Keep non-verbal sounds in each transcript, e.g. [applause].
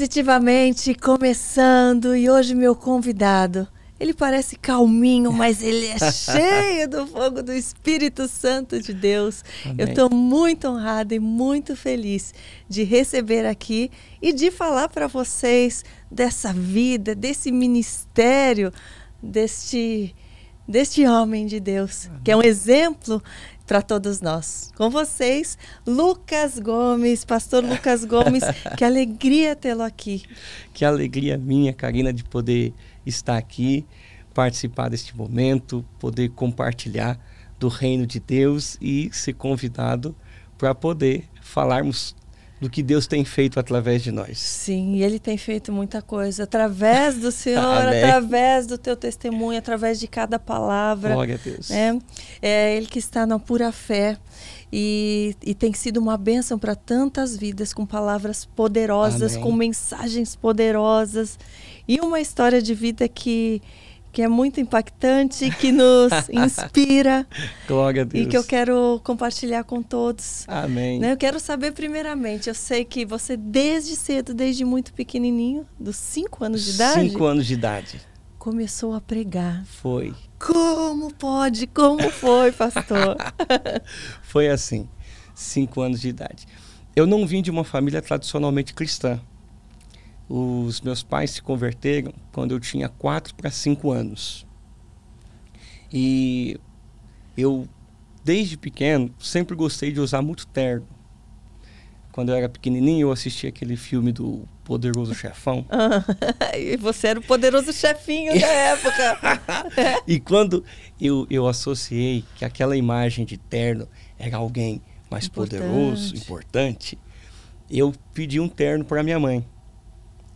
Positivamente começando e hoje meu convidado. Ele parece calminho, mas ele é [laughs] cheio do fogo do Espírito Santo de Deus. Amém. Eu estou muito honrada e muito feliz de receber aqui e de falar para vocês dessa vida, desse ministério, deste deste homem de Deus, Amém. que é um exemplo para todos nós. Com vocês, Lucas Gomes, pastor Lucas Gomes, [laughs] que alegria tê-lo aqui. Que alegria minha, Karina, de poder estar aqui, participar deste momento, poder compartilhar do reino de Deus e ser convidado para poder falarmos do que Deus tem feito através de nós. Sim, e Ele tem feito muita coisa através do [laughs] Senhor, através do teu testemunho, através de cada palavra. Glória a Deus. Né? É Ele que está na pura fé. E, e tem sido uma bênção para tantas vidas com palavras poderosas, Amém. com mensagens poderosas e uma história de vida que que é muito impactante, que nos [laughs] inspira. Glória a Deus. E que eu quero compartilhar com todos. Amém. Né? Eu quero saber primeiramente, eu sei que você desde cedo, desde muito pequenininho, dos cinco anos de idade. Cinco anos de idade. Começou a pregar. Foi. Como pode? Como foi, pastor? [laughs] foi assim, cinco anos de idade. Eu não vim de uma família tradicionalmente cristã. Os meus pais se converteram quando eu tinha 4 para 5 anos. E eu, desde pequeno, sempre gostei de usar muito terno. Quando eu era pequenininho, eu assistia aquele filme do Poderoso Chefão. [laughs] Ah, e você era o poderoso chefinho da [laughs] época. e quando eu, eu associei que aquela imagem de terno era alguém mais importante. poderoso, importante, eu pedi um terno para minha mãe.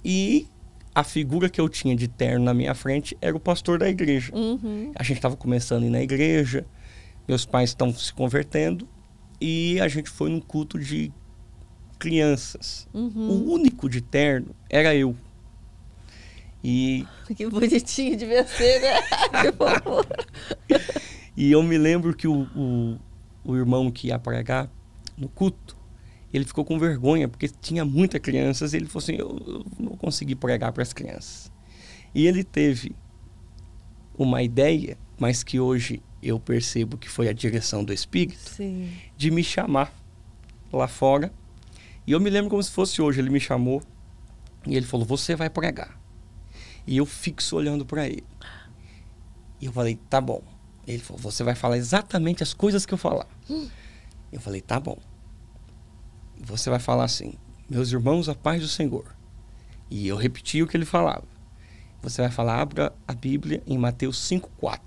E a figura que eu tinha de terno na minha frente era o pastor da igreja. Uhum. A gente estava começando a ir na igreja, meus pais estão se convertendo e a gente foi num culto de crianças. Uhum. O único de terno era eu. E... [laughs] Que bonitinho de ser, né? [laughs] que fofura. e eu me lembro que o, o, o irmão que ia pregar no culto, ele ficou com vergonha, porque tinha muitas crianças, e ele falou assim: eu, eu não consegui pregar para as crianças. E ele teve uma ideia, mas que hoje eu percebo que foi a direção do Espírito, Sim. de me chamar lá fora. E eu me lembro como se fosse hoje, ele me chamou e ele falou: Você vai pregar. E eu fixo olhando para ele. E eu falei: Tá bom. Ele falou: Você vai falar exatamente as coisas que eu falar. Hum. Eu falei: Tá bom você vai falar assim: Meus irmãos, a paz do Senhor. E eu repeti o que ele falava. Você vai falar: Abra a Bíblia em Mateus 5,4.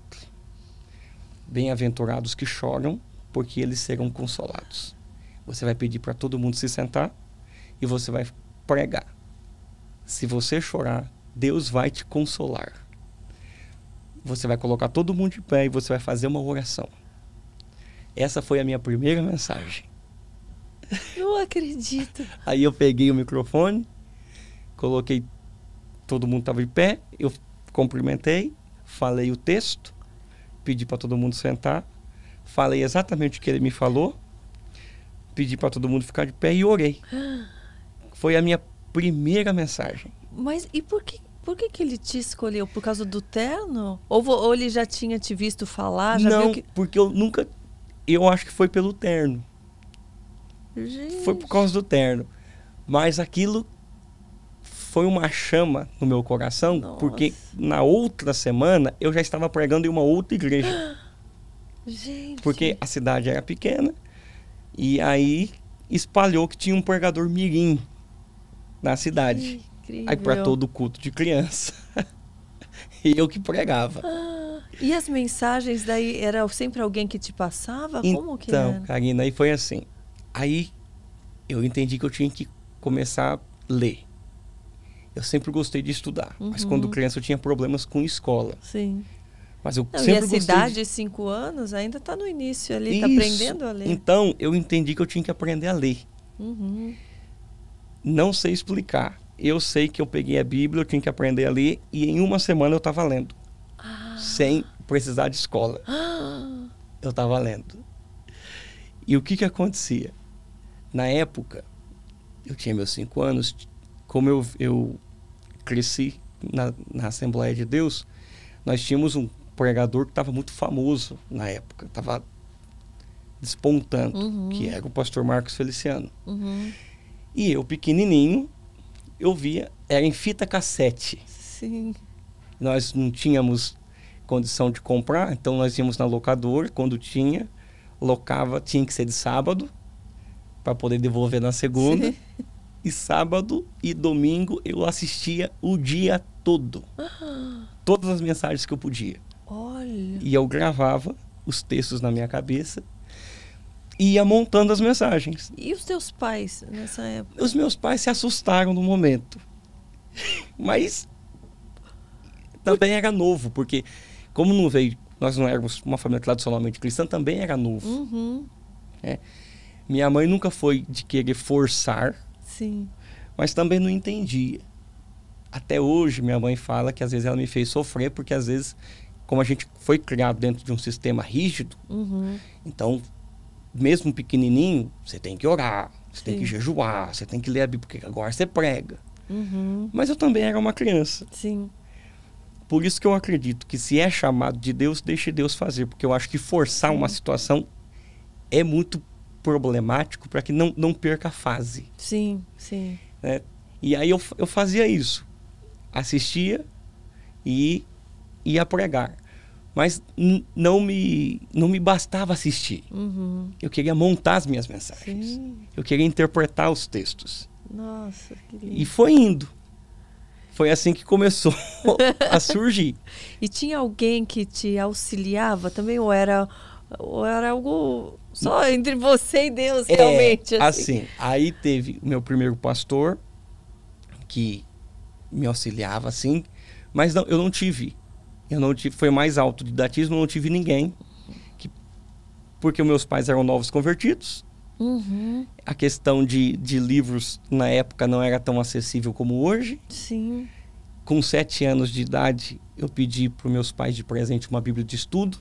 Bem-aventurados que choram, porque eles serão consolados. Você vai pedir para todo mundo se sentar e você vai pregar. Se você chorar, Deus vai te consolar. Você vai colocar todo mundo de pé e você vai fazer uma oração. Essa foi a minha primeira mensagem. [laughs] Não acredito. Aí eu peguei o microfone, coloquei. Todo mundo estava de pé, eu cumprimentei, falei o texto, pedi para todo mundo sentar, falei exatamente o que ele me falou, pedi para todo mundo ficar de pé e orei. [gasps] Foi a minha primeira mensagem. Mas e por que, por que, que ele te escolheu? Por causa do terno? Ou, ou ele já tinha te visto falar? Não, que... porque eu nunca. Eu acho que foi pelo terno. Gente. Foi por causa do terno. Mas aquilo foi uma chama no meu coração, Nossa. porque na outra semana eu já estava pregando em uma outra igreja. [gasps] Gente. Porque a cidade era pequena e aí espalhou que tinha um pregador mirim na cidade. Aí para todo culto de criança. [laughs] e eu que pregava. Ah, [gasps] e as mensagens daí era sempre alguém que te passava? Então, Como que então, era? Karina, aí foi assim. Aí eu entendi que eu tinha que começar a ler. Eu sempre gostei de estudar, uhum. mas quando uhum. criança eu tinha problemas com escola. Sim. Mas eu Não, sempre e a cidade de cinco anos ainda está no início ali, está aprendendo a ler. Então eu entendi que eu tinha que aprender a ler. Uhum. Não sei explicar. Eu sei que eu peguei a Bíblia, eu tinha que aprender a ler e em uma semana eu estava lendo, ah. sem precisar de escola. Ah. [gasps] Eu estava lendo. E o que que acontecia? na época, eu tinha meus cinco anos, como eu, eu cresci na, na Assembleia de Deus, nós tínhamos um pregador que estava muito famoso na época, estava despontando, uhum. que era o pastor Marcos Feliciano. Uhum. E eu, pequenininho, eu via, era em fita cassete. Sim. Nós não tínhamos condição de comprar, então nós íamos na locadora, quando tinha, locava, tinha que ser de sábado, para poder devolver na segunda. Sim. E sábado e domingo eu assistia o dia todo. Todas as mensagens que eu podia. Olha. E eu gravava os textos na minha cabeça e ia montando as mensagens. E os teus pais nessa época? Os meus pais se assustaram no momento. [laughs] Mas também era novo, porque como não veio, nós não éramos uma família tradicionalmente cristã, também era novo. Uhum. É. Minha mãe nunca foi de querer forçar. Sim. Mas também não entendia. Até hoje, minha mãe fala que às vezes ela me fez sofrer, porque às vezes, como a gente foi criado dentro de um sistema rígido, uhum. então, mesmo pequenininho, você tem que orar, você Sim. tem que jejuar, você tem que ler a Bíblia, porque agora você prega. Uhum. Mas eu também era uma criança. Sim. Por isso que eu acredito que se é chamado de Deus, deixe Deus fazer, porque eu acho que forçar Sim. uma situação é muito problemático para que não, não perca a fase. Sim, sim. Né? E aí eu, eu fazia isso. Assistia e ia pregar. Mas não me, não me bastava assistir. Uhum. Eu queria montar as minhas mensagens. Sim. Eu queria interpretar os textos. Nossa, que lindo. E foi indo. Foi assim que começou [laughs] a surgir. [laughs] e tinha alguém que te auxiliava também? Ou era ou era algo só entre você e Deus, é, realmente? Assim. assim, aí teve o meu primeiro pastor, que me auxiliava, assim, mas não, eu não tive. Eu não tive, foi mais alto de não tive ninguém. Que, porque meus pais eram novos convertidos. Uhum. A questão de, de livros na época não era tão acessível como hoje. Sim. Com sete anos de idade, eu pedi para meus pais de presente uma Bíblia de estudo.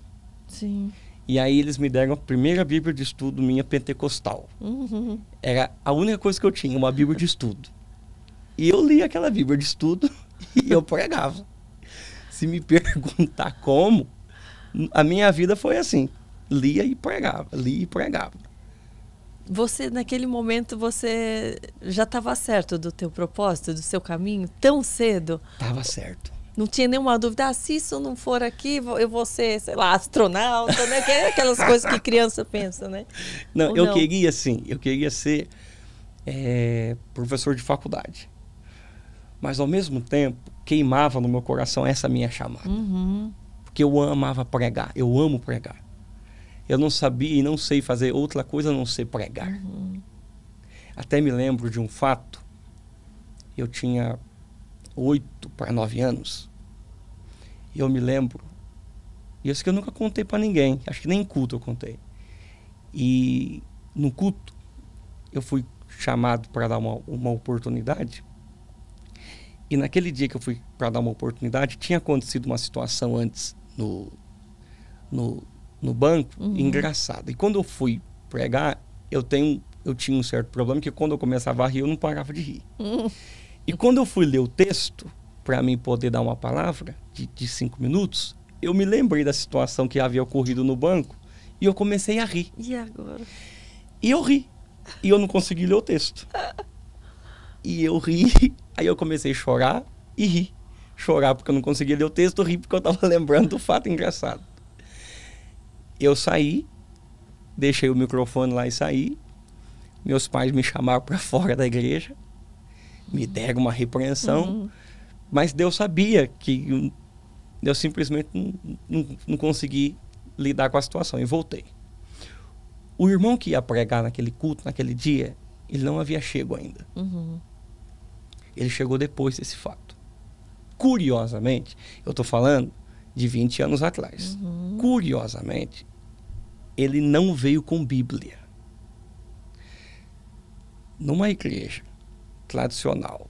Sim. E aí eles me deram a primeira Bíblia de estudo minha pentecostal. Uhum. Era a única coisa que eu tinha, uma Bíblia de estudo. E eu li aquela Bíblia de estudo [laughs] e eu pregava. Se me perguntar como, a minha vida foi assim. Lia e pregava, lia e pregava. Você, naquele momento, você já estava certo do teu propósito, do seu caminho, tão cedo? Estava certo não tinha nenhuma dúvida, ah, se isso não for aqui, eu vou ser, sei lá, astronauta, né? É aquelas coisas que criança pensa, né? Não, Ou eu não? queria sim, eu queria ser é, professor de faculdade. Mas ao mesmo tempo, queimava no meu coração essa minha chamada. Uhum. Porque eu amava pregar, eu amo pregar. Eu não sabia e não sei fazer outra coisa a não ser pregar. Uhum. Até me lembro de um fato. Eu tinha oito para nove anos e eu me lembro, e isso que eu nunca contei para ninguém, acho que nem em culto eu contei. E no culto, eu fui chamado para dar uma, uma oportunidade. E naquele dia que eu fui para dar uma oportunidade, tinha acontecido uma situação antes no, no, no banco uhum. engraçada. E quando eu fui pregar, eu, tenho, eu tinha um certo problema que quando eu começava a rir, eu não parava de rir. Uhum. E quando eu fui ler o texto, para mim poder dar uma palavra de, de cinco minutos, eu me lembrei da situação que havia ocorrido no banco e eu comecei a rir. E agora? E eu ri. E eu não consegui ler o texto. E eu ri, aí eu comecei a chorar e ri. Chorar porque eu não conseguia ler o texto, ri porque eu estava [laughs] lembrando do fato engraçado. Eu saí, deixei o microfone lá e saí. Meus pais me chamaram para fora da igreja, me deram uma repreensão. Uhum. Mas Deus sabia que eu simplesmente não, não, não consegui lidar com a situação e voltei. O irmão que ia pregar naquele culto, naquele dia, ele não havia chego ainda. Uhum. Ele chegou depois desse fato. Curiosamente, eu estou falando de 20 anos atrás. Uhum. Curiosamente, ele não veio com Bíblia. Numa igreja tradicional,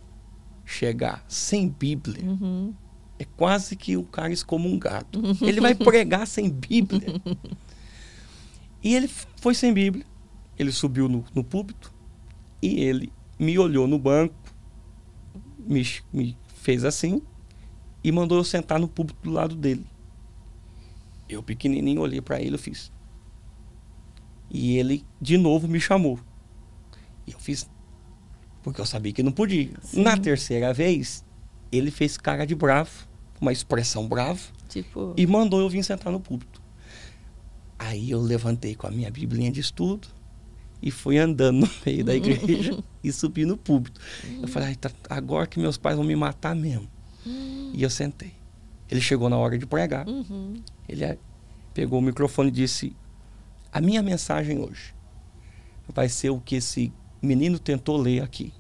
chegar sem Bíblia uhum. é quase que o cara excomungado. Uhum. Ele vai pregar sem Bíblia. e ele foi sem Bíblia. Ele subiu no, no púlpito e ele me olhou no banco, me, me fez assim e mandou eu sentar no púlpito do lado dele. Eu pequenininho olhei para ele, eu fiz. E ele de novo me chamou. e Eu fiz porque eu sabia que não podia. Sim. Na terceira vez, ele fez cara de bravo, uma expressão brava, tipo... e mandou eu vir sentar no púlpito. Aí eu levantei com a minha biblinha de estudo e fui andando [laughs] no meio da igreja [laughs] e subi no púlpito. Eu falei, tá, agora que meus pais vão me matar mesmo. Hum. e eu sentei. Ele chegou na hora de pregar. Uhum. Ele é, pegou o microfone e disse: A minha mensagem hoje vai ser o que esse o menino tentou ler aqui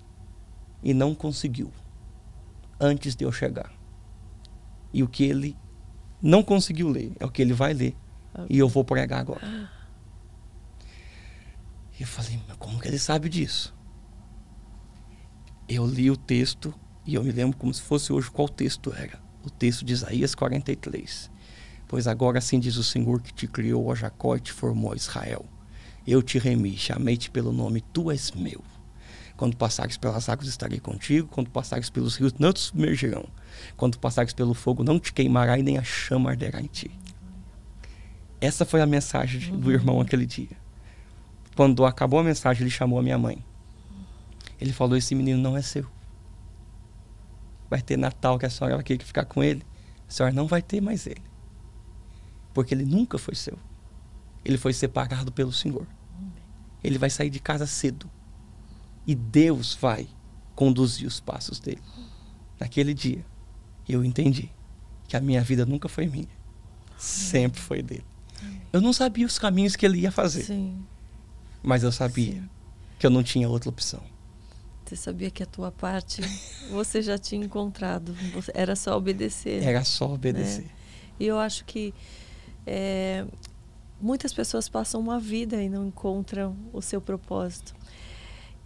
e não conseguiu antes de eu chegar. E o que ele não conseguiu ler é o que ele vai ler e eu vou pregar agora. E eu falei, mas como que ele sabe disso? Eu li o texto e eu me lembro como se fosse hoje qual texto era. O texto de Isaías 43. Pois agora assim diz o Senhor que te criou, a Jacó, e te formou, Israel eu te remi, chamei-te pelo nome, tu és meu. Quando passares pelas águas, estarei contigo. Quando passares pelos rios, não te submergirão. Quando passares pelo fogo, não te queimará e nem a chama arderá em ti. Essa foi a mensagem uhum. do irmão aquele dia. Quando acabou a mensagem, ele chamou a minha mãe. Ele falou: Esse menino não é seu. Vai ter Natal que a senhora vai querer ficar com ele. A senhora não vai ter mais ele. Porque ele nunca foi seu. Ele foi separado pelo Senhor ele vai sair de casa cedo. E Deus vai conduzir os passos dele. Naquele dia, eu entendi que a minha vida nunca foi minha, sempre foi dele. Eu não sabia os caminhos que ele ia fazer, Sim. mas eu sabia Sim. que eu não tinha outra opção. Você sabia que a tua parte você já tinha encontrado, era só obedecer. Era só obedecer. Né? E eu acho que é, muitas pessoas passam uma vida e não encontram o seu propósito.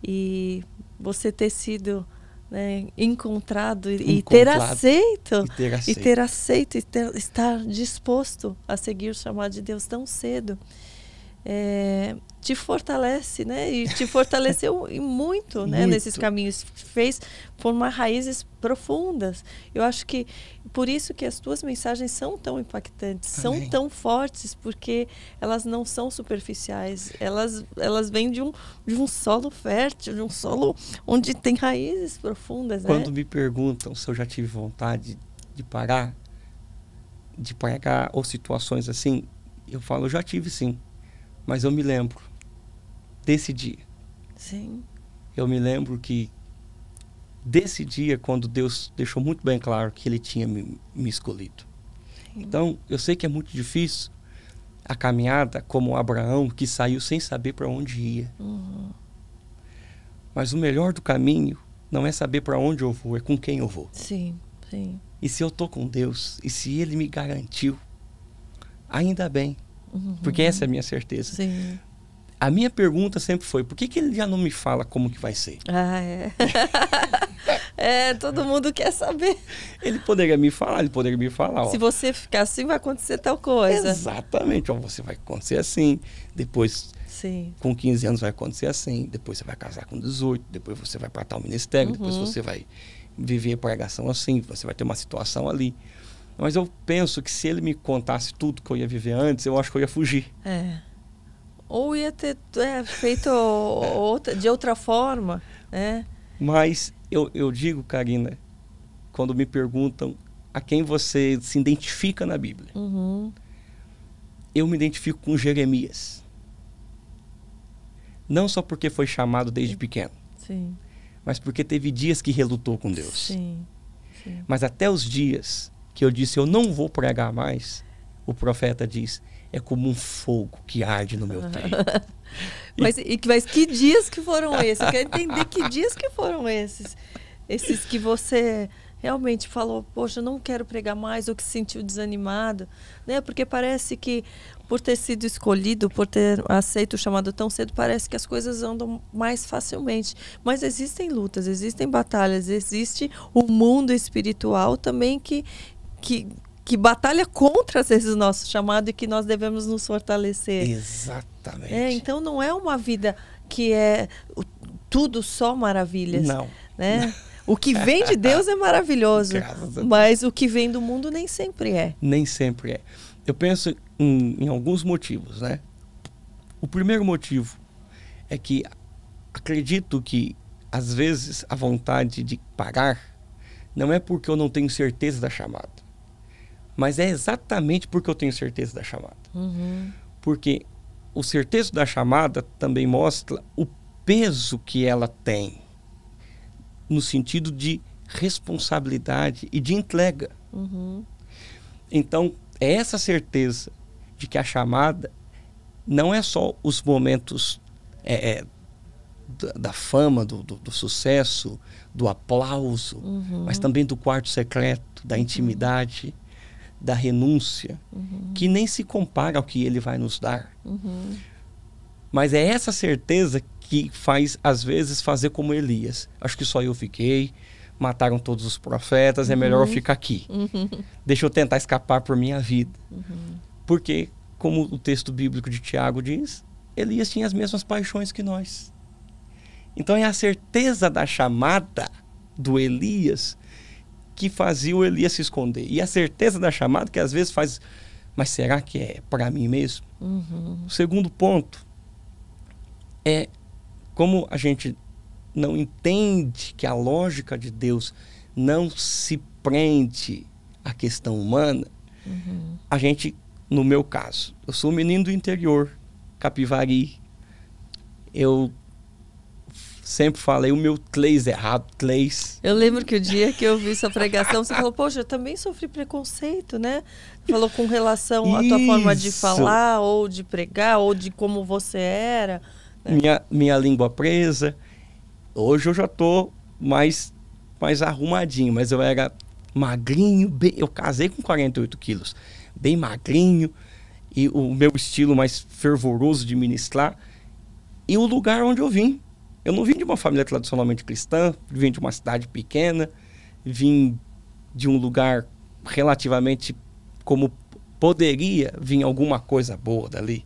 E você ter sido né, encontrado, e, ter aceito, e, ter aceito, e ter aceito e ter, estar disposto a seguir o chamado de Deus tão cedo é, te fortalece, né? E te fortaleceu muito, [laughs] muito, né? Nesses caminhos fez formar raízes profundas. Eu acho que por isso que as tuas mensagens são tão impactantes, Também. são tão fortes, porque elas não são superficiais. Elas elas vêm de um de um solo fértil, de um solo onde tem raízes profundas. Né? Quando né? me perguntam se eu já tive vontade de parar, de pagar ou situações assim, eu falo, eu já tive sim, mas eu me lembro desse dia. Sim. Eu me lembro que desse dia, quando Deus deixou muito bem claro que Ele tinha me, me escolhido. Sim. Então, eu sei que é muito difícil a caminhada, como Abraão, que saiu sem saber para onde ia. Uhum. Mas o melhor do caminho não é saber para onde eu vou, é com quem eu vou. Sim, sim. E se eu estou com Deus, e se Ele me garantiu, ainda bem. Uhum. Porque essa é a minha certeza. Sim. A minha pergunta sempre foi, por que, que ele já não me fala como que vai ser? Ah, é. [laughs] é, todo mundo quer saber. Ele poderia me falar, ele poderia me falar. Ó, Se você ficar assim, vai acontecer tal coisa. Exatamente, ó, você vai acontecer assim, depois Sim. com 15 anos vai acontecer assim, depois você vai casar com 18, depois você vai para tal ministério, uhum. depois você vai viver pregação assim, você vai ter uma situação ali. Mas eu penso que se ele me contasse tudo que eu ia viver antes, eu acho que eu ia fugir. É. Ou ia ter é, feito outra, de outra forma, né? Mas eu, eu digo, Karina, quando me perguntam a quem você se identifica na Bíblia, uhum. eu me identifico com Jeremias. Não só porque foi chamado desde pequeno, Sim. mas porque teve dias que relutou com Deus. Sim. Sim. Mas até os dias que eu disse eu não vou pregar mais, o profeta diz: é como um fogo que arde no meu [laughs] peito. mas, e, mas que dias que foram esses? Eu quero entender que dias que foram esses. Esses que você realmente falou, poxa, não quero pregar mais, ou que se sentiu desanimado, né? Porque parece que por ter sido escolhido, por ter aceito o chamado tão cedo, parece que as coisas andam mais facilmente. Mas existem lutas, existem batalhas, existe o mundo espiritual também que, que que batalha contra esse nosso chamado e que nós devemos nos fortalecer. Exatamente. É, então não é uma vida que é tudo só maravilhas. Não. Né? [laughs] O que vem de Deus é maravilhoso, mas o que vem do mundo nem sempre é. Nem sempre é. Eu penso em, em alguns motivos, né? O primeiro motivo é que acredito que às vezes a vontade de parar não é porque eu não tenho certeza da chamada mas é exatamente porque eu tenho certeza da chamada. Uhum. Porque o certeza da chamada também mostra o peso que ela tem no sentido de responsabilidade e de entrega. Uhum. Então, é essa certeza de que a chamada não é só os momentos é, é, da, da, fama, do, do, do, sucesso, do aplauso, uhum. mas também do quarto secreto, da uhum. intimidade, da renúncia, uhum. que nem se compara ao que ele vai nos dar. Uhum. Mas é essa certeza que faz, às vezes, fazer como Elias. Acho que só eu fiquei, mataram todos os profetas, é melhor eu uhum. ficar aqui. Uhum. Deixa eu tentar escapar por minha vida. Uhum. Porque, como o texto bíblico de Tiago diz, Elias tinha as mesmas paixões que nós. Então é a certeza da chamada do Elias que fazia o Elias se esconder. E a certeza da chamada que às vezes faz, mas será que é para mim mesmo? Uhum. O segundo ponto é como a gente não entende que a lógica de Deus não se prende à questão humana, uhum. a gente, no meu caso, eu sou um menino do interior, capivari, eu Sempre falei o meu três é errado, Tleis. Eu lembro que o dia que eu vi sua pregação, você falou, poxa, eu também sofri preconceito, né? Falou com relação à tua forma de falar, ou de pregar, ou de como você era. Né? Minha, minha língua presa. Hoje eu já tô mais, mais arrumadinho, mas eu era magrinho, bem, eu casei com 48 quilos, bem magrinho, e o meu estilo mais fervoroso de ministrar, e o lugar onde eu vim. Eu não vim de uma família tradicionalmente cristã, vim de uma cidade pequena, vim de um lugar relativamente como poderia vir alguma coisa boa dali.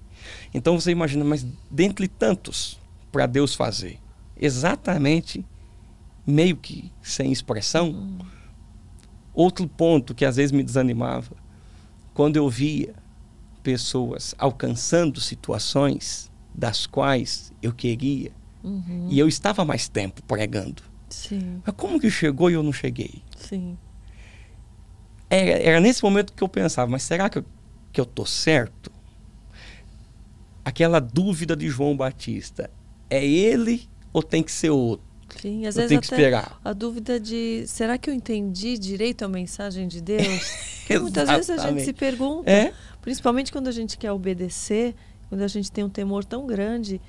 Então você imagina, mas dentre tantos para Deus fazer, exatamente meio que sem expressão. Hum. Outro ponto que às vezes me desanimava, quando eu via pessoas alcançando situações das quais eu queria Uhum. E eu estava mais tempo pregando. Sim. Mas como que chegou e eu não cheguei? Sim. Era, era nesse momento que eu pensava, mas será que eu, que eu tô certo? Aquela dúvida de João Batista, é ele ou tem que ser outro? Sim, às eu até esperar. a dúvida de será que eu entendi direito a mensagem de Deus? [laughs] muitas vezes a gente se pergunta, é? principalmente quando a gente quer obedecer, quando a gente tem um temor tão grande,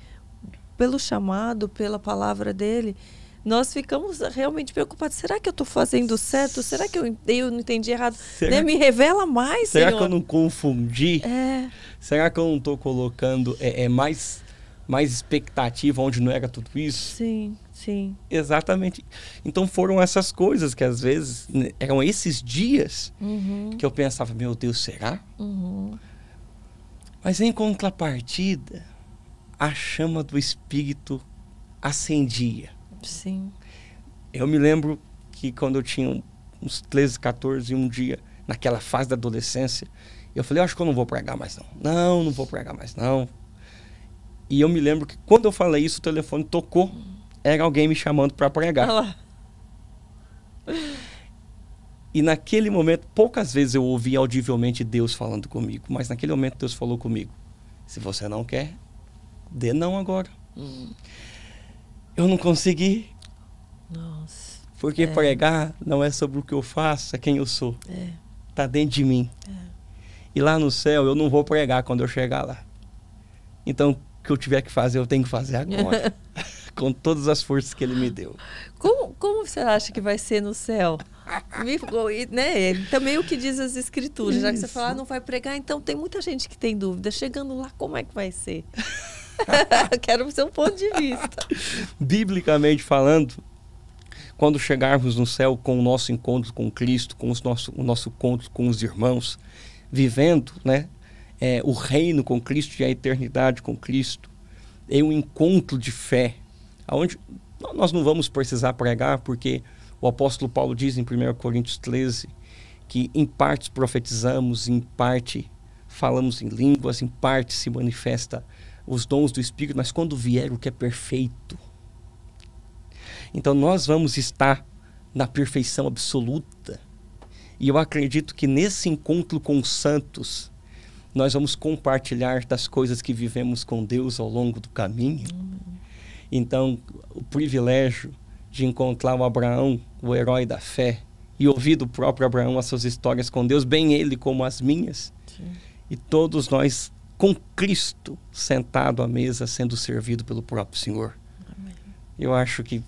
pelo chamado, pela palavra dele, nós ficamos realmente preocupados. Será que eu estou fazendo certo? Será que eu, eu não entendi errado? Será, né? Me revela mais, Será Senhor. que eu não confundi? É. Será que eu não estou colocando é, é, mais, mais expectativa onde não era tudo isso? Sim, sim. Exatamente. Então foram essas coisas que às vezes né, eram esses dias uhum. que eu pensava, meu Deus, será? Uhum. Mas em contrapartida a chama do Espírito acendia. Sim. Eu me lembro que quando eu tinha uns 13, 14, um dia, naquela fase da adolescência, eu falei, acho que eu não vou pregar mais não. Não, não vou pregar mais não. E eu me lembro que quando eu falei isso, o telefone tocou, era alguém me chamando para pregar. e naquele momento, poucas vezes eu ouvi audivelmente Deus falando comigo, mas naquele momento Deus falou comigo: se você não quer, Dê não agora. Hum. Eu não consegui. Nossa. Porque é. pregar não é sobre o que eu faço, é quem eu sou. É. Tá dentro de mim. É. E lá no céu eu não vou pregar quando eu chegar lá. Então, o que eu tiver que fazer, eu tenho que fazer agora. [laughs] Com todas as forças que ele me deu. Como, como você acha que vai ser no céu? né? Também é o que diz as escrituras, Isso. já que você fala, ah, não vai pregar, então tem muita gente que tem dúvida. Chegando lá, como é que vai ser? [laughs] Quero ser um ponto de vista. Biblicamente falando, quando chegarmos no céu com o nosso encontro com Cristo, com os nosso, o nosso encontro com os irmãos, vivendo né, é, o reino com Cristo e a eternidade com Cristo, em um encontro de fé, aonde nós não vamos precisar pregar, porque o apóstolo Paulo diz em 1 Coríntios 13 que em partes profetizamos, em parte falamos em línguas, em parte se manifesta os dons do Espírito, mas quando vier o que é perfeito. Então nós vamos estar na perfeição absoluta. E eu acredito que nesse encontro com os santos, nós vamos compartilhar das coisas que vivemos com Deus ao longo do caminho. Então, o privilégio de encontrar o Abraão, o herói da fé, e ouvir do próprio Abraão as suas histórias com Deus, bem ele como as minhas. Sim. E todos nós com Cristo sentado à mesa sendo servido pelo próprio Senhor. Amém. Eu acho que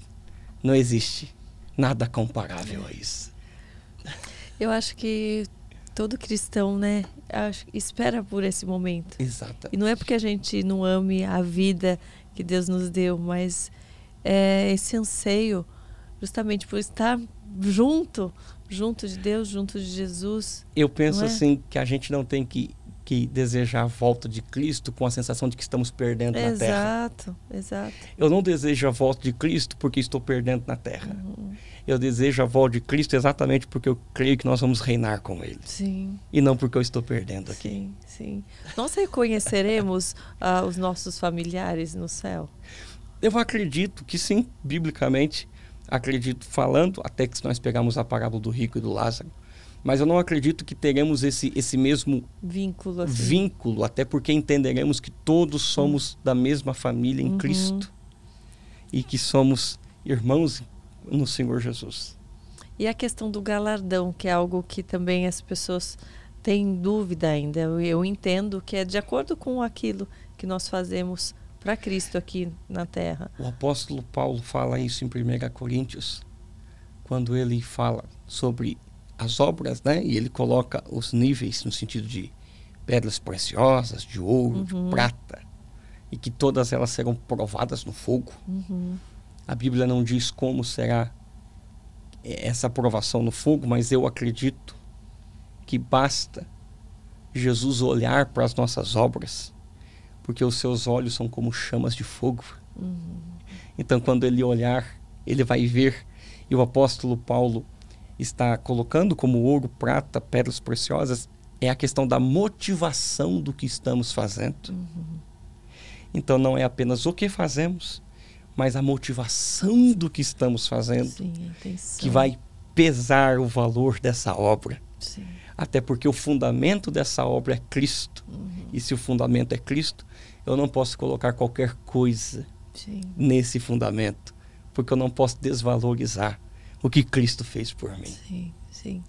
não existe nada comparável a isso. [laughs] Eu acho que todo cristão, né, espera por esse momento. Exatamente. E não é porque a gente não ame a vida que Deus nos deu, mas é esse anseio justamente por estar junto, junto de Deus, junto de Jesus. Eu penso é? assim que a gente não tem que que desejar a volta de Cristo com a sensação de que estamos perdendo exato, na terra. Exato, exato. Eu não desejo a volta de Cristo porque estou perdendo na terra. Uhum. Eu desejo a volta de Cristo exatamente porque eu creio que nós vamos reinar com Ele. Sim. E não porque eu estou perdendo aqui. Sim, sim. Nós reconheceremos uh, [laughs] os nossos familiares no céu? Eu acredito que sim, biblicamente. Acredito falando, até que se nós pegarmos a parábola do rico e do Lázaro, mas eu não acredito que teremos esse, esse mesmo vínculo, assim. vínculo, até porque entenderemos que todos somos hum. da mesma família em uhum. Cristo e que somos irmãos no Senhor Jesus. E a questão do galardão, que é algo que também as pessoas têm dúvida ainda. Eu, eu entendo que é de acordo com aquilo que nós fazemos para Cristo aqui na terra. O apóstolo Paulo fala isso em 1 Coríntios, quando ele fala sobre as obras, né? E ele coloca os níveis no sentido de pedras preciosas, de ouro, uhum. de prata, e que todas elas serão provadas no fogo. Uhum. A Bíblia não diz como será eh, essa provação no fogo, mas eu acredito que basta Jesus olhar para as nossas obras, porque os seus olhos são como chamas de fogo. Uhum. Então, quando ele olhar, ele vai ver. E o apóstolo Paulo está colocando como ouro, prata, pedras preciosas, é a questão da motivação do que estamos fazendo. Uhum. Então não é apenas o que fazemos, mas a motivação do que estamos fazendo Sim, que vai pesar o valor dessa obra. Sim. Até porque o fundamento dessa obra é Cristo. Uhum. E se o fundamento é Cristo, eu não posso colocar qualquer coisa Sim. nesse fundamento, porque eu não posso desvalorizar o que Cristo fez por mim. Sim, sim.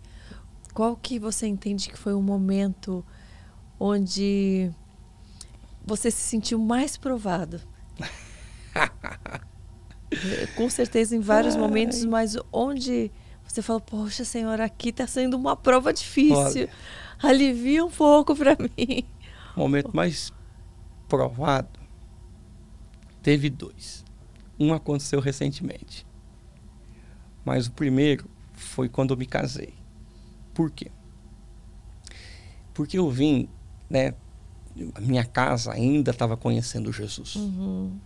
Qual que você entende que foi o momento onde você se sentiu mais provado? [laughs] Com certeza em vários Ai. momentos, mas onde você falou, poxa, Senhora, aqui está sendo uma prova difícil. Olha, Alivia um pouco para [laughs] mim. O momento mais provado teve dois. Um aconteceu recentemente. Mas o primeiro foi quando eu me casei. Por quê? Porque eu vim, né? A minha casa ainda estava conhecendo Jesus. Uhum.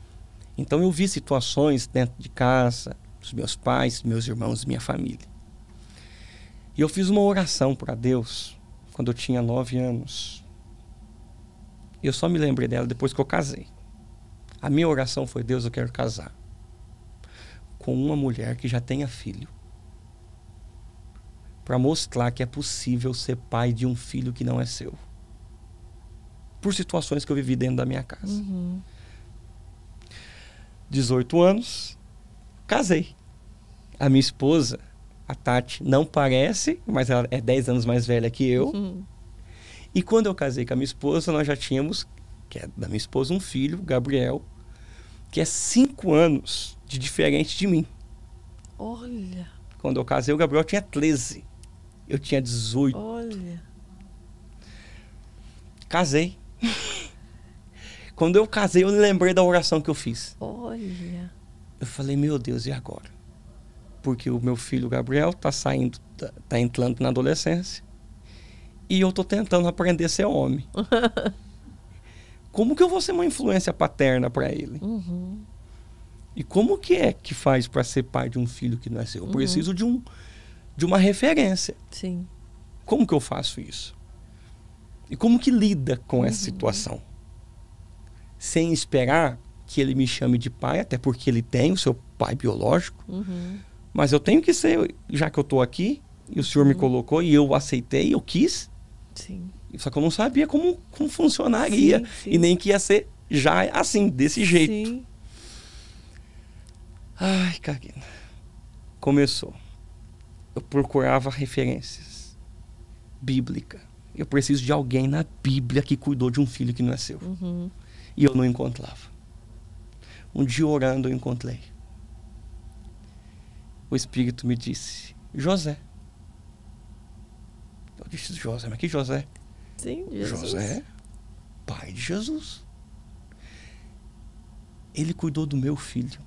Então eu vi situações dentro de casa, dos meus pais, meus irmãos, minha família. E eu fiz uma oração para Deus quando eu tinha nove anos. Eu só me lembrei dela depois que eu casei. A minha oração foi: Deus, eu quero casar com uma mulher que já tenha filho. Para mostrar que é possível ser pai de um filho que não é seu. Por situações que eu vivi dentro da minha casa. Uhum. 18 anos, casei. A minha esposa, a Tati, não parece, mas ela é 10 anos mais velha que eu. Uhum. E quando eu casei com a minha esposa, nós já tínhamos, que é da minha esposa, um filho, Gabriel, que é 5 anos de diferente de mim. Olha. Quando eu casei, o Gabriel tinha 13. Eu tinha 18. Olha. Casei. [laughs] Quando eu casei, eu lembrei da oração que eu fiz. Olha. Eu falei, meu Deus, e agora? Porque o meu filho Gabriel tá saindo, tá, tá entrando na adolescência. E eu tô tentando aprender a ser homem. [laughs] Como que eu vou ser uma influência paterna para ele? Uhum. E como que é que faz para ser pai de um filho que não é seu? Eu uhum. preciso de, um, de uma referência. Sim. Como que eu faço isso? E como que lida com uhum. essa situação? Sem esperar que ele me chame de pai, até porque ele tem o seu pai biológico. Uhum. Mas eu tenho que ser, já que eu estou aqui, e o senhor me uhum. colocou, e eu aceitei, eu quis. Sim. Só que eu não sabia como, como funcionaria. Sim, sim. E nem que ia ser já assim, desse jeito. Sim. Ai, Karina. Começou. Eu procurava referências. Bíblica. Eu preciso de alguém na Bíblia que cuidou de um filho que não é seu. Uhum. E eu não encontrava. Um dia orando eu encontrei. O Espírito me disse: José. Eu disse: José, mas que José? Sim, Jesus. José, pai de Jesus. Ele cuidou do meu filho.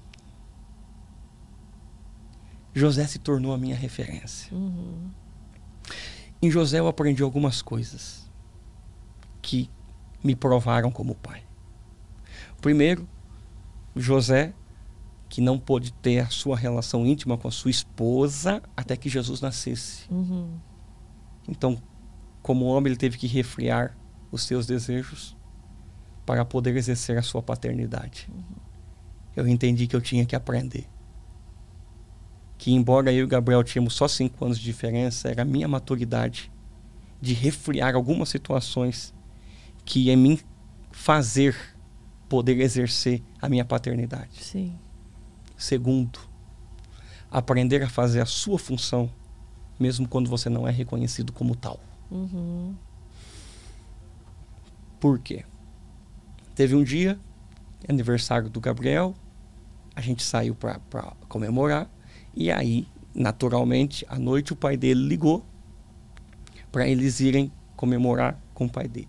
José se tornou a minha referência. Uhum. Em José eu aprendi algumas coisas que me provaram como pai. Primeiro, José, que não pôde ter a sua relação íntima com a sua esposa até que Jesus nascesse. Uhum. Então, como homem, ele teve que refriar os seus desejos para poder exercer a sua paternidade. Uhum. Eu entendi que eu tinha que aprender que embora eu e o Gabriel tínhamos só cinco anos de diferença, era a minha maturidade de refriar algumas situações que ia me fazer poder exercer a minha paternidade. Sim. Segundo, aprender a fazer a sua função, mesmo quando você não é reconhecido como tal. Uhum. Por quê? Teve um dia, aniversário do Gabriel, a gente saiu para comemorar. E aí, naturalmente, à noite o pai dele ligou para eles irem comemorar com o pai dele.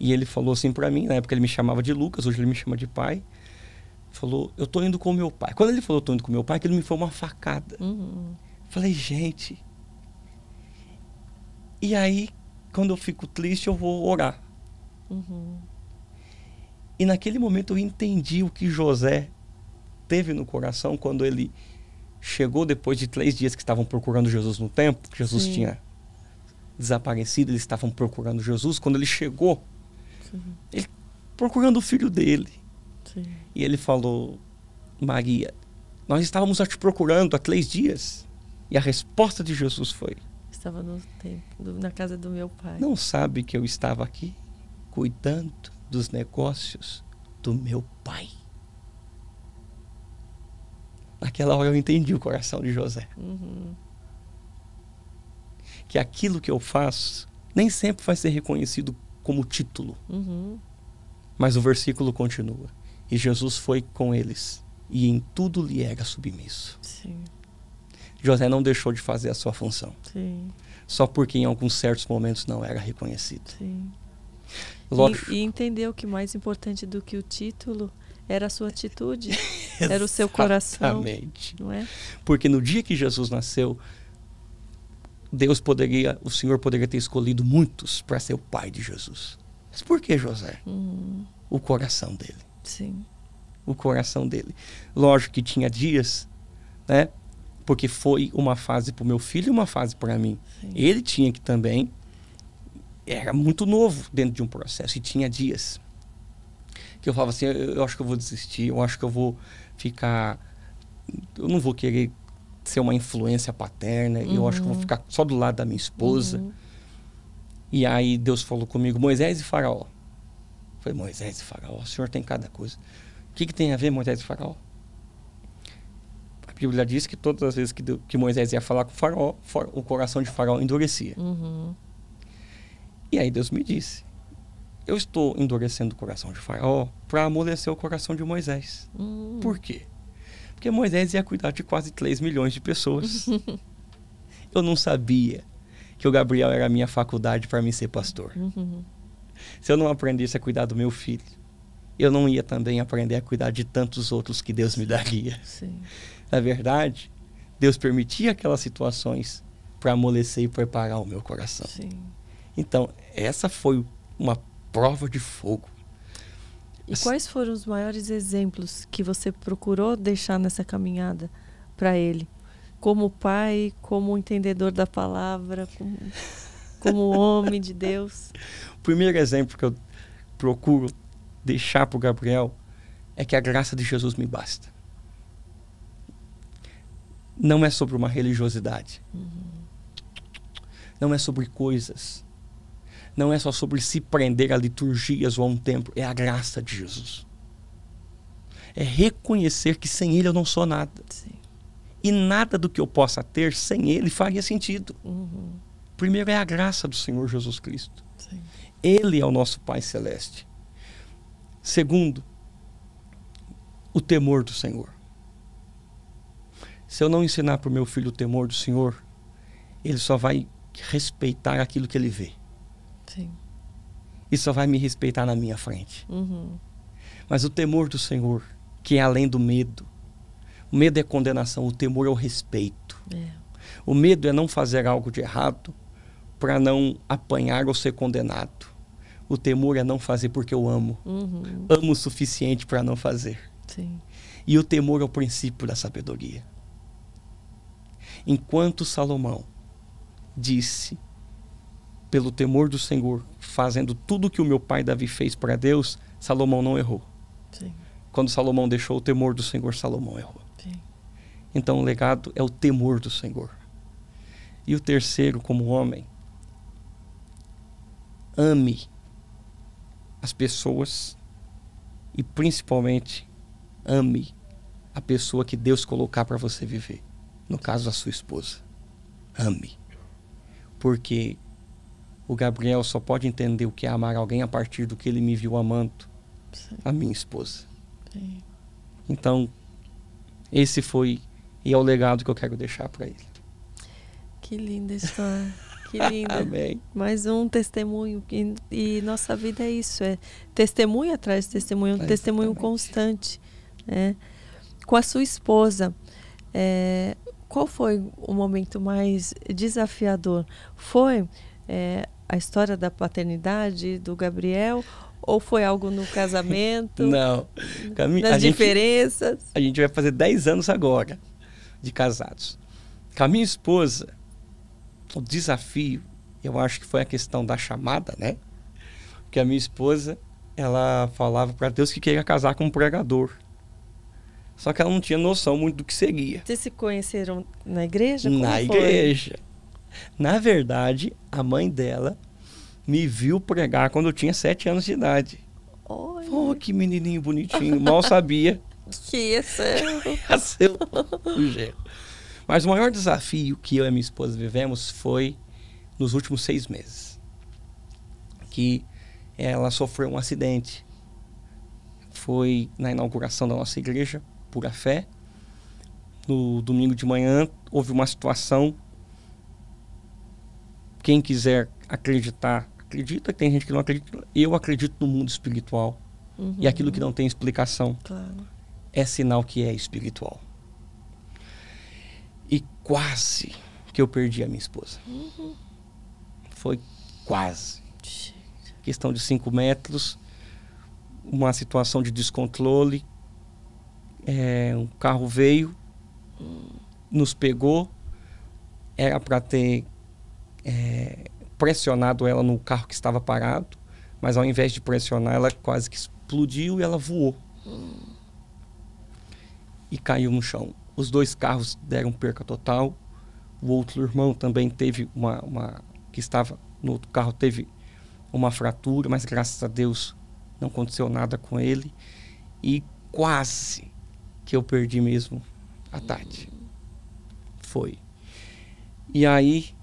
E ele falou assim para mim, na época ele me chamava de Lucas, hoje ele me chama de pai. Falou, eu tô indo com meu pai. Quando ele falou, eu tô indo com meu pai, aquilo me foi uma facada. Uhum. Falei, gente. E aí, quando eu fico triste, eu vou orar. Uhum. E naquele momento eu entendi o que José teve no coração quando ele chegou depois de três dias que estavam procurando Jesus no templo, Jesus Sim. tinha desaparecido, eles estavam procurando Jesus. Quando ele chegou, Sim. ele procurando o filho dele. Sim. E ele falou: Maria, nós estávamos te procurando há três dias. E a resposta de Jesus foi: Estava no templo, na casa do meu pai. Não sabe que eu estava aqui cuidando dos negócios do meu pai. Naquela hora eu entendi o coração de José. Uhum. Que aquilo que eu faço nem sempre vai ser reconhecido como título. Uhum. Mas o versículo continua. E Jesus foi com eles, e em tudo lhe era submisso. Sim. José não deixou de fazer a sua função. Sim. Só porque em alguns certos momentos não era reconhecido. Sim. E, e entender o que é mais importante do que o título era a sua atitude, [laughs] era o seu coração. Exatamente. Não é? Porque no dia que Jesus nasceu, Deus poderia, o Senhor poderia ter escolhido muitos para ser o pai de Jesus. Mas por que José? Hum. O coração dele. Sim. O coração dele. Lógico que tinha dias, né? Porque foi uma fase para o meu filho e uma fase para mim. Sim. Ele tinha que também. Era muito novo dentro de um processo e tinha dias que eu falava assim, eu acho que eu vou desistir, eu acho que eu vou ficar. Eu não vou querer ser uma influência paterna, uhum. eu acho que eu vou uhum. ficar só do lado da minha esposa. Uhum. E aí Deus falou comigo, Moisés e Faraó. Eu falei, Moisés e Faraó, o senhor tem cada coisa. O que, que tem a ver Moisés e Faraó? A Bíblia diz que todas as vezes que, que Moisés ia falar com o faraó, o coração de faraó endurecia. Uhum. E aí Deus me disse, eu estou endurecendo o coração de Faraó para amolecer o coração de Moisés. Hum. Por quê? Porque Moisés ia cuidar de quase 3 milhões de pessoas. [laughs] eu não sabia que o Gabriel era a minha faculdade para mim ser pastor. Uhum. Se eu não aprendesse a cuidar do meu filho, eu não ia também aprender a cuidar de tantos outros que Deus me daria. Sim. Na verdade, Deus permitia aquelas situações para amolecer e preparar o meu coração. Sim. Então, essa foi uma prova de fogo. E assim quais foram os maiores exemplos que você procurou deixar nessa caminhada para ele? Como pai, como entendedor da palavra, como, [laughs] como homem de Deus? O primeiro exemplo que eu procuro deixar para o Gabriel é que a graça de Jesus me basta. Não é sobre uma religiosidade. Uhum. Não é sobre coisas não é só sobre se prender a liturgias ou a um templo, é a graça de Jesus. É reconhecer que sem Ele eu não sou nada. Sim. E nada do que eu possa ter sem Ele faria sentido. Uhum. Primeiro é a graça do Senhor Jesus Cristo. Sim. Ele é o nosso Pai Celeste. Segundo, o temor do Senhor. Se eu não ensinar para o meu filho o temor do Senhor, ele só vai respeitar aquilo que ele vê e só vai me respeitar na minha frente. Uhum. Mas o temor do Senhor, que é além do medo, o medo é condenação, o temor é o respeito. É. O medo é não fazer algo de errado para não apanhar ou ser condenado. O temor é não fazer porque eu amo. Uhum. Amo o suficiente para não fazer. Sim. E o temor é o princípio da sabedoria. Enquanto Salomão disse, pelo temor do Senhor, fazendo tudo que o meu pai Davi fez para Deus, Salomão não errou. Sim. Quando Salomão deixou o temor do Senhor, Salomão errou. Sim. Então o legado é o temor do Senhor. E o terceiro, como homem, ame as pessoas e principalmente ame a pessoa que Deus colocar para você viver. No caso, a sua esposa. Ame. Porque o Gabriel só pode entender o que é amar alguém a partir do que ele me viu amando Sim. a minha esposa. Sim. Então, esse foi e é o legado que eu quero deixar para ele. Que linda história. Que linda. [laughs] Amém. Mais um testemunho. E, e, nossa vida é isso: é testemunho atrás de testemunho, um é, testemunho constante. Né? Com a sua esposa, é, qual foi o momento mais desafiador? Foi é, a história da paternidade do Gabriel? Ou foi algo no casamento? [laughs] Não. Cam... Nas a diferenças? Gente, a gente vai fazer 10 anos agora de casados. Com a minha esposa, o desafio, eu acho que foi a questão da chamada, né? Porque a minha esposa, ela falava para Deus que queria casar com um pregador. Só que ela não tinha noção muito do que seguia. Vocês se conheceram na igreja? Como na foi? igreja. Na verdade, a mãe dela me viu pregar quando eu tinha sete anos de idade. Oi. Oh, que menininho bonitinho. Mal sabia. [laughs] que é [laughs] ia ser. Mas o maior desafio que eu e minha esposa vivemos foi nos últimos seis meses. Que ela sofreu um acidente. Foi na inauguração da nossa igreja, Pura Fé. No domingo de manhã, houve uma situação quem quiser acreditar, acredita. Tem gente que não acredita. Eu acredito no mundo espiritual. Uhum. E aquilo que não tem explicação claro. é sinal que é espiritual. E quase que eu perdi a minha esposa. Uhum. Foi quase. Questão de cinco metros, uma situação de descontrole. É, um carro veio, hum. nos pegou. Era para ter é, pressionado ela no carro que estava parado, mas ao invés de pressionar, ela quase que explodiu e ela voou. E caiu no chão. Os dois carros deram perca total. O outro irmão também teve uma, uma que estava no outro carro teve uma fratura, mas graças a Deus não aconteceu nada com ele. E quase que eu perdi mesmo a Tati. Foi. E aí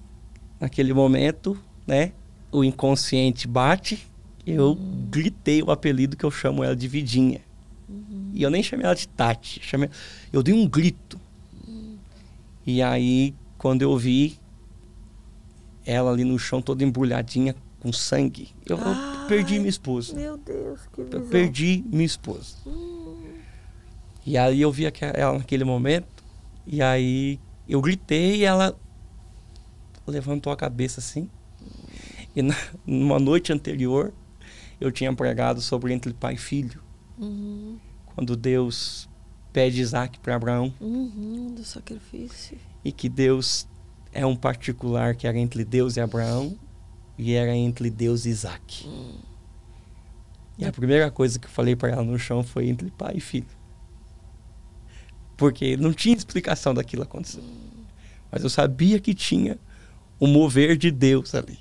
Naquele momento, né? O inconsciente bate. Eu uhum. gritei o apelido que eu chamo ela de Vidinha. Uhum. E eu nem chamei ela de Tati. Chamei... Eu dei um grito. Uhum. E aí, quando eu vi ela ali no chão, toda embrulhadinha com sangue, eu, ah, eu perdi minha esposa. Meu Deus, que visão. Eu perdi minha esposa. Hum. E aí eu vi ela naquele momento. E aí eu gritei e ela levantou a cabeça assim. E na, numa noite anterior, eu tinha pregado sobre entre pai e filho. Uhum. Quando Deus pede Isaac para Abraão. Uhum, do sacrifício. E que Deus é um particular que era entre Deus e Abraão e era entre Deus e Isaac. Uhum. E a primeira coisa que eu falei para ela no chão foi entre pai e filho. Porque não tinha explicação daquilo acontecer. Hum. Mas eu sabia que tinha o mover de Deus ali.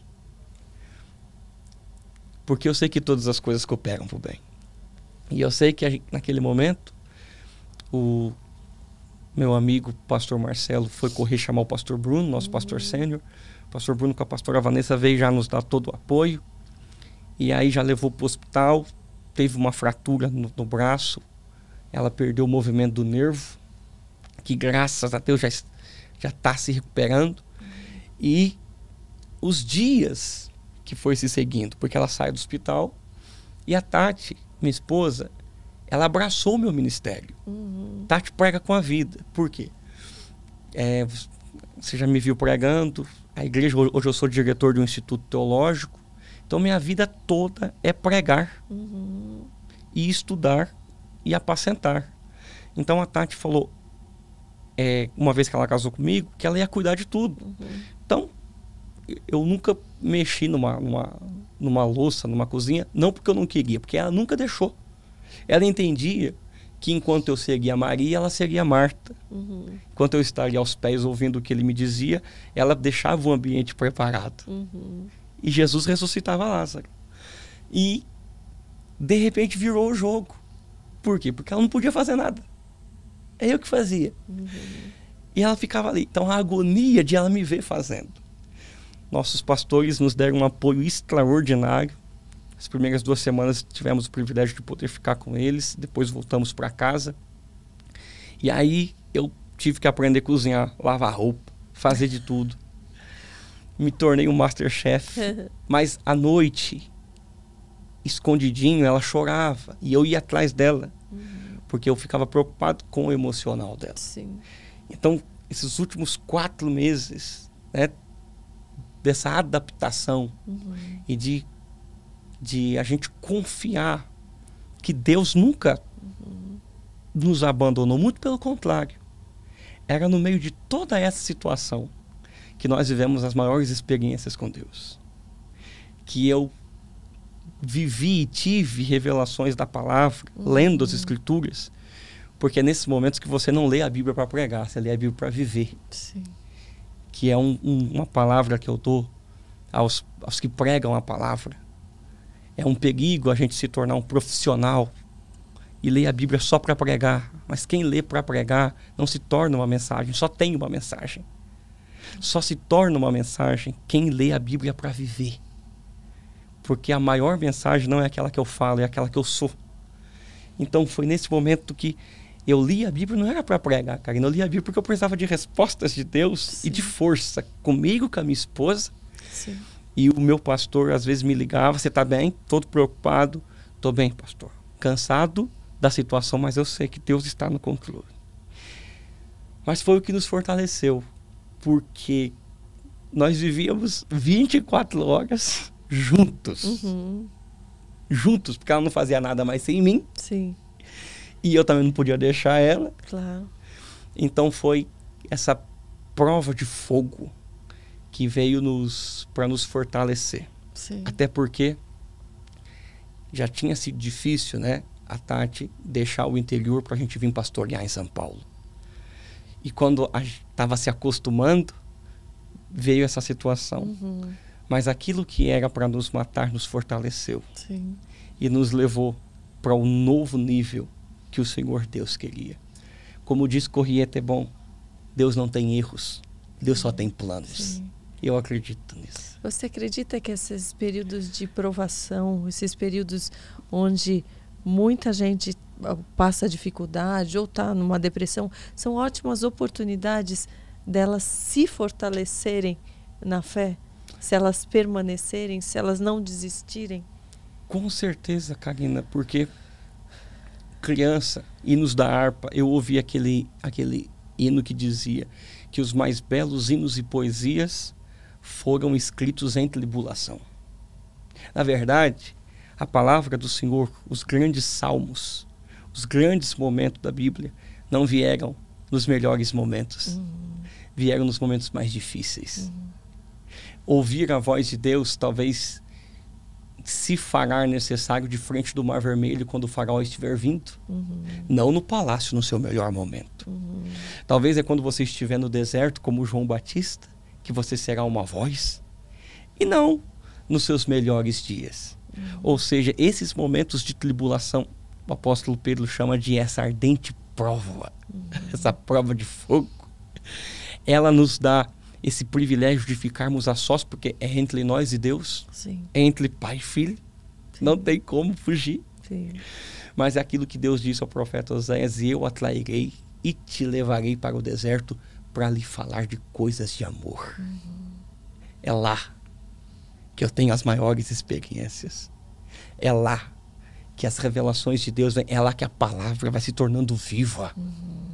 Porque eu sei que todas as coisas cooperam para o bem. E eu sei que naquele momento o meu amigo pastor Marcelo foi correr chamar o pastor Bruno, nosso pastor hum. sênior. O pastor Bruno com a pastora Vanessa veio já nos dar todo o apoio. E aí já levou para o hospital, teve uma fratura no, no braço, ela perdeu o movimento do nervo, que graças a Deus já já está se recuperando e os dias que foi se seguindo, porque ela sai do hospital e a Tati, minha esposa, ela abraçou o meu ministério. Uhum. Tati prega com a vida. Por quê? É, você já me viu pregando, a igreja, hoje eu sou diretor de um instituto teológico, então minha vida toda é pregar uhum. e estudar e apacentar. Então a Tati falou, é, uma vez que ela casou comigo, que ela ia cuidar de tudo. Uhum eu nunca mexi numa, numa, numa louça, numa cozinha, não porque eu não queria, porque ela nunca deixou. Ela entendia que enquanto eu seguia Maria, ela seguia Marta. Uhum. Enquanto eu estaria aos pés ouvindo o que ele me dizia, ela deixava o ambiente preparado. Uhum. E Jesus ressuscitava Lázaro. E, de repente, virou o jogo. Por quê? Porque ela não podia fazer nada. É eu que fazia. Uhum. E ela ficava ali. Então, a agonia de ela me ver fazendo. Nossos pastores nos deram um apoio extraordinário. As primeiras duas semanas tivemos o privilégio de poder ficar com eles, depois voltamos para casa. E aí eu tive que aprender a cozinhar, lavar roupa, fazer de tudo. Me tornei um masterchef. [laughs] Mas à noite, escondidinho, ela chorava. E eu ia atrás dela. Uhum. Porque eu ficava preocupado com o emocional dela. Sim. Então, esses últimos quatro meses, né, dessa adaptação uhum. e de, de a gente confiar que Deus nunca uhum. nos abandonou, muito pelo contrário. Era no meio de toda essa situação que nós vivemos as maiores experiências com Deus. Que eu vivi e tive revelações da palavra, uhum. lendo as escrituras, porque é nesses momentos que você não lê a Bíblia para pregar, você lê a Bíblia para viver. Sim que é um, um, uma palavra que eu dou aos, aos que pregam a palavra. É um perigo a gente se tornar um profissional e ler a Bíblia só para pregar. Mas quem lê para pregar não se torna uma mensagem, só tem uma mensagem. Só se torna uma mensagem quem lê a Bíblia para viver. Porque a maior mensagem não é aquela que eu falo, é aquela que eu sou. Então foi nesse momento que eu li a Bíblia não era para pregar, Karina. Eu li a Bíblia porque eu precisava de respostas de Deus Sim. e de força comigo, com a minha esposa. Sim. E o meu pastor às vezes me ligava: Você está bem? Todo preocupado. Estou bem, pastor. Cansado da situação, mas eu sei que Deus está no controle. Mas foi o que nos fortaleceu, porque nós vivíamos 24 horas juntos. Uhum. Juntos, porque ela não fazia nada mais sem mim. Sim. E eu também não podia deixar ela. Claro. Então foi essa prova de fogo que veio nos para nos fortalecer. Sim. Até porque já tinha sido difícil, né, a Tati deixar o interior para a gente vir pastorear em São Paulo. E quando estava se acostumando, veio essa situação. Uhum. Mas aquilo que era para nos matar nos fortaleceu Sim. e nos levou para um novo nível que o Senhor Deus queria. Como diz Corriete é Bom, Deus não tem erros, Deus só tem planos. Sim. Eu acredito nisso. Você acredita que esses períodos de provação, esses períodos onde muita gente ah, passa dificuldade ou está numa depressão, são ótimas oportunidades delas se fortalecerem na fé, se elas permanecerem, se elas não desistirem? Com certeza, Karina, porque criança, hinos da harpa, eu ouvi aquele, aquele hino que dizia que os mais belos hinos e poesias foram escritos em tribulação. Na verdade, a palavra do Senhor, os grandes salmos, os grandes momentos da Bíblia, não vieram nos melhores momentos. Uhum. Vieram nos momentos mais difíceis. Uhum. Ouvir a voz de Deus talvez se fará necessário de frente do Mar Vermelho quando o faraó estiver vindo. Uhum. Não no palácio, no seu melhor momento. Uhum. Talvez é quando você estiver no deserto, como João Batista, que você será uma voz. E não nos seus melhores dias. Uhum. Ou seja, esses momentos de tribulação, o apóstolo Pedro chama de essa ardente prova, uhum. essa prova de fogo. Ela nos dá esse privilégio de ficarmos a sós, porque é entre nós e Deus, Sim. é entre pai e filho, Sim. não tem como fugir. Sim. Mas é aquilo que Deus disse ao profeta Oséias: e eu atrairei e te levarei para o deserto para lhe falar de coisas de amor. Uhum. É lá que eu tenho as maiores experiências. É lá que as revelações de Deus É lá que a palavra vai se tornando viva. Uhum.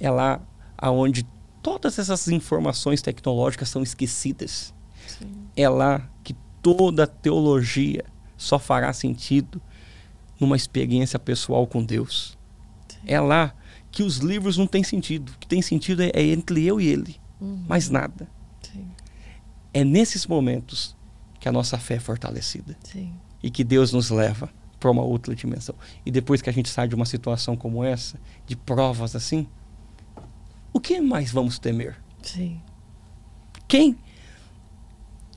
É lá aonde todas essas informações tecnológicas são esquecidas. Sim. É lá que toda teologia só fará sentido numa experiência pessoal com Deus. Sim. É lá que os livros não têm sentido. O que tem sentido é, é entre eu e ele, uhum. mais nada. Sim. É nesses momentos que a nossa fé é fortalecida e que Deus nos leva para uma outra dimensão. E depois que a gente sai de uma situação como essa, de provas assim, o que mais vamos temer? Sim. Quem?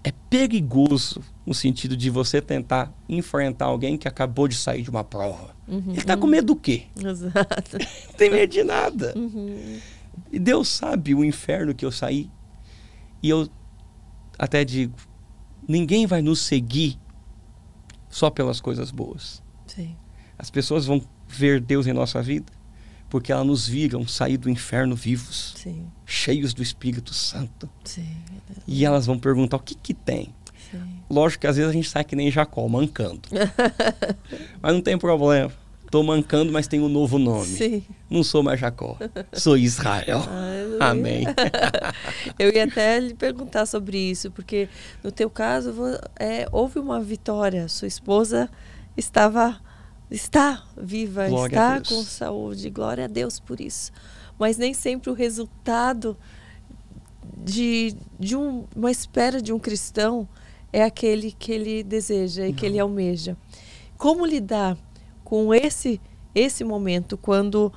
É perigoso no sentido de você tentar enfrentar alguém que acabou de sair de uma prova. Uhum, Ele está uhum. com medo do quê? Exato. [laughs] Tem medo de nada. Uhum. E Deus sabe o inferno que eu saí. E eu até digo: ninguém vai nos seguir só pelas coisas boas. Sim. As pessoas vão ver Deus em nossa vida porque elas nos viram sair do inferno vivos, Sim. cheios do Espírito Santo. Sim. É e elas vão perguntar: o que, que tem? Sim. Lógico que às vezes a gente sai tá que nem Jacó, mancando. [laughs] mas não tem problema. Estou mancando, mas tenho um novo nome. Sim. Não sou mais Jacó, sou Israel. [laughs] Amém. [laughs] eu ia até lhe perguntar sobre isso, porque no teu caso é, houve uma vitória. Sua esposa estava está viva, glória está com saúde, glória a Deus por isso. Mas nem sempre o resultado de, de um, uma espera de um cristão é aquele que ele deseja e Não. que ele uhum. almeja. Como lidar com esse esse momento quando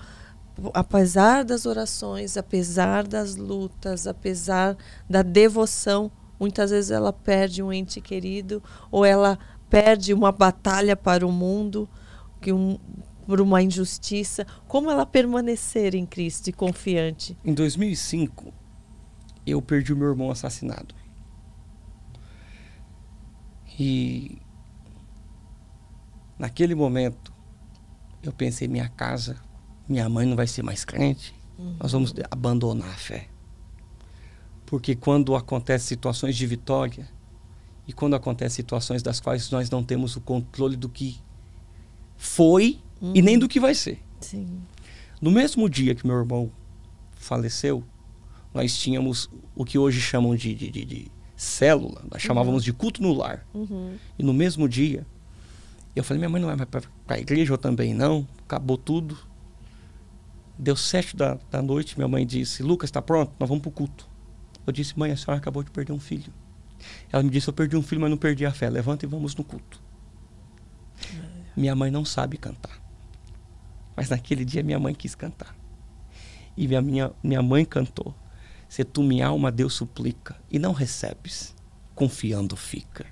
apesar das orações, apesar das lutas, apesar da devoção, muitas vezes ela perde um ente querido ou ela perde uma batalha para o mundo que um, por uma injustiça, como ela permanecer em Cristo e confiante? Em 2005, eu perdi o meu irmão assassinado. E naquele momento, eu pensei: minha casa, minha mãe não vai ser mais crente, uhum. nós vamos abandonar a fé. Porque quando acontecem situações de vitória e quando acontecem situações das quais nós não temos o controle do que foi uhum. e nem uhum. do que vai ser. Sim. No mesmo dia que meu irmão faleceu, nós tínhamos o que hoje chamam de, de, de, de célula, nós chamávamos uhum. de culto no lar. Uhum. E no mesmo dia, eu falei: minha mãe não vai para a igreja, eu também não, acabou tudo. Deu sete da, da noite, minha mãe disse: Lucas, está pronto? Nós vamos para o culto. Eu disse: mãe, a senhora acabou de perder um filho. Ela me disse: eu perdi um filho, mas não perdi a fé, levanta e vamos no culto. Minha mãe não sabe cantar. Mas naquele dia minha mãe quis cantar. E minha, minha, minha mãe cantou. Se tu me alma, Deus suplica, e não recebes, confiando fica.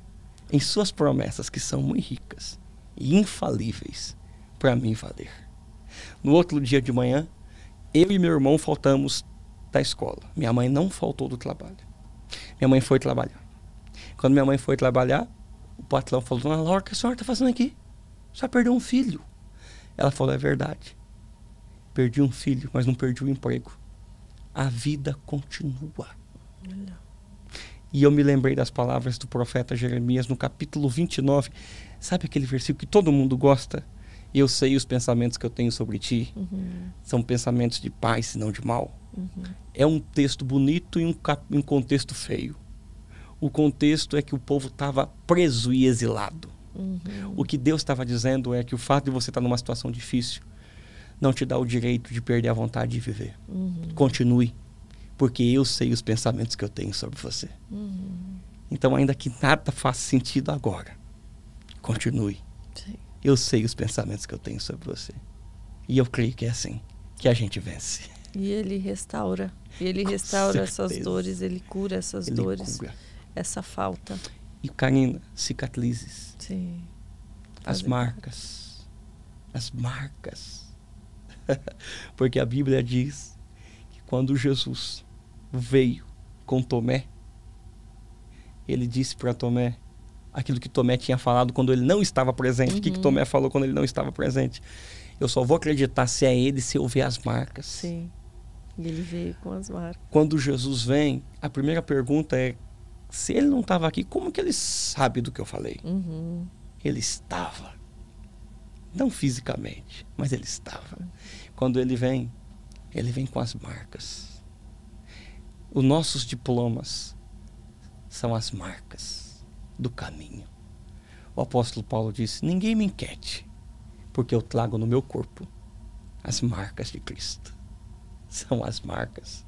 Em suas promessas, que são muito ricas e infalíveis, para mim valer. No outro dia de manhã, eu e meu irmão faltamos da escola. Minha mãe não faltou do trabalho. Minha mãe foi trabalhar. Quando minha mãe foi trabalhar, o patrão falou: Dona Laura, o que a senhora está fazendo aqui? Só perdeu um filho. Ela falou: é verdade. Perdi um filho, mas não perdi o emprego. A vida continua. E eu me lembrei das palavras do profeta Jeremias no capítulo 29. Sabe aquele versículo que todo mundo gosta? Eu sei os pensamentos que eu tenho sobre ti. Uhum. São pensamentos de paz, não de mal. Uhum. É um texto bonito e um, um contexto feio. O contexto é que o povo estava preso e exilado. Uhum. O que Deus estava dizendo é que o fato de você estar tá numa situação difícil não te dá o direito de perder a vontade de viver. Uhum. Continue, porque eu sei os pensamentos que eu tenho sobre você. Uhum. Então, ainda que nada faça sentido agora, continue. Sim. Eu sei os pensamentos que eu tenho sobre você. E eu creio que é assim que a gente vence. E ele restaura. E ele Com restaura certeza. essas dores, ele cura essas ele dores, cura. essa falta. E, Karina, cicatrizes. Sim. As marcas. As marcas. [laughs] Porque a Bíblia diz que quando Jesus veio com Tomé, ele disse para Tomé aquilo que Tomé tinha falado quando ele não estava presente. Uhum. O que, que uhum. Tomé falou quando ele não estava presente? Eu só vou acreditar se é ele se eu ver as marcas. Sim. ele veio com as marcas. Quando Jesus vem, a primeira pergunta é se ele não estava aqui, como que ele sabe do que eu falei? Uhum. Ele estava. Não fisicamente, mas ele estava. Quando ele vem, ele vem com as marcas. Os nossos diplomas são as marcas do caminho. O apóstolo Paulo disse: Ninguém me inquiete, porque eu trago no meu corpo as marcas de Cristo. São as marcas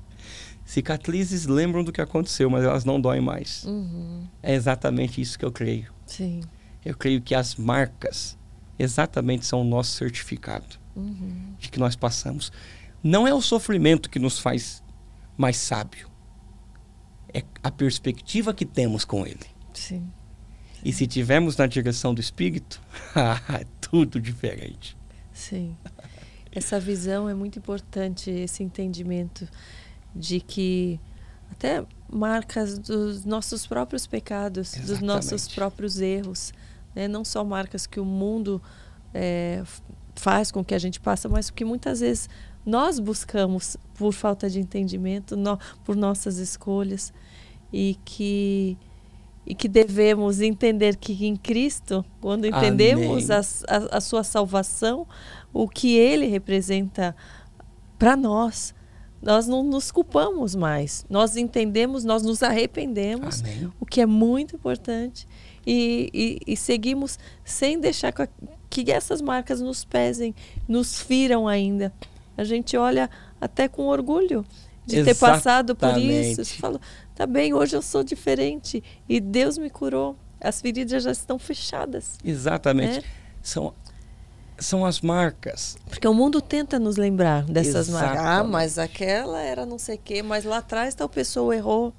Cicatrizes lembram do que aconteceu, mas elas não doem mais. Uhum. É exatamente isso que eu creio. Sim. Eu creio que as marcas exatamente são o nosso certificado uhum. de que nós passamos. Não é o sofrimento que nos faz mais sábio, é a perspectiva que temos com ele. Sim. E se tivermos na direção do Espírito, [laughs] ah, é tudo diferente. Sim. Essa visão é muito importante, esse entendimento de que até marcas dos nossos próprios pecados, Exatamente. dos nossos próprios erros, né? não só marcas que o mundo é, faz com que a gente passa, mas que muitas vezes nós buscamos por falta de entendimento, no, por nossas escolhas e que e que devemos entender que em Cristo, quando entendemos a, a, a sua salvação, o que Ele representa para nós, nós não nos culpamos mais. Nós entendemos, nós nos arrependemos, Amém. o que é muito importante. E, e, e seguimos sem deixar que essas marcas nos pesem, nos firam ainda. A gente olha até com orgulho de Exatamente. ter passado por isso. Você fala, tá bem, hoje eu sou diferente e Deus me curou. As feridas já estão fechadas. Exatamente. Né? São são as marcas. Porque o mundo tenta nos lembrar dessas marcas. Ah, mas aquela era não sei o quê, mas lá atrás tal pessoa errou.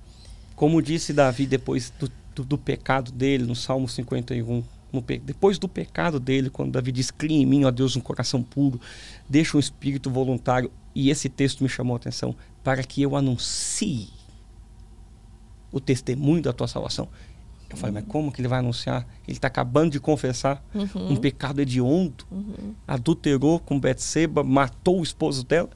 Como disse Davi depois do, do, do pecado dele, no Salmo 51, no, depois do pecado dele, quando Davi diz: Cria em mim, ó Deus, um coração puro, deixa um espírito voluntário. E esse texto me chamou a atenção para que eu anuncie o testemunho da tua salvação. Eu falei, mas como que ele vai anunciar? Ele está acabando de confessar uhum. um pecado hediondo, uhum. adulterou com Betseba, matou o esposo dela.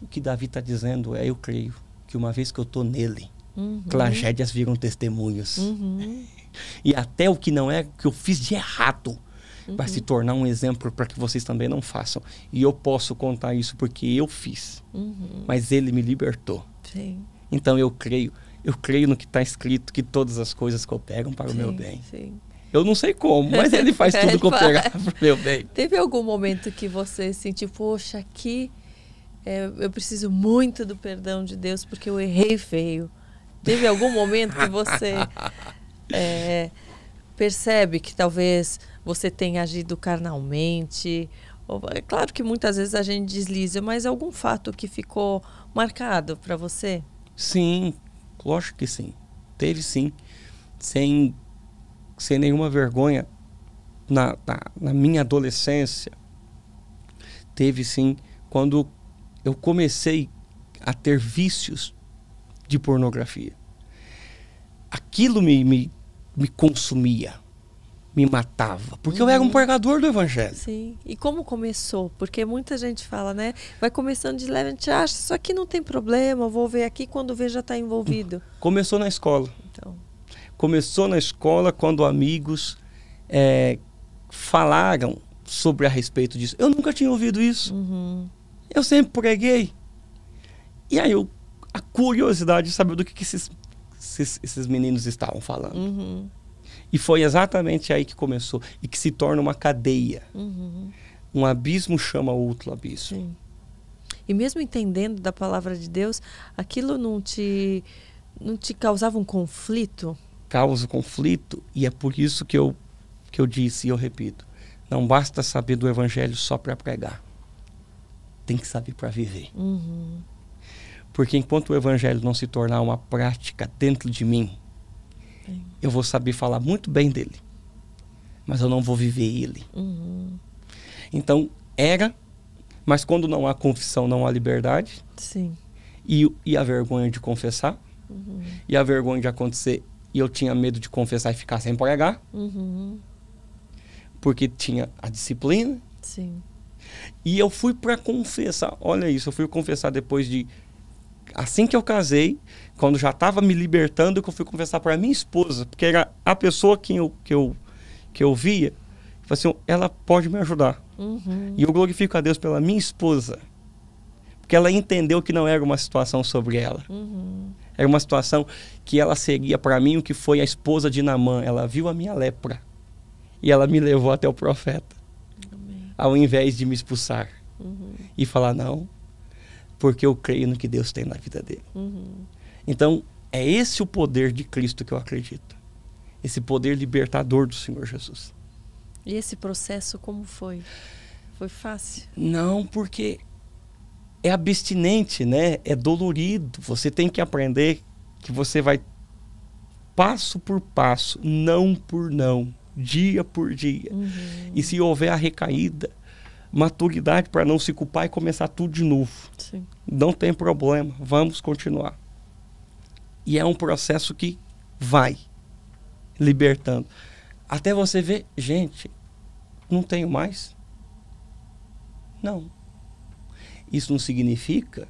O que Davi está dizendo é, eu creio que uma vez que eu estou nele, uhum. tragédias viram testemunhos. Uhum. [laughs] e até o que não é, que eu fiz de errado, vai se uhum. tornar um exemplo para que vocês também não façam. E eu posso contar isso porque eu fiz, uhum. mas ele me libertou. Sim. Então eu creio eu creio no que está escrito, que todas as coisas cooperam para sim, o meu bem. Sim. Eu não sei como, mas ele faz [laughs] tudo cooperar para o meu bem. Teve algum momento que você sentiu, poxa, aqui é, eu preciso muito do perdão de Deus porque eu errei feio. Teve algum momento que você [laughs] é, percebe que talvez você tenha agido carnalmente? Ou, é claro que muitas vezes a gente desliza, mas algum fato que ficou marcado para você? Sim, Lógico que sim. Teve sim. Sem, sem nenhuma vergonha na, na, na minha adolescência. Teve sim quando eu comecei a ter vícios de pornografia. Aquilo me, me, me consumia me matava, porque uhum. eu era um uhum. pregador do evangelho. Sim. E como começou? Porque muita gente fala, né? Vai começando de leve, a gente acha, isso aqui não tem problema, vou ver aqui quando ver já está envolvido. Começou na escola. Então. Começou na escola quando amigos é, falaram sobre a respeito disso. Eu nunca tinha ouvido isso. Uhum. Eu sempre preguei. E aí eu, a curiosidade de saber do que, que esses, esses, esses meninos estavam falando. Uhum. E foi exatamente aí que começou e que se torna uma cadeia. Uhum. Um abismo chama outro abismo. Sim. E mesmo entendendo da palavra de Deus, aquilo não te não te causava um conflito? Causa conflito e é por isso que eu que eu disse e eu repito, não basta saber do evangelho só para pregar. Tem que saber para viver. Uhum. Porque enquanto o evangelho não se tornar uma prática dentro de mim, eu vou saber falar muito bem dele, mas eu não vou viver ele. Uhum. Então, era, mas quando não há confissão, não há liberdade. Sim. E, e a vergonha de confessar, uhum. e a vergonha de acontecer, e eu tinha medo de confessar e ficar sem pregar, uhum. porque tinha a disciplina. Sim. E eu fui para confessar, olha isso, eu fui confessar depois de assim que eu casei, quando já estava me libertando, que eu fui conversar para minha esposa, porque era a pessoa que eu, que eu, que eu via, eu assim, ela pode me ajudar. Uhum. E eu glorifico a Deus pela minha esposa, porque ela entendeu que não era uma situação sobre ela. Uhum. Era uma situação que ela seguia para mim o que foi a esposa de Namã. Ela viu a minha lepra e ela me levou até o profeta, Amém. ao invés de me expulsar uhum. e falar não porque eu creio no que Deus tem na vida dele. Uhum. Então, é esse o poder de Cristo que eu acredito. Esse poder libertador do Senhor Jesus. E esse processo como foi? Foi fácil? Não, porque é abstinente, né? É dolorido. Você tem que aprender que você vai passo por passo, não por não, dia por dia. Uhum. E se houver a recaída, maturidade para não se culpar e começar tudo de novo. Sim. Não tem problema, vamos continuar. E é um processo que vai libertando. Até você ver, gente, não tenho mais. Não. Isso não significa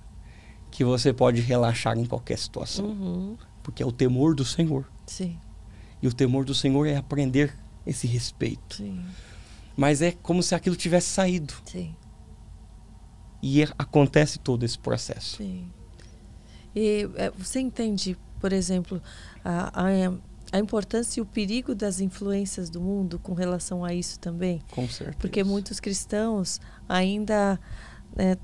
que você pode relaxar em qualquer situação. Uhum. Porque é o temor do Senhor. Sim. E o temor do Senhor é aprender esse respeito. Sim. Mas é como se aquilo tivesse saído. Sim. E é, acontece todo esse processo. Sim. E é, você entende, por exemplo, a, a, a importância e o perigo das influências do mundo com relação a isso também? Com certeza. Porque muitos cristãos ainda. É,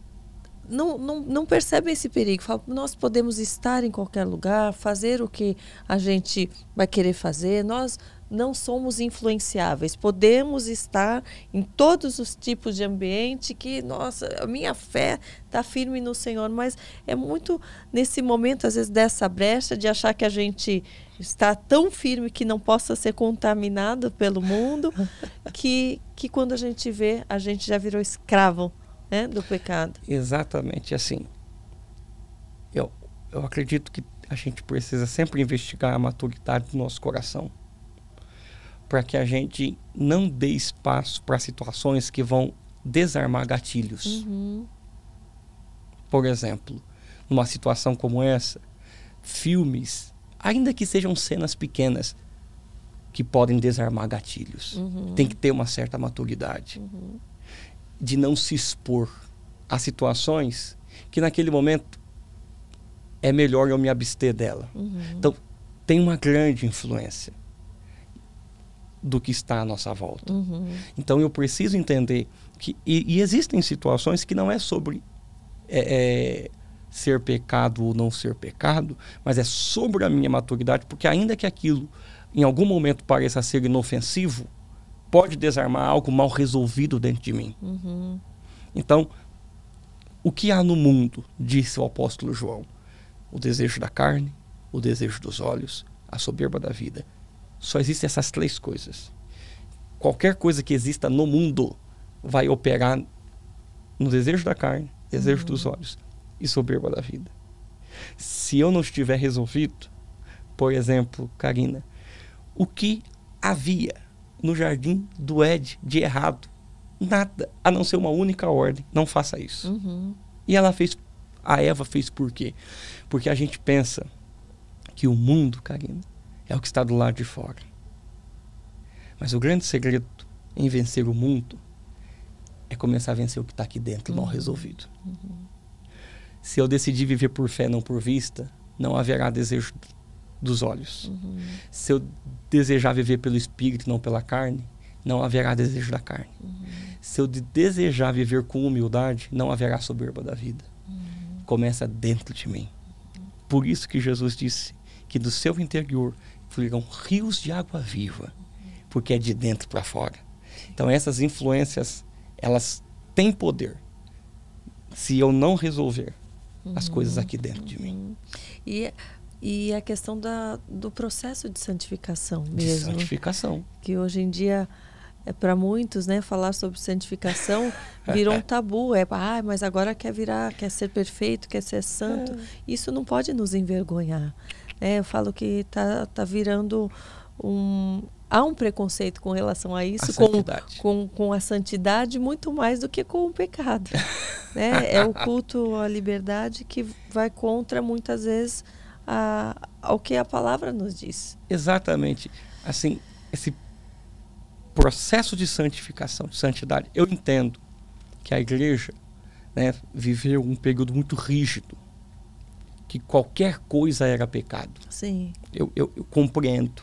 não, não, não, percebem esse perigo. nós podemos estar em qualquer lugar, fazer o que a gente vai querer fazer, nós não somos influenciáveis. Podemos estar em todos os tipos de ambiente que, nossa, a minha fé está firme no Senhor, mas é muito nesse momento, às vezes, dessa brecha de achar que a gente está tão firme que não possa ser contaminado pelo mundo, [laughs] que, que quando a gente vê, a gente já virou escravo né, do pecado. Exatamente assim. Eu, eu acredito que a gente precisa sempre investigar a maturidade do nosso coração para que a gente não dê espaço para situações que vão desarmar gatilhos. Uhum. Por exemplo, numa situação como essa, filmes, ainda que sejam cenas pequenas, que podem desarmar gatilhos. Uhum. Tem que ter uma certa maturidade uhum. de não se expor a situações que naquele momento é melhor eu me abster dela. Uhum. Então, tem uma grande influência do que está à nossa volta. Uhum. Então eu preciso entender que e, e, existem situações que não é sobre é, é, ser pecado ou não ser pecado, mas é sobre a minha maturidade, porque ainda que aquilo em algum momento pareça ser inofensivo, pode desarmar algo mal resolvido dentro de mim. Uhum. Então, o que há no mundo, disse o apóstolo João? O desejo da carne, o desejo dos olhos, a soberba da vida só existem essas três coisas. Qualquer coisa que exista no mundo vai operar no desejo da carne, desejo uhum. dos olhos e soberba da vida. Se eu não estiver resolvido, por exemplo, Karina, o que havia no jardim do Ed de errado? Nada, a não ser uma única ordem: não faça isso. Uhum. E ela fez, a Eva fez por quê? Porque a gente pensa que o mundo, Karina, é o que está do lado de fora. Mas o grande segredo em vencer o mundo é começar a vencer o que está aqui dentro, uhum. mal resolvido. Uhum. Se eu decidir viver por fé, não por vista, não haverá desejo dos olhos. Uhum. Se eu desejar viver pelo espírito, não pela carne, não haverá desejo da carne. Uhum. Se eu desejar viver com humildade, não haverá soberba da vida. Uhum. Começa dentro de mim. Por isso que Jesus disse que do seu interior fluirão rios de água viva, porque é de dentro para fora. Então essas influências, elas têm poder. Se eu não resolver uhum. as coisas aqui dentro de mim. E e a questão da, do processo de santificação mesmo. De santificação. Que hoje em dia, é para muitos, né, falar sobre santificação [laughs] virou um tabu. É, ah, mas agora quer virar, quer ser perfeito, quer ser santo. É. Isso não pode nos envergonhar. Né? Eu falo que tá, tá virando um, há um preconceito com relação a isso, a com, com, com, a santidade, muito mais do que com o pecado. [laughs] né? É o culto à liberdade que vai contra, muitas vezes, a, ao que a palavra nos diz. Exatamente. Assim, esse processo de santificação, de santidade, eu entendo que a igreja né, viveu um período muito rígido que qualquer coisa era pecado. Sim. Eu, eu, eu compreendo.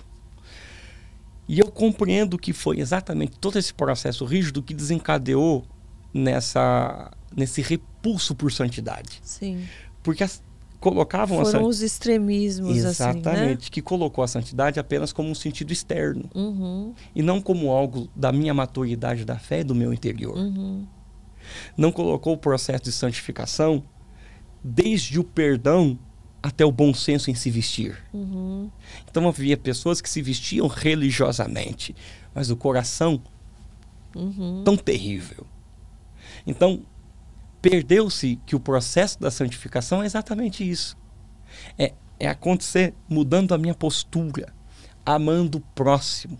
E eu compreendo que foi exatamente todo esse processo rígido que desencadeou nessa, nesse repulso por santidade. Sim. Porque as, colocavam Foram a sant... os extremismos, Exatamente, assim, né? que colocou a santidade apenas como um sentido externo. Uhum. E não como algo da minha maturidade da fé e do meu interior. Uhum. Não colocou o processo de santificação desde o perdão até o bom senso em se vestir. Uhum. Então havia pessoas que se vestiam religiosamente, mas o coração uhum. tão terrível. Então perdeu-se que o processo da santificação é exatamente isso. É, é acontecer mudando a minha postura, amando o próximo,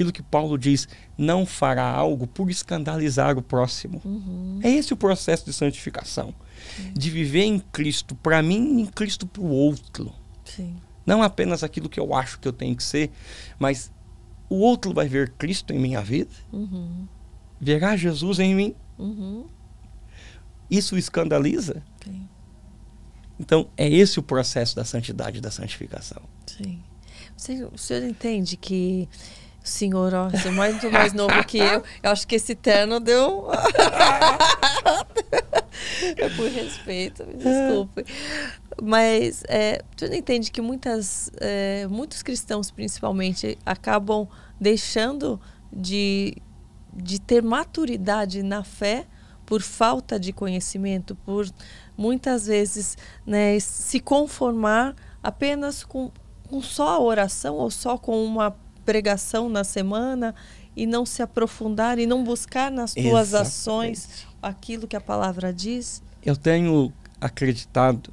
aquilo que Paulo diz, não fará algo por escandalizar o próximo. Uhum. É esse o processo de santificação. Uhum. De viver em Cristo para mim e em Cristo para o outro. Sim. Não apenas aquilo que eu acho que eu tenho que ser, mas o outro vai ver Cristo em minha vida, uhum. verá Jesus em mim. Uhum. Isso escandaliza? Sim. Então, é esse o processo da santidade e da santificação. Sim. O senhor entende que Senhor, ó, você é muito mais novo que eu. Eu acho que esse terno deu. [laughs] é por respeito, me desculpe. Mas é, tu não entende que muitas, é, muitos cristãos, principalmente, acabam deixando de, de ter maturidade na fé por falta de conhecimento, por muitas vezes né, se conformar apenas com, com só a oração ou só com uma pregação na semana e não se aprofundar e não buscar nas tuas Exatamente. ações aquilo que a palavra diz? Eu tenho acreditado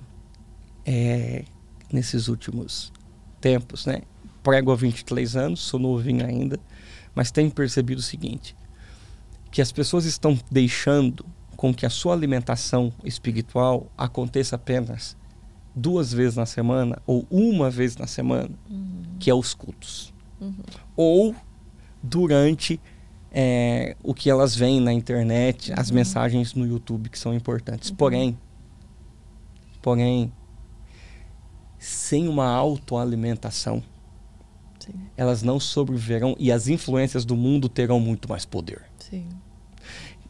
é, nesses últimos tempos, né? Prego há 23 anos, sou novinho ainda, mas tenho percebido o seguinte: que as pessoas estão deixando com que a sua alimentação espiritual aconteça apenas duas vezes na semana ou uma vez na semana, uhum. que é os cultos uhum. ou durante é, o que elas veem na internet, as uhum. mensagens no YouTube que são importantes. Uhum. Porém, porém, sem uma autoalimentação, elas não sobreviverão e as influências do mundo terão muito mais poder. Sim.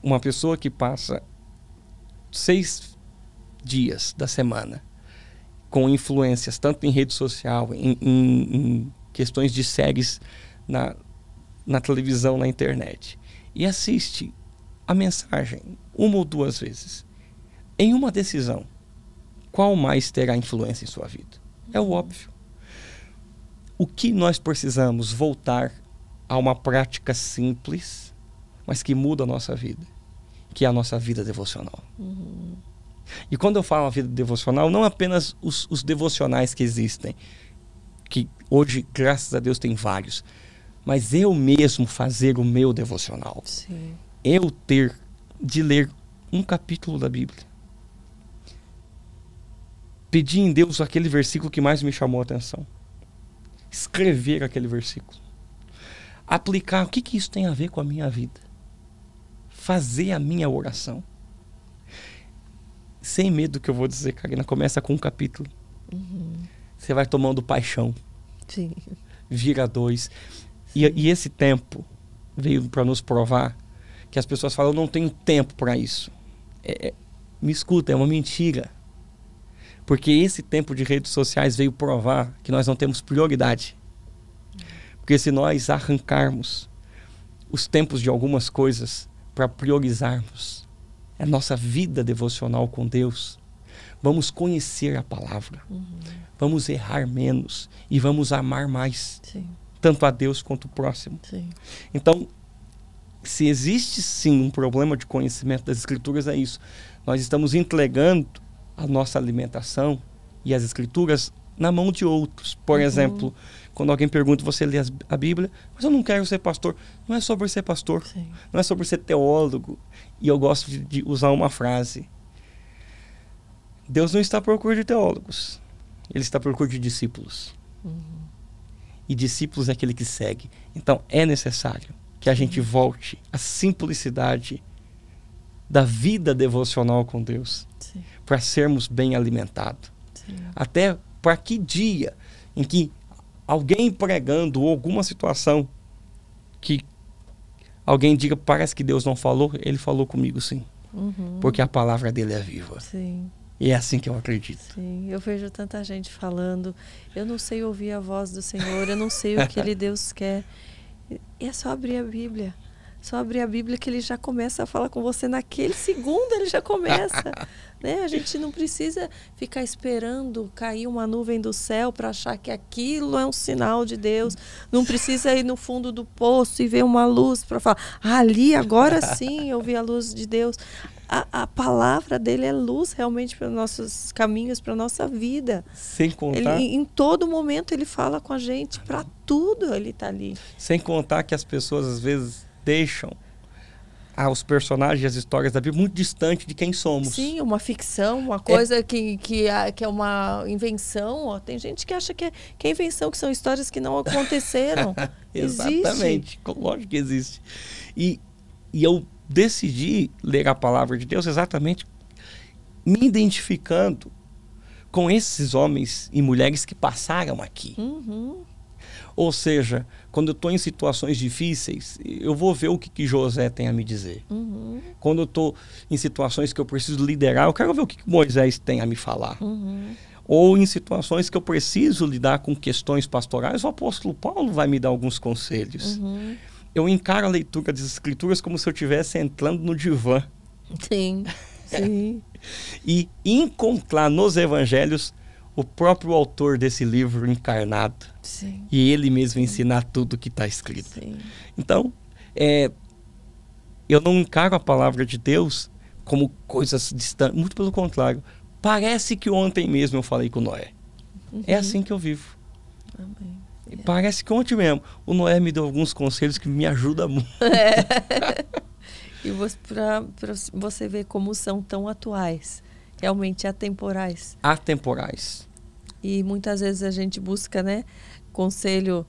Uma pessoa que passa seis dias da semana com influências tanto em rede social, em, em, em questões de séries na, na televisão, na internet. E assiste a mensagem uma ou duas vezes. Em uma decisão, qual mais terá influência em sua vida? É o óbvio. O que nós precisamos voltar a uma prática simples, mas que muda a nossa vida, que é a nossa vida devocional. Uhum. E quando eu falo a vida devocional, não apenas os, os devocionais que existem, que hoje, graças a Deus, tem vários. Mas eu mesmo fazer o meu devocional. Sim. Eu ter de ler um capítulo da Bíblia. Pedir em Deus aquele versículo que mais me chamou a atenção. Escrever aquele versículo. Aplicar o que, que isso tem a ver com a minha vida. Fazer a minha oração. Sem medo que eu vou dizer, Karina, começa com um capítulo. Uhum você vai tomando paixão. Sim. Vira dois. E, e esse tempo veio para nos provar que as pessoas falam, eu não tenho tempo para isso. É, é, me escuta, é uma mentira. Porque esse tempo de redes sociais veio provar que nós não temos prioridade. Porque se nós arrancarmos os tempos de algumas coisas para priorizarmos a nossa vida devocional com Deus, vamos conhecer a palavra, uhum. vamos errar menos e vamos amar mais, sim. tanto a Deus quanto o próximo. Sim. Então, se existe sim um problema de conhecimento das Escrituras, é isso. Nós estamos entregando a nossa alimentação e as Escrituras na mão de outros. Por uhum. exemplo, quando alguém pergunta, você lê a Bíblia, mas eu não quero ser pastor. Não é sobre ser pastor, sim. não é sobre ser teólogo. E eu gosto de, de usar uma frase Deus não está à procura de teólogos. Ele está à procura de discípulos. Uhum. E discípulos é aquele que segue. Então é necessário que a gente uhum. volte à simplicidade da vida devocional com Deus para sermos bem alimentados. Até para que dia em que alguém pregando ou alguma situação que alguém diga parece que Deus não falou, ele falou comigo sim. Uhum. Porque a palavra dele é viva. Sim. E é assim que eu acredito. Sim, eu vejo tanta gente falando, eu não sei ouvir a voz do Senhor, eu não sei o que ele [laughs] Deus quer. E é só abrir a Bíblia. Só abrir a Bíblia que ele já começa a falar com você naquele segundo, ele já começa. [laughs] né? A gente não precisa ficar esperando cair uma nuvem do céu para achar que aquilo é um sinal de Deus. Não precisa ir no fundo do poço e ver uma luz para falar, ali agora sim eu vi a luz de Deus a, a palavra dele é luz realmente para os nossos caminhos, para a nossa vida. Sem contar. Ele, em todo momento ele fala com a gente, para tudo ele está ali. Sem contar que as pessoas às vezes deixam ah, os personagens, as histórias da Bíblia, muito distante de quem somos. Sim, uma ficção, uma coisa é. que, que, ah, que, é uma invenção. Ó. Tem gente que acha que é, que é invenção, que são histórias que não aconteceram. [laughs] Exatamente, existe. lógico que existe. E, e eu decidi ler a palavra de Deus exatamente me identificando com esses homens e mulheres que passaram aqui. Uhum. Ou seja, quando eu estou em situações difíceis, eu vou ver o que, que José tem a me dizer. Uhum. Quando eu estou em situações que eu preciso liderar, eu quero ver o que, que Moisés tem a me falar. Uhum. Ou em situações que eu preciso lidar com questões pastorais, o apóstolo Paulo vai me dar alguns conselhos. Uhum eu encaro a leitura das escrituras como se eu estivesse entrando no divã. Sim, [laughs] sim. e encontrar nos evangelhos o próprio autor desse livro encarnado. Sim. E ele mesmo ensinar tudo que está escrito. Sim. Então, é, eu não encaro a palavra de Deus como coisas distantes. Muito pelo contrário. Parece que ontem mesmo eu falei com Noé. É uhum. É assim que eu vivo. Amém. E é. parece que ontem mesmo. O Noé me deu alguns conselhos que me ajudam muito. É. [laughs] e para você ver como são tão atuais. Realmente atemporais. Atemporais. E muitas vezes a gente busca, né? Conselho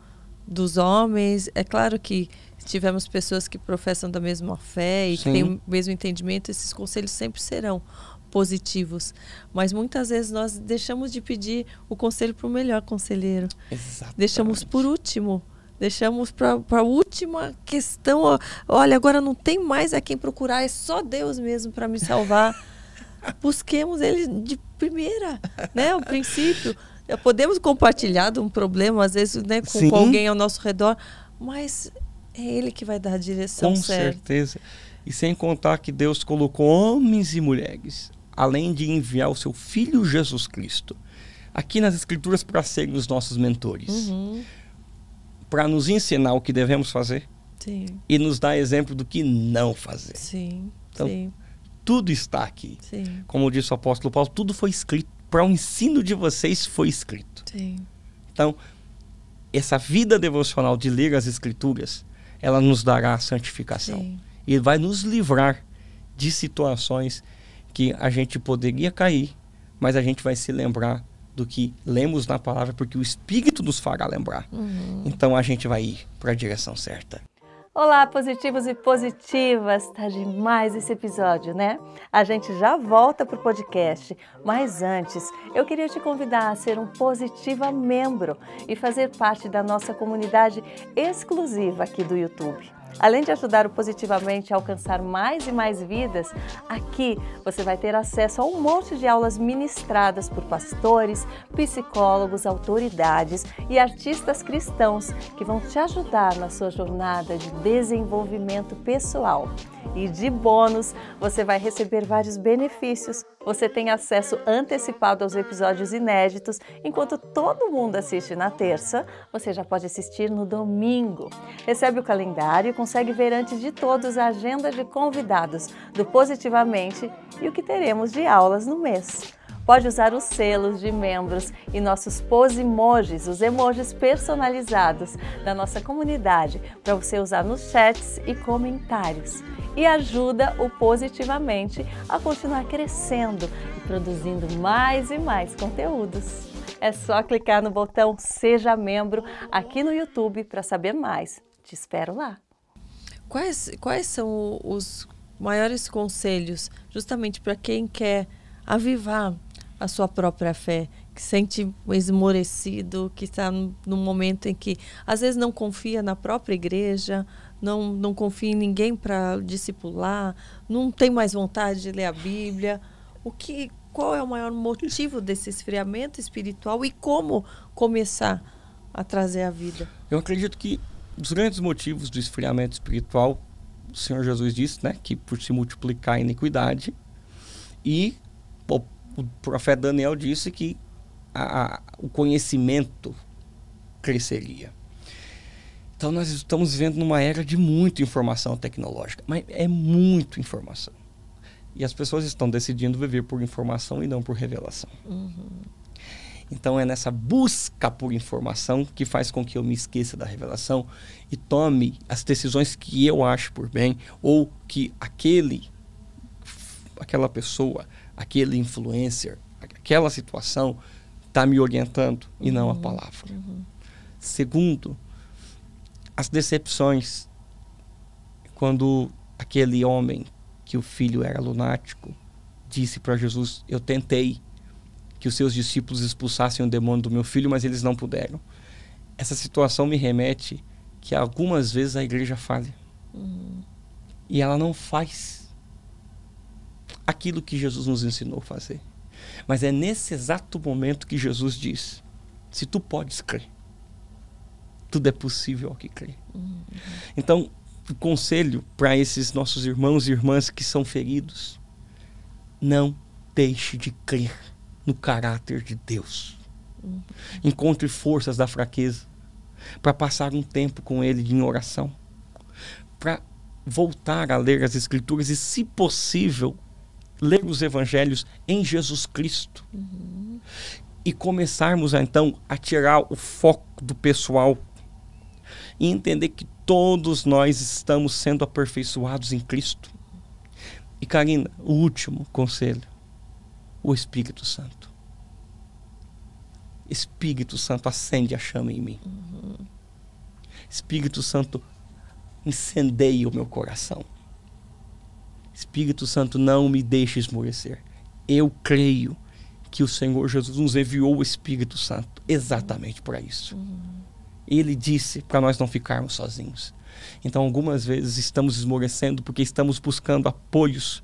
dos homens. É claro que tivemos pessoas que professam da mesma fé e Sim. que têm o mesmo entendimento, esses conselhos sempre serão positivos. Mas muitas vezes nós deixamos de pedir o conselho para o melhor conselheiro. Exatamente. Deixamos por último. Deixamos para a última questão. Olha, agora não tem mais a quem procurar, é só Deus mesmo para me salvar. [laughs] Busquemos ele de primeira, né? O princípio. Podemos compartilhar de um problema, às vezes, né, com, com alguém ao nosso redor, mas é ele que vai dar a direção Com certa. certeza. E sem contar que Deus colocou homens e mulheres além de enviar o seu filho Jesus Cristo, aqui nas Escrituras para serem os nossos mentores, uhum. para nos ensinar o que devemos fazer sim. e nos dar exemplo do que não fazer. Sim, então, sim. tudo está aqui. Sim. Como disse o apóstolo Paulo, tudo foi escrito, para o ensino de vocês foi escrito. Então, essa vida devocional de ler as Escrituras, ela nos dará a santificação e vai nos livrar de situações que a gente poderia cair, mas a gente vai se lembrar do que lemos na palavra, porque o Espírito nos fará lembrar. Uhum. Então a gente vai ir para a direção certa. Olá, positivos e positivas! Tá demais esse episódio, né? A gente já volta pro podcast, mas antes, eu queria te convidar a ser um positiva membro e fazer parte da nossa comunidade exclusiva aqui do YouTube. Além de ajudar o Positivamente a alcançar mais e mais vidas, aqui você vai ter acesso a um monte de aulas ministradas por pastores, psicólogos, autoridades e artistas cristãos que vão te ajudar na sua jornada de desenvolvimento pessoal. E de bônus, você vai receber vários benefícios, você tem acesso antecipado aos episódios inéditos, enquanto todo mundo assiste na terça, você já pode assistir no domingo. Recebe o calendário e consegue ver antes de todos a agenda de convidados do Positivamente e o que teremos de aulas no mês. Pode usar os selos de membros e nossos pose emojis, os emojis personalizados da nossa comunidade, para você usar nos chats e comentários. E ajuda o Positivamente a continuar crescendo e produzindo mais e mais conteúdos. É só clicar no botão Seja Membro aqui no YouTube para saber mais. Te espero lá. Quais, quais são os maiores conselhos justamente para quem quer avivar a sua própria fé, que sente esmorecido, que está num momento em que às vezes não confia na própria igreja, não, não confia em ninguém para discipular, não tem mais vontade de ler a Bíblia. O que, qual é o maior motivo desse esfriamento espiritual e como começar a trazer a vida? Eu acredito que os grandes motivos do esfriamento espiritual, o Senhor Jesus disse, né, que por se multiplicar a iniquidade e o profeta Daniel disse que a, a, o conhecimento cresceria. Então nós estamos vivendo numa era de muita informação tecnológica, mas é muita informação. E as pessoas estão decidindo viver por informação e não por revelação. Uhum. Então é nessa busca por informação que faz com que eu me esqueça da revelação e tome as decisões que eu acho por bem ou que aquele aquela pessoa aquele influencer, aquela situação está me orientando e não a uhum, palavra. Uhum. Segundo, as decepções. Quando aquele homem, que o filho era lunático, disse para Jesus: Eu tentei que os seus discípulos expulsassem o demônio do meu filho, mas eles não puderam. Essa situação me remete que algumas vezes a igreja falha. Uhum. E ela não faz aquilo que Jesus nos ensinou a fazer. Mas é nesse exato momento que Jesus diz: se tu podes crer, tudo é possível ao que crê. Uhum. Então, o conselho para esses nossos irmãos e irmãs que são feridos: não deixe de crer no caráter de Deus. Uhum. Encontre forças da fraqueza para passar um tempo com Ele em oração, para voltar a ler as Escrituras e, se possível, ler os evangelhos em Jesus Cristo. Uhum. E começarmos então a tirar o foco do pessoal e entender que todos nós estamos sendo aperfeiçoados em Cristo. E Karina, o último conselho: o Espírito Santo. Espírito Santo, acende a chama em mim. Uhum. Espírito Santo, incendeia o meu coração. Espírito Santo, não me deixe esmorecer. Eu creio que o Senhor Jesus nos enviou o Espírito Santo exatamente para isso. Uhum. Ele disse para nós não ficarmos sozinhos. Então, algumas vezes estamos esmorecendo porque estamos buscando apoios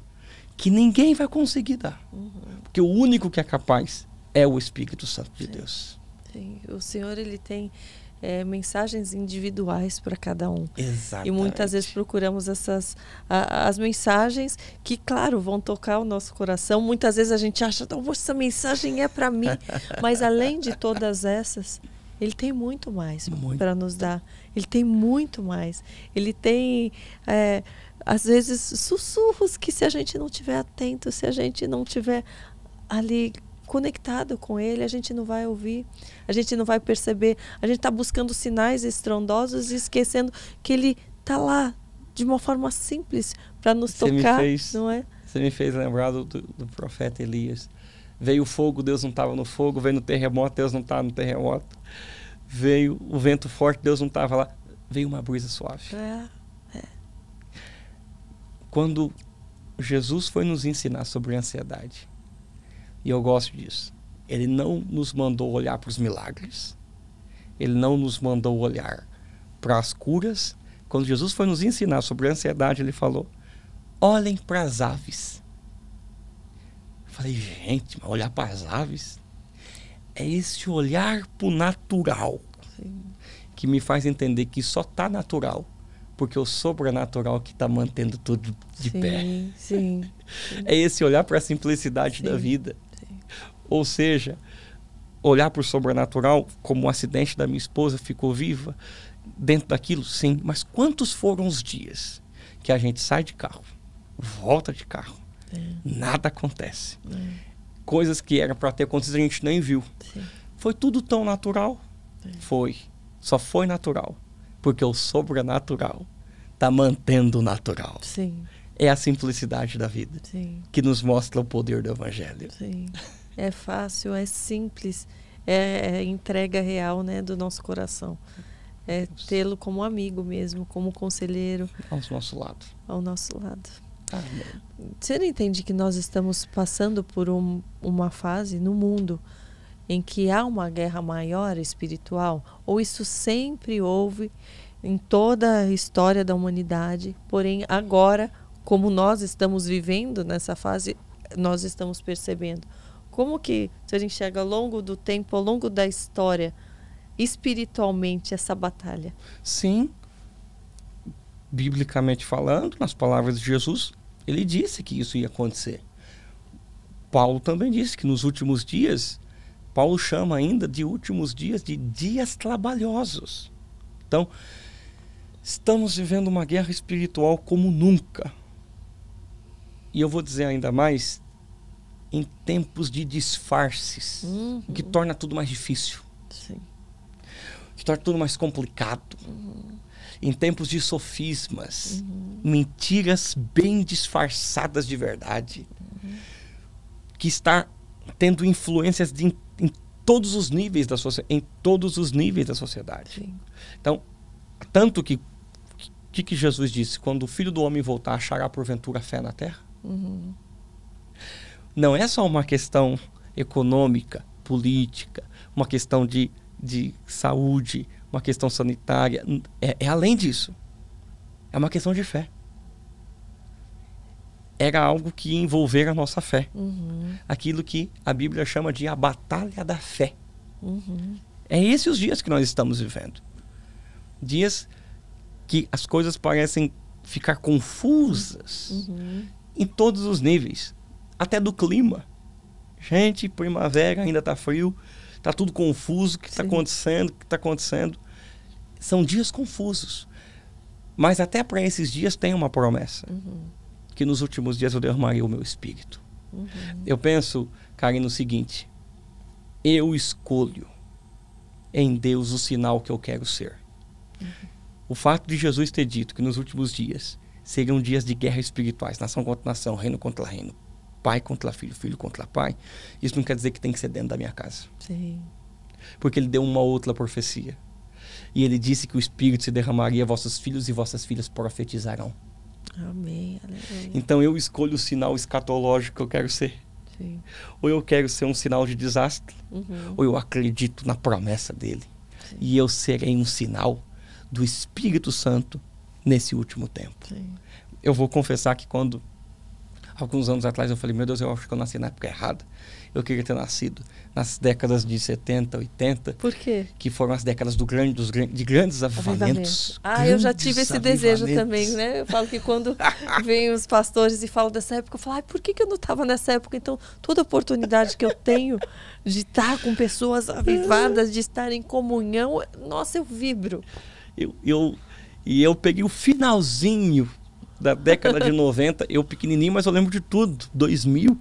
que ninguém vai conseguir dar. Uhum. Porque o único que é capaz é o Espírito Santo de Sim. Deus. Sim. O Senhor, ele tem é, mensagens individuais para cada um. Exatamente. E muitas vezes procuramos essas a, as mensagens que, claro, vão tocar o nosso coração. Muitas vezes a gente acha, não, essa mensagem é para mim. [laughs] Mas além de todas essas, ele tem muito mais para nos dar. Ele tem muito mais. Ele tem, é, às vezes, sussurros que se a gente não tiver atento, se a gente não tiver ali conectado com ele, a gente não vai ouvir, a gente não vai perceber, a gente está buscando sinais estrondosos e esquecendo que ele está lá de uma forma simples para nos você tocar, fez, não é? Você me fez lembrar do, do, profeta Elias. Veio o fogo, Deus não estava no fogo. Veio no terremoto, Deus não estava tá no terremoto. Veio o vento forte, Deus não estava lá. Veio uma brisa suave. É, é. Quando Jesus foi nos ensinar sobre ansiedade, e eu gosto disso. Ele não nos mandou olhar para os milagres, ele não nos mandou olhar para as curas. Quando Jesus foi nos ensinar sobre a ansiedade, ele falou: olhem para as aves. Eu falei, gente, mas olhar para as aves é esse olhar para o natural que me faz entender que só tá natural porque o sobrenatural que está mantendo tudo de sim, pé. Sim, [laughs] sim. É esse olhar para a simplicidade sim. da vida. Ou seja, olhar para o sobrenatural como o um acidente da minha esposa ficou viva dentro daquilo, sim. Mas quantos foram os dias que a gente sai de carro, volta de carro, é. nada acontece? É. Coisas que eram para ter acontecido a gente nem viu. Sim. Foi tudo tão natural? É. Foi. Só foi natural. Porque o sobrenatural está mantendo o natural. Sim. É a simplicidade da vida Sim. que nos mostra o poder do Evangelho. Sim é fácil, é simples, é, é, entrega real né, do nosso coração. É tê-lo como amigo mesmo, como conselheiro. Ao nosso lado. Ao nosso lado. Tá, Amém. Você não entende que nós estamos passando por um, uma fase no mundo em que há uma guerra maior espiritual? Ou isso sempre houve em toda a história da humanidade? Porém, agora, como nós estamos vivendo nessa fase, nós estamos percebendo. Como que você enxerga ao longo do tempo, ao longo da história, espiritualmente, essa batalha? Sim, biblicamente falando, nas palavras de Jesus, ele disse que isso ia acontecer. Paulo também disse que nos últimos dias, Paulo chama ainda de últimos dias de dias trabalhosos. Então, estamos vivendo uma guerra espiritual como nunca. E eu vou dizer ainda mais, em tempos de disfarces, uhum. o que uhum. torna tudo mais difícil. Sim. O que torna tudo mais complicado. Uhum. Em tempos de sofismas, uhum. mentiras bem disfarçadas de verdade, uhum. que está tendo influências de, em, em, todos os níveis da em todos os níveis da sociedade. Sim. Então, tanto que o que, que, Jesus disse? Quando o Filho do Homem voltar, achará porventura fé na terra? Uhum não é só uma questão econômica, política, uma questão de, de saúde, uma questão sanitária. É, é além disso. É uma questão de fé. Era algo que envolver a nossa fé. Uhum. Aquilo que a Bíblia chama de a batalha da fé. Uhum. É esses os dias que nós estamos vivendo. Dias que as coisas parecem ficar confusas uhum. em todos os níveis até do clima. Gente, primavera ainda está frio, está tudo confuso, o que está acontecendo, o que está acontecendo. São dias confusos. Mas até para esses dias tem uma promessa. Uhum. Que nos últimos dias eu derramarei o meu espírito. Uhum. Eu penso, Karen, no seguinte. Eu escolho em Deus o sinal que eu quero ser. Uhum. O fato de Jesus ter dito que nos últimos dias seriam dias de guerra espirituais, nação contra nação, reino contra reino, pai contra filho, filho contra pai, isso não quer dizer que tem que ser dentro da minha casa. Sim. Porque ele deu uma outra profecia. E ele disse que o Espírito se derramaria, vossos filhos e vossas filhas profetizarão. Amém. Aleluia. Então eu escolho o sinal escatológico que eu quero ser. Sim. Ou eu quero ser um sinal de desastre, uhum. ou eu acredito na promessa dele. Sim. E eu serei um sinal do Espírito Santo nesse último tempo. Sim. Eu vou confessar que quando alguns anos atrás eu falei, meu Deus, eu acho que eu nasci na época errada. Eu queria ter nascido nas décadas de 70, 80. Por quê? Que foram as décadas do grande, dos, de grandes avivamentos. Ah, grandes eu já tive esse desejo também, né? Eu falo que quando [laughs] vem os pastores e falam dessa época, eu falo, ah, por que, que eu não estava nessa época? Então, toda oportunidade que eu tenho de estar com pessoas avivadas, de estar em comunhão, nossa, eu vibro. Eu, eu, e eu peguei o finalzinho da década de 90, eu pequenininho, mas eu lembro de tudo, 2000.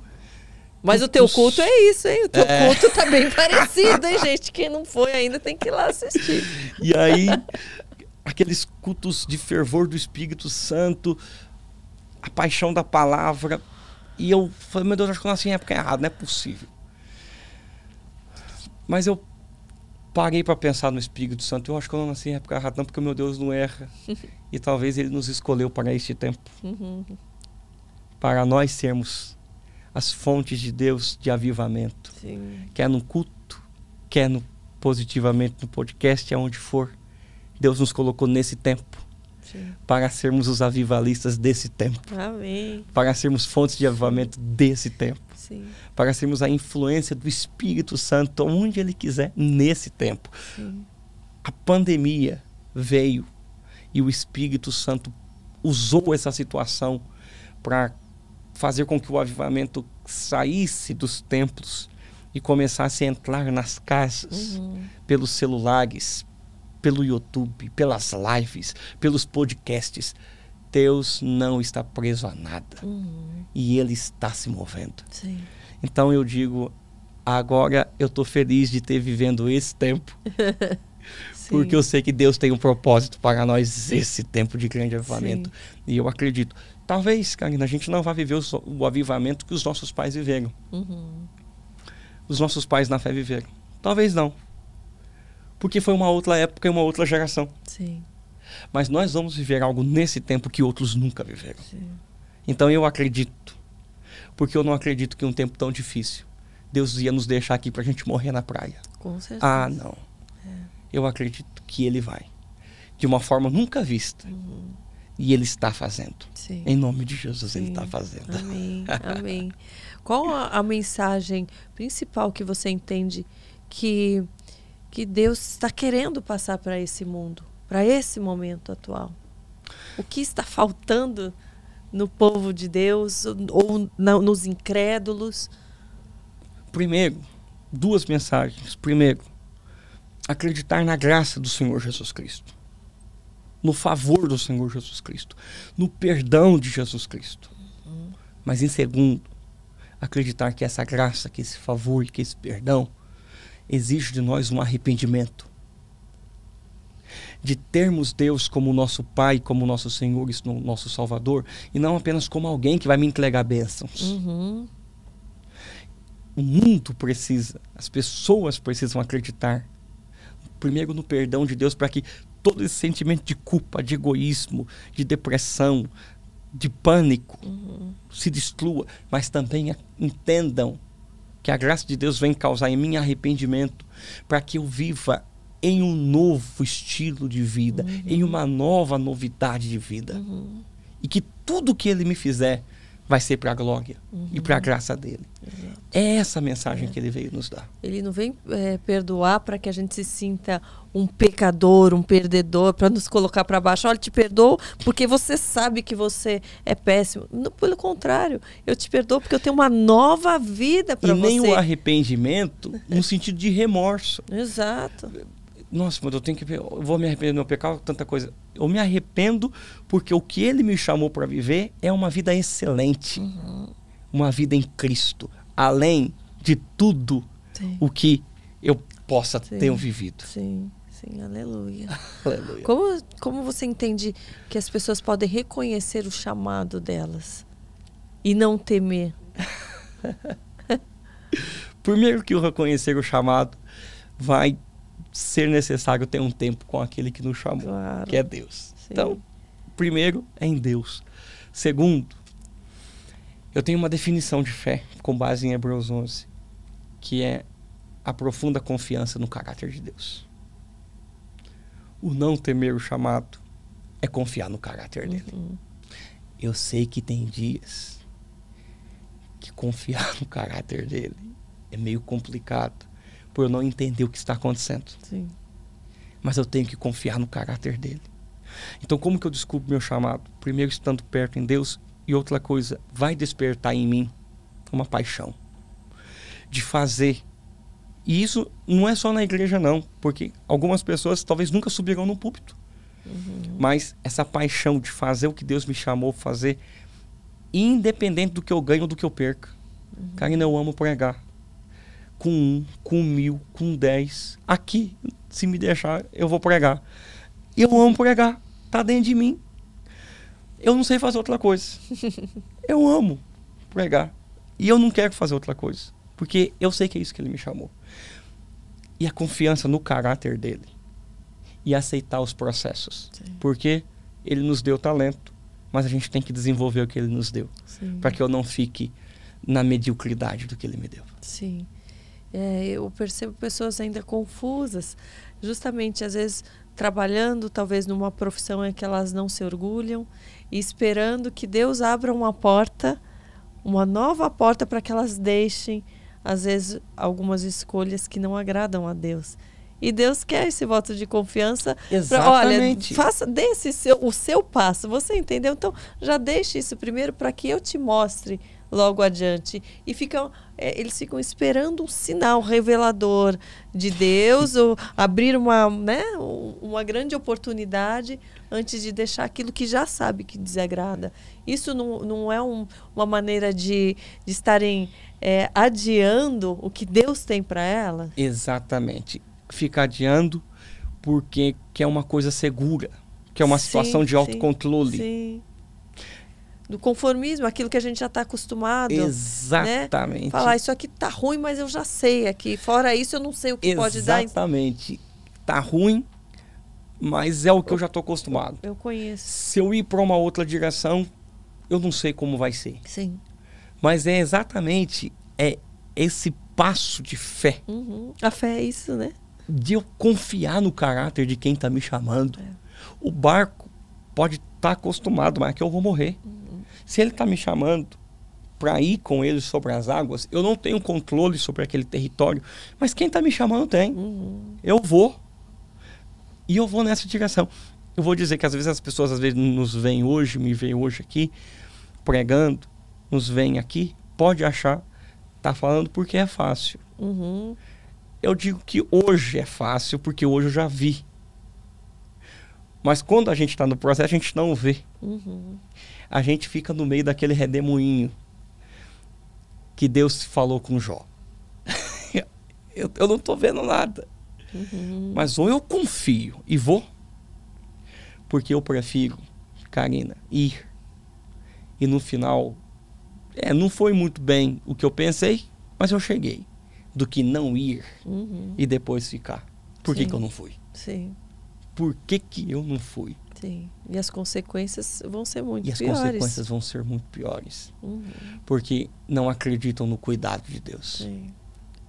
Mas o teu culto é isso, hein? O teu é. culto tá bem parecido, hein, gente? Quem não foi ainda tem que ir lá assistir. E aí, aqueles cultos de fervor do Espírito Santo, a paixão da palavra. E eu falei, meu Deus, acho que eu nasci em época errada, não é possível. Mas eu parei para pensar no Espírito Santo. Eu acho que eu não nasci em época errada, não, porque meu Deus não erra. [laughs] e talvez ele nos escolheu para este tempo. Uhum. Para nós sermos as fontes de Deus de avivamento. Sim. Quer no culto, quer no, positivamente no podcast, aonde é for. Deus nos colocou nesse tempo. Sim. Para sermos os avivalistas desse tempo. Amém. Para sermos fontes de avivamento desse tempo. Sim. para sermos a influência do Espírito Santo onde Ele quiser nesse tempo. Sim. A pandemia veio e o Espírito Santo usou essa situação para fazer com que o avivamento saísse dos templos e começasse a entrar nas casas, uhum. pelos celulares, pelo YouTube, pelas lives, pelos podcasts. Deus não está preso a nada. Uhum. E Ele está se movendo. Sim. Então eu digo, agora eu estou feliz de ter vivendo esse tempo. [laughs] porque eu sei que Deus tem um propósito para nós esse tempo de grande avivamento. Sim. E eu acredito. Talvez, Karina, a gente não vá viver o, o avivamento que os nossos pais viveram. Uhum. Os nossos pais na fé viveram. Talvez não. Porque foi uma outra época e uma outra geração. Sim. Mas nós vamos viver algo nesse tempo que outros nunca viveram. Sim. Então eu acredito. Porque eu não acredito que um tempo tão difícil Deus ia nos deixar aqui para a gente morrer na praia. Com certeza. Ah, não. É. Eu acredito que ele vai. De uma forma nunca vista. Uhum. E ele está fazendo. Sim. Em nome de Jesus, Sim. ele está fazendo. Amém. [laughs] Amém. Qual a, a mensagem principal que você entende que, que Deus está querendo passar para esse mundo? para esse momento atual? O que está faltando no povo de Deus ou na, nos incrédulos? Primeiro, duas mensagens. Primeiro, acreditar na graça do Senhor Jesus Cristo, no favor do Senhor Jesus Cristo, no perdão de Jesus Cristo. Mas em segundo, acreditar que essa graça, que esse favor, que esse perdão exige de nós um arrependimento de termos Deus como nosso Pai, como nosso Senhor e nosso Salvador, e não apenas como alguém que vai me entregar bênçãos. Uhum. O mundo precisa, as pessoas precisam acreditar, primeiro no perdão de Deus, para que todo esse sentimento de culpa, de egoísmo, de depressão, de pânico uhum. se destrua, mas também entendam que a graça de Deus vem causar em mim arrependimento, para que eu viva em um novo estilo de vida, uhum. em uma nova novidade de vida. Uhum. E que tudo que ele me fizer vai ser para a glória uhum. e para a graça dele. Exato. É essa a mensagem é. que ele veio nos dar. Ele não vem é, perdoar para que a gente se sinta um pecador, um perdedor, para nos colocar para baixo. Olha, te perdoo porque você sabe que você é péssimo. pelo contrário, eu te perdoo porque eu tenho uma nova vida para você. E nem o arrependimento no sentido de remorso. Exato nossa, mas eu tenho que eu vou me arrepender do meu pecado, tanta coisa. Eu me arrependo porque o que ele me chamou para viver é uma vida excelente. Uhum. Uma vida em Cristo, além de tudo sim. o que eu possa sim. ter vivido. Sim. Sim, aleluia. [laughs] aleluia. Como, como você entende que as pessoas podem reconhecer o chamado delas e não temer? [laughs] Primeiro que o reconhecer o chamado vai ser necessário ter um tempo com aquele que nos chamou, claro. que é Deus. Sim. Então, primeiro é em Deus. Segundo, eu tenho uma definição de fé com base em Hebreus 11, que é a profunda confiança no caráter de Deus. O não temer o chamado é confiar no caráter dele. Uhum. Eu sei que tem dias que confiar [laughs] no caráter dele é meio complicado por eu não entender o que está acontecendo. Sim. Mas eu tenho que confiar no caráter dele. Então, como que eu descubro meu chamado? Primeiro, estando perto em Deus, e outra coisa, vai despertar em mim uma paixão de fazer. E isso não é só na igreja, não, porque algumas pessoas talvez nunca subirão no púlpito. Uhum. Mas essa paixão de fazer o que Deus me chamou fazer, independente do que eu ganho ou do que eu perca. Uhum. Karina, eu amo pregar com um, com mil, com dez. Aqui, se me deixar, eu vou pregar. Eu amo pregar. Tá dentro de mim. Eu não sei fazer outra coisa. [laughs] Eu amo pregar. E eu não quero fazer outra coisa. Porque eu sei que é isso que ele me chamou. E a confiança no caráter dele. E aceitar os processos. Sim. Porque ele nos deu talento, mas a gente tem que desenvolver o que ele nos deu. Para que eu não fique na mediocridade do que ele me deu. Sim. É, eu percebo pessoas ainda confusas, justamente às vezes trabalhando talvez numa profissão em que elas não se orgulham e esperando que Deus abra uma porta, uma nova porta para que elas deixem às vezes algumas escolhas que não agradam a Deus. E Deus quer esse voto de confiança. Exatamente. Pra, olha, faça desse seu, o seu passo. Você entendeu? Então já deixe isso primeiro para que eu te mostre logo adiante. E fica é, eles ficam esperando um sinal revelador de Deus, ou abrir uma, né, uma grande oportunidade antes de deixar aquilo que já sabe que desagrada. Isso não, não é um, uma maneira de, de estarem é, adiando o que Deus tem para ela? Exatamente. Fica adiando porque quer uma coisa segura, que é uma sim, situação de autocontrole. Sim do conformismo, aquilo que a gente já está acostumado. Né? Exatamente. Né? Falar, isso aqui tá ruim, mas eu já sei aqui. Fora isso, eu não sei o que Exatamente. pode dar. Exatamente. Tá ruim, mas é o que eu, eu já estou acostumado. Eu conheço. Se eu ir para uma outra direção, eu não sei como vai ser. Sim. Mas é exatamente é esse passo de fé. Uhum. A fé é isso, né? De eu confiar no caráter de quem está me chamando. É. O barco pode estar tá acostumado, mas é que eu vou morrer. Uhum. Se ele está me chamando para ir com ele sobre as águas, eu não tenho controle sobre aquele território, mas quem está me chamando tem. Uhum. Eu vou. E eu vou nessa direção. Eu vou dizer que às vezes as pessoas às vezes nos veem hoje, me veem hoje aqui pregando, nos veem aqui, pode achar está falando porque é fácil. Uhum. Eu digo que hoje é fácil porque hoje eu já vi. Mas quando a gente está no processo, a gente não vê. Uhum a gente fica no meio daquele redemoinho que Deus falou com Jó. [laughs] eu, eu, não estou vendo nada. Uhum. Mas ou eu confio e vou, porque eu prefiro, Karina, ir. E no final, é, não foi muito bem o que eu pensei, mas eu cheguei. Do que não ir uhum. e depois ficar. Por que, que eu não fui? Sim. Por que, que eu não fui? Sim. E as consequências vão ser muito e piores. E as consequências vão ser muito piores. Uhum. Porque não acreditam no cuidado de Deus. Sim.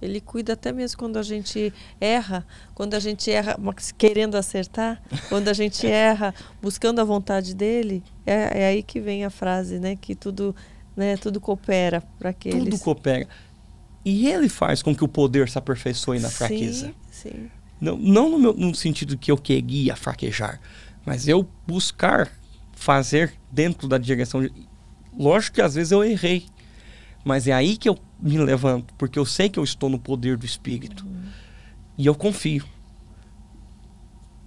Ele cuida até mesmo quando a gente erra, quando a gente erra querendo acertar, [laughs] quando a gente erra buscando a vontade dele. É, é aí que vem a frase, né? Que tudo, né, tudo coopera para que Tudo coopera. E ele faz com que o poder se aperfeiçoe na fraqueza. Sim, sim. Não, não no, meu, no sentido que eu queria fraquejar, mas eu buscar fazer dentro da direção. De... Lógico que às vezes eu errei. Mas é aí que eu me levanto, porque eu sei que eu estou no poder do Espírito. Uhum. E eu confio.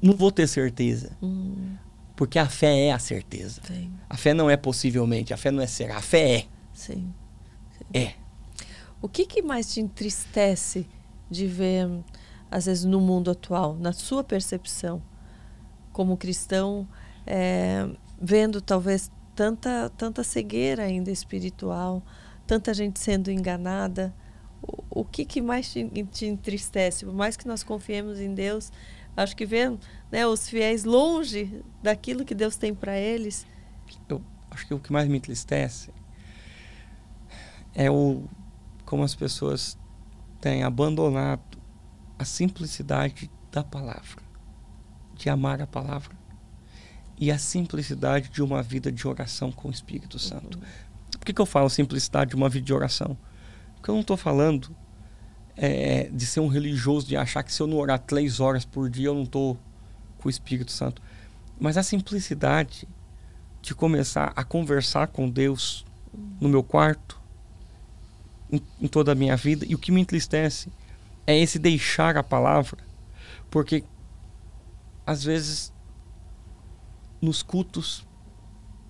Não vou ter certeza. Uhum. Porque a fé é a certeza. Sim. A fé não é possivelmente, a fé não é será, a fé é. Sim. Sim. É. O que, que mais te entristece de ver, às vezes, no mundo atual, na sua percepção? como cristão, é, vendo talvez tanta, tanta cegueira ainda espiritual, tanta gente sendo enganada, o, o que, que mais te, te, entristece? Por mais que nós confiemos em Deus, acho que vendo né, os fiéis longe daquilo que Deus tem para eles. Eu acho que o que mais me entristece é o como as pessoas têm abandonado a simplicidade da palavra de amar a palavra e a simplicidade de uma vida de oração com o Espírito Santo. Por que, que eu falo simplicidade de uma vida de oração? Porque eu não estou falando é, de ser um religioso, de achar que se eu não orar três horas por dia eu não estou com o Espírito Santo. Mas a simplicidade de começar a conversar com Deus no meu quarto, em, em toda a minha vida. E o que me entristece é esse deixar a palavra, porque às vezes nos cultos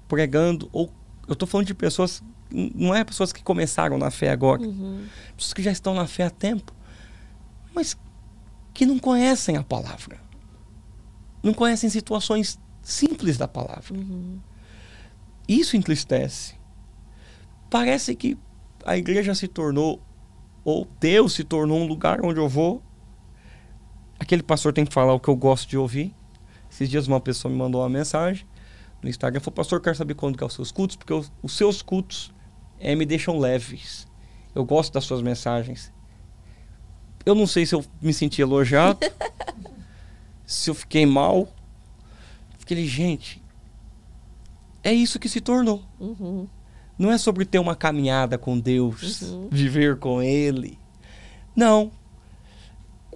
pregando ou eu estou falando de pessoas não é pessoas que começaram na fé agora, uhum. pessoas que já estão na fé há tempo, mas que não conhecem a palavra, não conhecem situações simples da palavra. Uhum. Isso entristece. Parece que a igreja se tornou ou Deus se tornou um lugar onde eu vou aquele pastor tem que falar o que eu gosto de ouvir. Esses dias uma pessoa me mandou uma mensagem no Instagram, falou, pastor, quero saber quando que é os seus cultos, porque os, os seus cultos é, me deixam leves. Eu gosto das suas mensagens. Eu não sei se eu me senti elogiado, [laughs] se eu fiquei mal. Fiquei, gente, é isso que se tornou. Uhum. Não é sobre ter uma caminhada com Deus, uhum. viver com Ele. Não,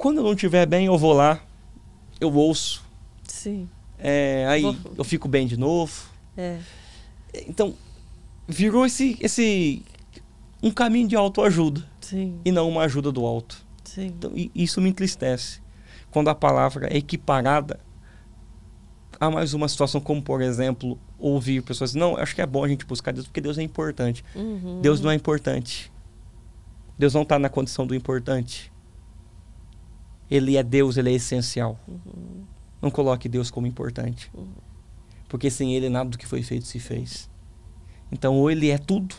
quando eu não estiver bem, eu vou lá, eu ouço. Sim. É, aí vou... eu fico bem de novo. É. Então, virou esse, esse um caminho de autoajuda. Sim. E não uma ajuda do alto. Sim. Então, isso me entristece. Quando a palavra é equiparada a mais uma situação, como por exemplo, ouvir pessoas não, acho que é bom a gente buscar Deus porque Deus é importante. Uhum. Deus não é importante. Deus não está na condição do importante. Ele é Deus, ele é essencial. Uhum. Não coloque Deus como importante. Uhum. Porque sem ele nada do que foi feito se fez. Então, ou ele é tudo,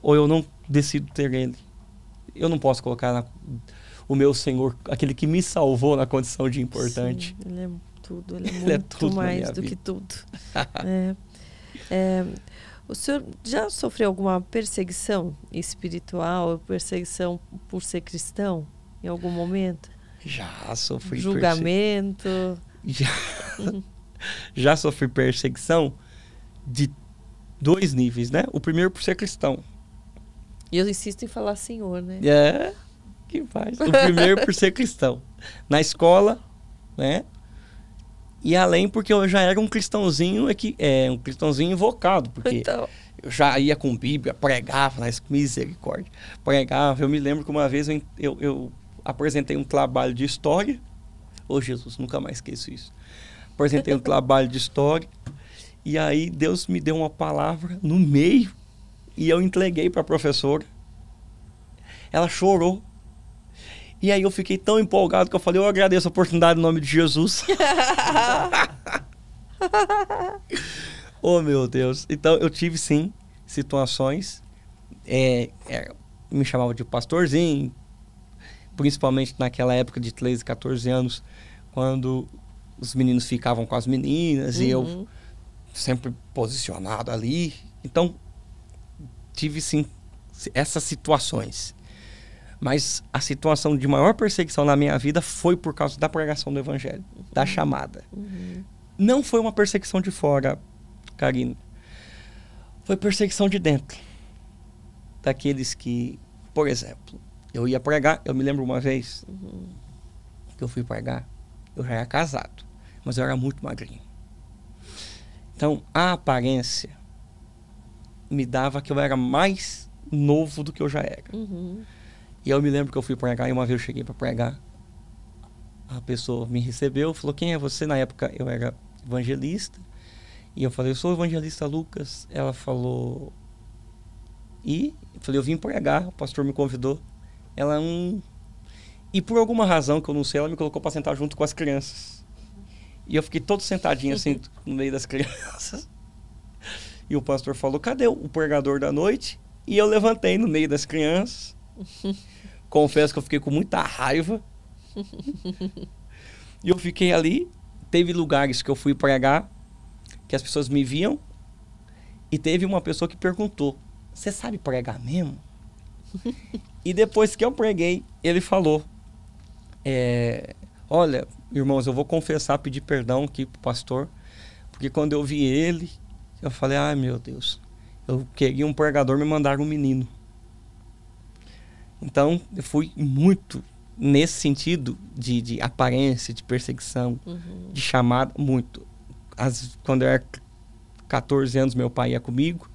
ou eu não decido ter ele. Eu não posso colocar na, o meu Senhor, aquele que me salvou, na condição de importante. Sim, ele é tudo, ele é [laughs] ele é muito é tudo mais do vida. que tudo. [laughs] é. É, o senhor já sofreu alguma perseguição espiritual, perseguição por ser cristão? em algum momento? Já sofri julgamento. Perse... Já, [laughs] já sofri perseguição de dois níveis, né? O primeiro por ser cristão. E eu insisto em falar senhor, né? É, que faz. O primeiro por ser cristão. Na escola, né? E além porque eu já era um cristãozinho, aqui, é, um cristãozinho invocado, porque então. eu já ia com Bíblia, pregava, mas misericórdia, pregava. Eu me lembro que uma vez eu, eu, eu apresentei um trabalho de história. Ô oh, Jesus, nunca mais esqueço isso. Apresentei um [laughs] trabalho de história. E aí Deus me deu uma palavra no meio e eu entreguei para a professora. Ela chorou. E aí eu fiquei tão empolgado que eu falei, eu agradeço a oportunidade em nome de Jesus. oh [laughs] meu Deus. Então eu tive sim situações. É, é, me chamava de pastorzinho, principalmente naquela época de 13, 14 anos, quando os meninos ficavam com as meninas uhum. e eu uhum. sempre posicionado ali. Então, tive sim essas situações. Mas a situação de maior perseguição na minha vida foi por causa da pregação do evangelho, uhum. da chamada. Uhum. Não foi uma perseguição de fora, Karina. Foi perseguição de dentro. Daqueles que, por exemplo, eu ia pregar, eu me lembro uma vez uhum. que eu fui pregar, eu já era casado, mas eu era muito magrinho. Então, a aparência me dava que eu era mais novo do que eu já era. Uhum. E eu me lembro que eu fui pregar, e uma vez eu cheguei para pregar, a pessoa me recebeu, falou: Quem é você? Na época eu era evangelista. E eu falei: Eu sou o evangelista Lucas. Ela falou: E? Eu falei: Eu vim pregar, o pastor me convidou. Ela é um E por alguma razão que eu não sei, ela me colocou para sentar junto com as crianças. E eu fiquei todo sentadinho assim [laughs] no meio das crianças. E o pastor falou: "Cadê o pregador da noite?" E eu levantei no meio das crianças. [laughs] Confesso que eu fiquei com muita raiva. E eu fiquei ali. Teve lugares que eu fui pregar que as pessoas me viam. E teve uma pessoa que perguntou: Você sabe pregar mesmo? e depois que eu preguei, ele falou: é, Olha, irmãos, eu vou confessar, pedir perdão aqui pro pastor, porque quando eu vi ele, eu falei: Ai meu Deus, eu queria um pregador, me mandar um menino. Então, eu fui muito nesse sentido de, de aparência, de perseguição, uhum. de chamada, muito. As, quando eu era 14 anos, meu pai ia comigo.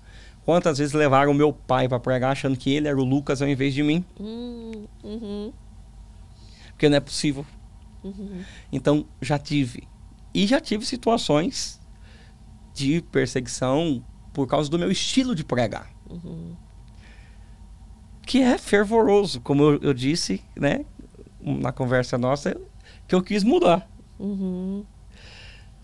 Quantas vezes levaram meu pai para pregar achando que ele era o Lucas ao invés de mim? Hum, uhum. Porque não é possível. Uhum. Então, já tive. E já tive situações de perseguição por causa do meu estilo de pregar. Uhum. Que é fervoroso, como eu, eu, disse, né? Na conversa nossa, que eu quis mudar. Uhum.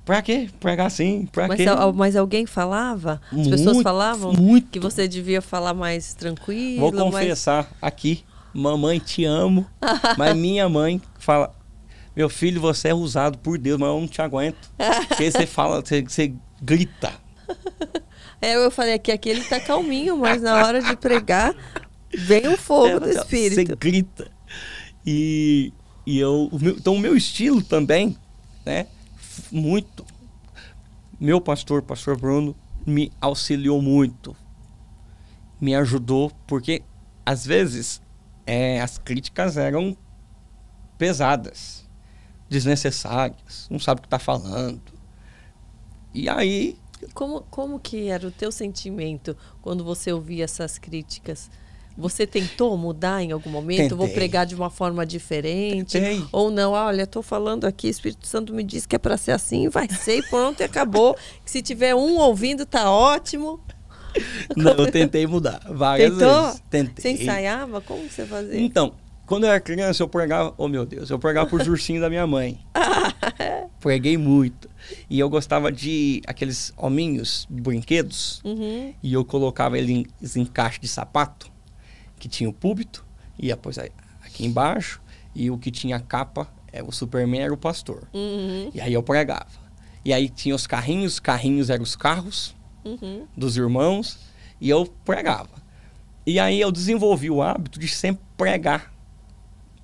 Pra quê? Pregar assim? Pra mas, quê? Al, mas alguém falava? As muito, pessoas falavam? Muito. Que você devia falar mais tranquilo? Vou confessar aqui. Mamãe, te amo. [laughs] mas minha mãe fala... Meu filho, você é usado por Deus, mas eu não te aguento. Porque você fala, você, você grita. [laughs] É, eu falei que aqui ele tá calminho, mas na hora de pregar, vem o fogo é, do Espírito. Você grita. E, e eu... Então, o meu estilo também, né? muito. Meu pastor, pastor Bruno, me auxiliou muito. Me ajudou, porque às vezes é, as críticas eram pesadas, desnecessárias, não sabe o que está falando. E aí. Como, como que era o teu sentimento quando você ouvia essas críticas? Você tentou mudar em algum momento? Tentei. Vou pregar de uma forma diferente? Tentei. Ou não? Olha, estou falando aqui, Espírito Santo me diz que é para ser assim, vai ser e pronto, e acabou. que se tiver um ouvindo, tá ótimo. Não, eu tentei mudar várias Tentou? vezes. Tentei. Você ensaiava? Como você fazia? Então, quando eu era criança, eu pregava, oh meu Deus, eu pregava por ursinho da minha mãe. [laughs] Ah, é? Preguei muito. E eu gostava de aqueles hominhos, brinquedos, uhum. e eu colocava eles em, em caixa de sapato que tinha o púlpito, e depois aqui embaixo, e o que tinha a capa, é, o Superman era o pastor. Uhum. E aí eu pregava. E aí tinha os carrinhos, carrinhos eram os carros uhum. dos irmãos, e eu pregava. E aí eu desenvolvi o hábito de sempre pregar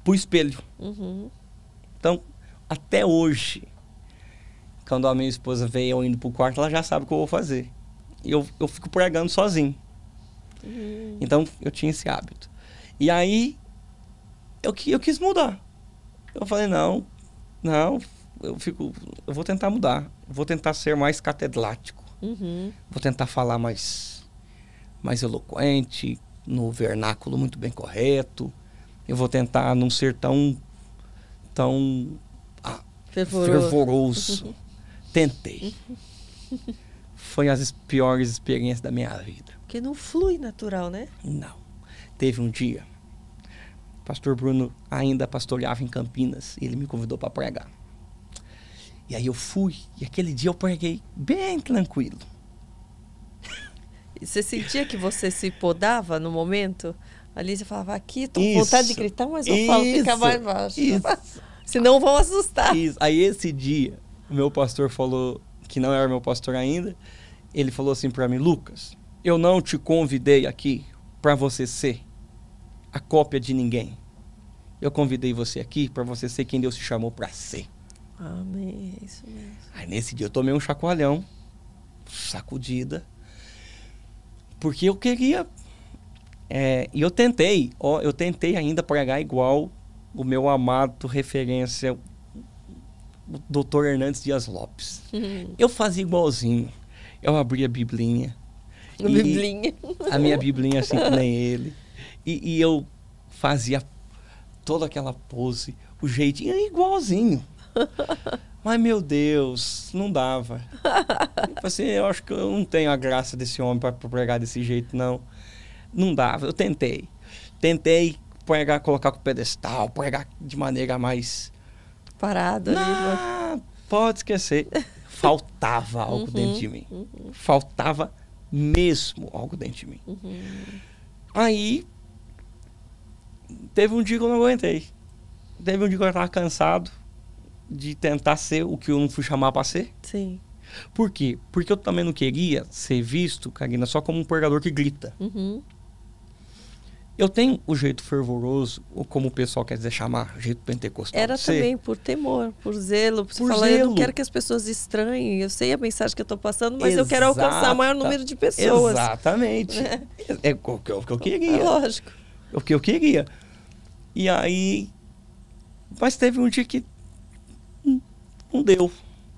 pro espelho. Uhum. Então, até hoje, quando a minha esposa vem eu indo pro quarto, ela já sabe o que eu vou fazer. E eu, eu fico pregando sozinho. Uhum. Então eu tinha esse hábito. E aí eu, eu quis mudar. Eu falei, não, não, eu fico. Eu vou tentar mudar. Vou tentar ser mais catedrático. Uhum. Vou tentar falar mais, mais eloquente, no vernáculo muito bem correto. Eu vou tentar não ser tão. tão. Ah, fervoroso. fervoroso. [laughs] Tentei. [laughs] Foi as piores experiências da minha vida. Porque não flui natural, né? Não. Teve um dia, pastor Bruno ainda pastoreava em Campinas, e ele me convidou para pregar. E aí eu fui, e aquele dia eu preguei bem tranquilo. E você sentia que você se podava no momento? Ali você falava, aqui, tô com vontade de gritar, mas eu falo, fica mais baixo. Isso. [laughs] Senão vão assustar. Isso. Aí esse dia, o meu pastor falou, que não era meu pastor ainda, ele falou assim para mim, Lucas, eu não te convidei aqui para você ser a cópia de ninguém. Eu convidei você aqui para você ser quem Deus te chamou para ser. Amém, é isso mesmo. Aí nesse dia eu tomei um chacoalhão, sacudida, porque eu queria. É, e eu tentei, ó, eu tentei ainda pregar igual o meu amado referência, o Dr. Hernandes Dias Lopes. Uhum. Eu fazia igualzinho. Eu abria a biblinha, biblinha. A minha biblinha, assim como ele. E, e, eu fazia toda aquela pose, o jeitinho igualzinho. Mas, meu Deus, não dava. Eu, tipo assim, eu acho que eu não tenho a graça desse homem para pregar desse jeito, não. Não dava. Eu tentei. Tentei pregar, colocar com o pedestal, pregar de maneira mais. Parado né? Ah, Pode esquecer. Faltava algo uhum, dentro de uhum, mim. Uhum. Faltava mesmo algo dentro de mim. Uhum. Aí, teve um dia que eu não aguentei. Teve um dia que eu tava cansado de tentar ser o que eu não fui chamar para ser. Sim. Por quê? Porque eu também não queria ser visto, Karina, só como um pregador que grita. Uhum. Eu tenho o jeito fervoroso, ou como o pessoal quer dizer chamar, jeito pentecostal. Era também por temor, por zelo, por, por falar, zelo. eu não quero que as pessoas estranhem, eu sei a mensagem que eu estou passando, mas Exata. eu quero alcançar o maior número de pessoas. Exatamente. [laughs] É, é o que eu, queria. Lógico. É o que eu queria. E aí. Mas teve um dia que hum, não deu.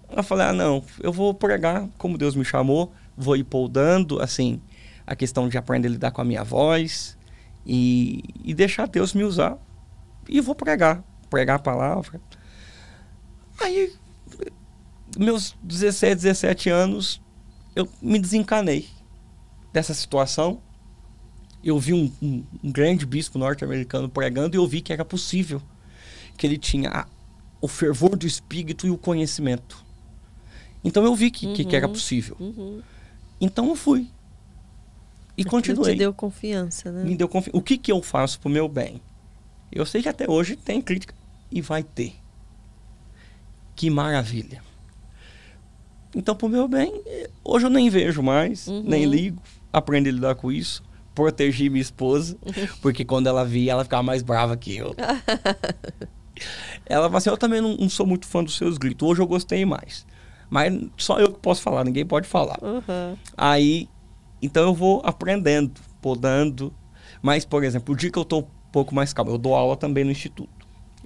Eu falei, ah, não, eu vou pregar como Deus me chamou, vou ir poldando, assim, a questão de aprender a lidar com a minha voz, e, e deixar Deus me usar. E vou pregar, pregar a palavra. Aí, meus 16, 17 anos, eu me desencanei dessa situação. Eu vi um, um, um grande bispo norte-americano pregando e eu vi que era possível, que ele tinha a, o fervor do espírito e o conhecimento. Então eu vi que, uhum. que, que, era uhum. possível. Uhum. Então eu fui. E continuei. Te deu confiança, né? Me deu confiança. O que, que eu faço pro meu bem? Eu sei que até hoje tem crítica e vai ter. Que maravilha. Então, pro meu bem, hoje eu nem vejo mais, uhum. nem ligo, aprendi a lidar com isso, protegi minha esposa, [laughs] porque quando ela via, ela ficava mais brava que eu. [laughs] ela falou assim: Eu também não, não, sou muito fã dos seus gritos, hoje eu gostei mais. Mas só eu que posso falar, ninguém pode falar. Uhum. Aí então eu vou aprendendo, podando. Mas, por exemplo, o dia que eu estou um pouco mais calmo, eu dou aula também no instituto.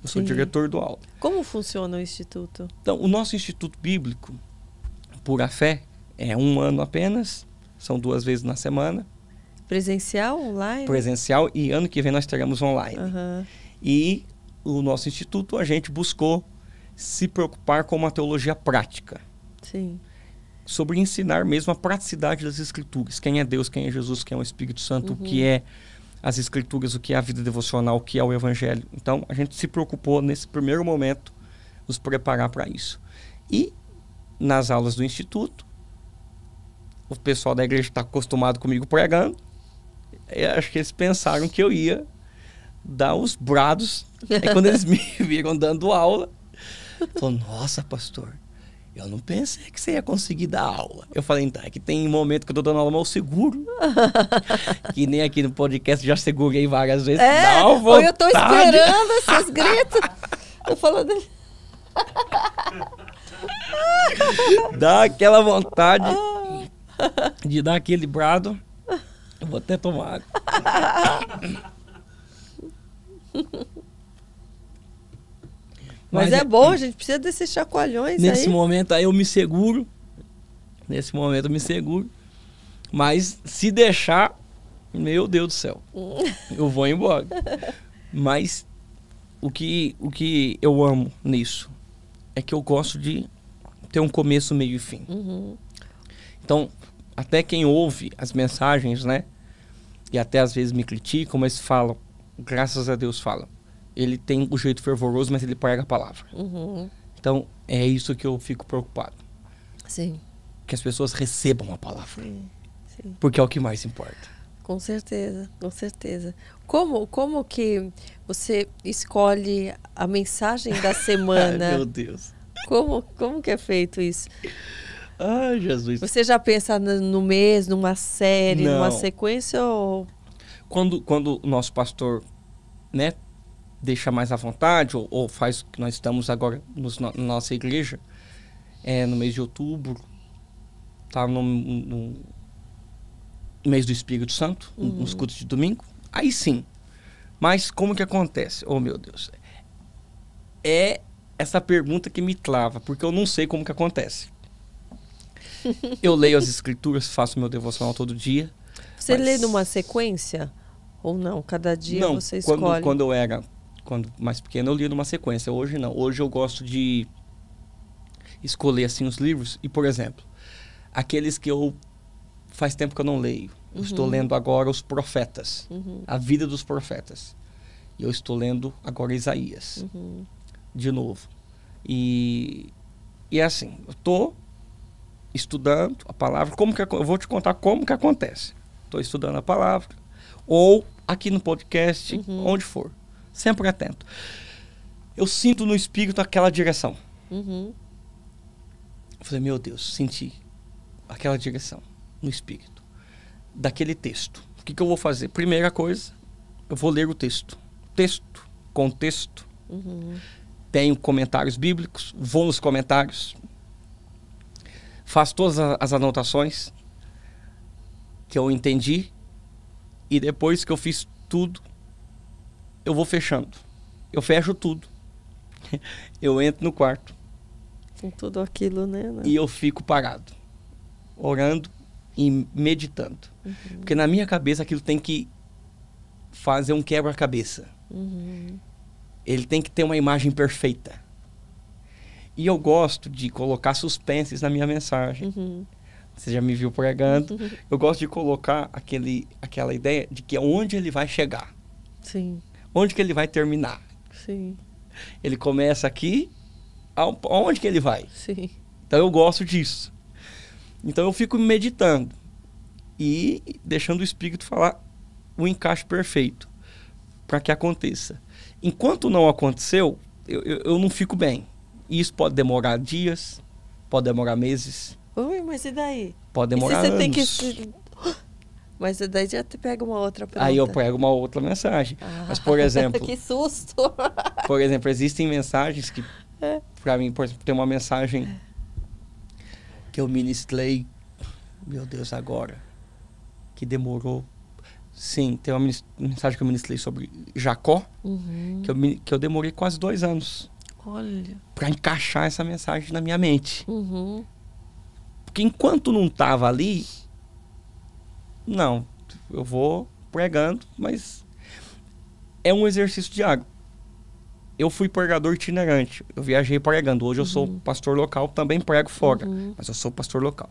Eu sou Sim. diretor do aula. Como funciona o instituto? Então, o nosso instituto bíblico, por a fé, é um ano apenas, são duas vezes na semana. Presencial, online? Presencial e ano que vem nós teremos online. Uhum. E o nosso instituto, a gente buscou se preocupar com uma teologia prática. Sim sobre ensinar mesmo a praticidade das escrituras. Quem é Deus, quem é Jesus, quem é o Espírito Santo, uhum. o que uhum. é as escrituras, o que é a vida devocional, o que é o evangelho. Então, a gente se preocupou nesse primeiro momento nos preparar para isso. E nas aulas do instituto, o pessoal da igreja está acostumado comigo pregando. acho que eles pensaram que eu ia dar os brados. Aí quando eles [laughs] me viram dando aula, falou: "Nossa, pastor, eu não pensei que você ia conseguir dar aula. Eu falei, então, é que tem momento que eu tô dando aula, mas eu seguro. [laughs] que nem aqui no podcast já segurei várias vezes. É, dá uma eu tô esperando esses gritos. eu falando. [laughs] dá aquela vontade de dar aquele brado. Eu vou até tomar água. [laughs] Mas, Mas é, é, bom, a gente precisa desses chacoalhões nesse Nesse momento aí eu me seguro. Nesse momento eu me seguro. Mas se deixar, meu Deus do céu, hum. eu vou embora. Mas o que, o que eu amo nisso é que eu gosto de ter um começo, meio e fim. Uhum. Então, até quem ouve as mensagens, né? E até às vezes me criticam, mas falam, graças a Deus falam ele tem o jeito fervoroso, mas ele prega a palavra. Uhum. Então, é isso que eu fico preocupado. Sim. Que as pessoas recebam a palavra. Sim. Sim. Porque é o que mais importa. Com certeza, com certeza. Como, como que você escolhe a mensagem da [laughs] semana? Ai, meu Deus. Como, como que é feito isso? Ai, Jesus. Você já pensa no mês, numa série, Não. numa sequência ou... Quando, quando o nosso pastor né, deixa mais à vontade, ou, ou faz o que nós estamos agora nos, na nossa igreja, é, no mês de outubro, tá no, no mês do Espírito Santo, uhum. nos cultos de domingo, aí sim. Mas como que acontece? Oh, meu Deus. É essa pergunta que me trava, porque eu não sei como que acontece. [laughs] eu leio as escrituras, faço meu devocional todo dia. Você mas... lê numa sequência? Ou não? Cada dia não, você escolhe? Quando, quando eu era quando mais pequeno eu lia numa sequência. Hoje não. Hoje eu gosto de escolher assim os livros e, por exemplo, aqueles que eu faz tempo que eu não leio. Eu estou uhum. lendo agora os profetas, uhum. a vida dos profetas. E eu estou lendo agora Isaías, uhum. de novo. E, e é assim, eu estou estudando a palavra, como que eu vou te contar como que acontece. Estou estudando a palavra, ou aqui no podcast, uhum. onde for sempre atento. Eu sinto no espírito aquela direção. Uhum. Eu falei, meu Deus, senti aquela direção no espírito, daquele texto. O que, que eu vou fazer? Primeira coisa, eu vou ler o texto. Texto, contexto. Uhum. Tenho comentários bíblicos, vou nos comentários, faço todas as anotações que eu entendi e depois que eu fiz tudo, eu vou fechando. Eu fecho tudo. [laughs] eu entro no quarto. Com tudo aquilo, né, né? E eu fico parado, orando e meditando. Uhum. Porque na minha cabeça aquilo tem que fazer um quebra-cabeça. Uhum. Ele tem que ter uma imagem perfeita. E eu gosto de colocar suspenses na minha mensagem. Uhum. Você já me viu pregando. Uhum. Eu gosto de colocar aquele, aquela ideia de que é onde ele vai chegar. Sim onde que ele vai terminar? Sim. Ele começa aqui, aonde que ele vai? Sim. Então eu gosto disso. Então eu fico meditando e deixando o espírito falar o encaixe perfeito para que aconteça. Enquanto não aconteceu, eu, eu, eu, não fico bem. Isso pode demorar dias, pode demorar meses. Ui, mas e daí? Pode demorar e se você anos. tem que mas daí já te pega uma outra pergunta. Aí eu pego uma outra mensagem. Ah, Mas, por [laughs] exemplo... que susto! [laughs] por exemplo, existem mensagens que... É. Pra mim, por exemplo, tem uma mensagem que eu ministrei... Meu Deus, agora. Que demorou... Sim, tem uma mensagem que eu ministrei sobre Jacó. Uhum. Que, eu, que eu demorei quase dois anos. Olha... Pra encaixar essa mensagem na minha mente. Uhum. Porque enquanto não tava ali não, eu vou pregando, mas é um exercício diário. Eu fui pregador itinerante, eu viajei pregando. Hoje uhum. eu sou uhum. pastor local, também prego fora, uhum. mas eu sou pastor local.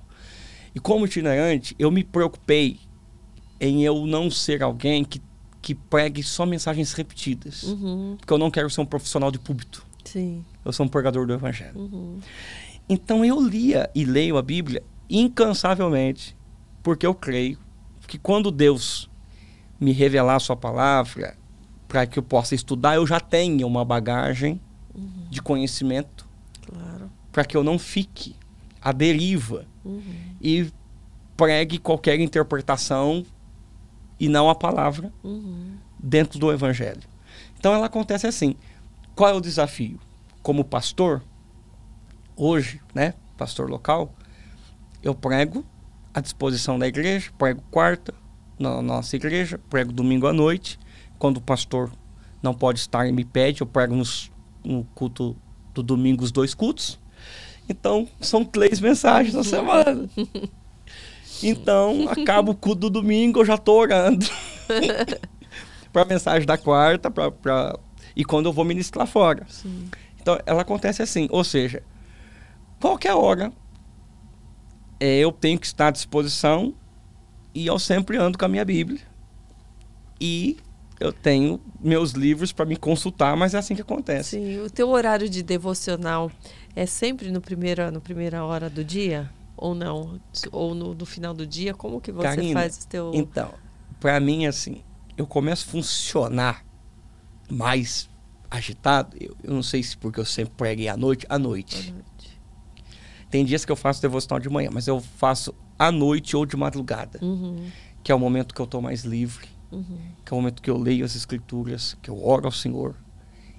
E como itinerante, eu me preocupei em eu não ser alguém que, que pregue só mensagens repetidas. Uhum. Porque eu não quero ser um profissional de púlpito. Sim. Eu sou um pregador do evangelho. Uhum. Então eu lia e leio a Bíblia incansavelmente, porque eu creio que quando Deus me revelar a sua palavra, para que eu possa estudar, eu já tenha uma bagagem uhum. de conhecimento. Claro. Para que eu não fique à deriva uhum. e pregue qualquer interpretação e não a palavra uhum. dentro do evangelho. Então ela acontece assim. Qual é o desafio? Como pastor, hoje, né, pastor local, eu prego à disposição da igreja, prego quarta na nossa igreja, prego domingo à noite, quando o pastor não pode estar me pede, eu prego nos, no culto do domingo os dois cultos. Então, são três mensagens na semana. [laughs] Então, acaba o culto do domingo, eu já estou orando. [laughs] para a mensagem da quarta, pra, pra, e quando eu vou ministrar fora. Sim. Então, ela acontece assim, ou seja, qualquer hora é, eu tenho que estar à disposição e eu sempre ando com a minha Bíblia. E eu tenho meus livros para me consultar, mas é assim que acontece. Sim, o teu horário de devocional é sempre no primeiro, no primeira hora do dia ou não? Ou no, no final do dia? Como que você Carina, faz o teu Então, para mim assim, eu começo a funcionar mais agitado, eu, eu, não sei se porque eu sempre preguei à noite, à noite. À noite. Tem dias que eu faço devocional de manhã, mas eu faço à noite ou de madrugada, uhum. que é o momento que eu estou mais livre, uhum. que é o momento que eu leio as escrituras, que eu oro ao Senhor.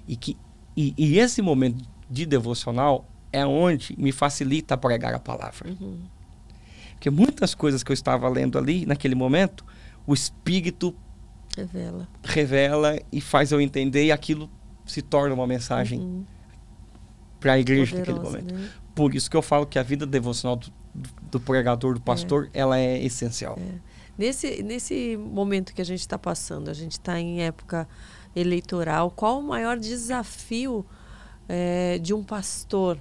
E, que, e, e esse momento de devocional é onde me facilita pregar a palavra. Uhum. Porque muitas coisas que eu estava lendo ali, naquele momento, o Espírito revela, revela e faz eu entender, e aquilo se torna uma mensagem uhum. para a igreja Poderosa, naquele momento. Né? Por isso que eu falo que a vida devocional do, do pregador, do é. pastor, é. ela é essencial. É. Nesse, nesse momento que a gente está passando, a gente está em época eleitoral, qual o maior desafio é, de um pastor?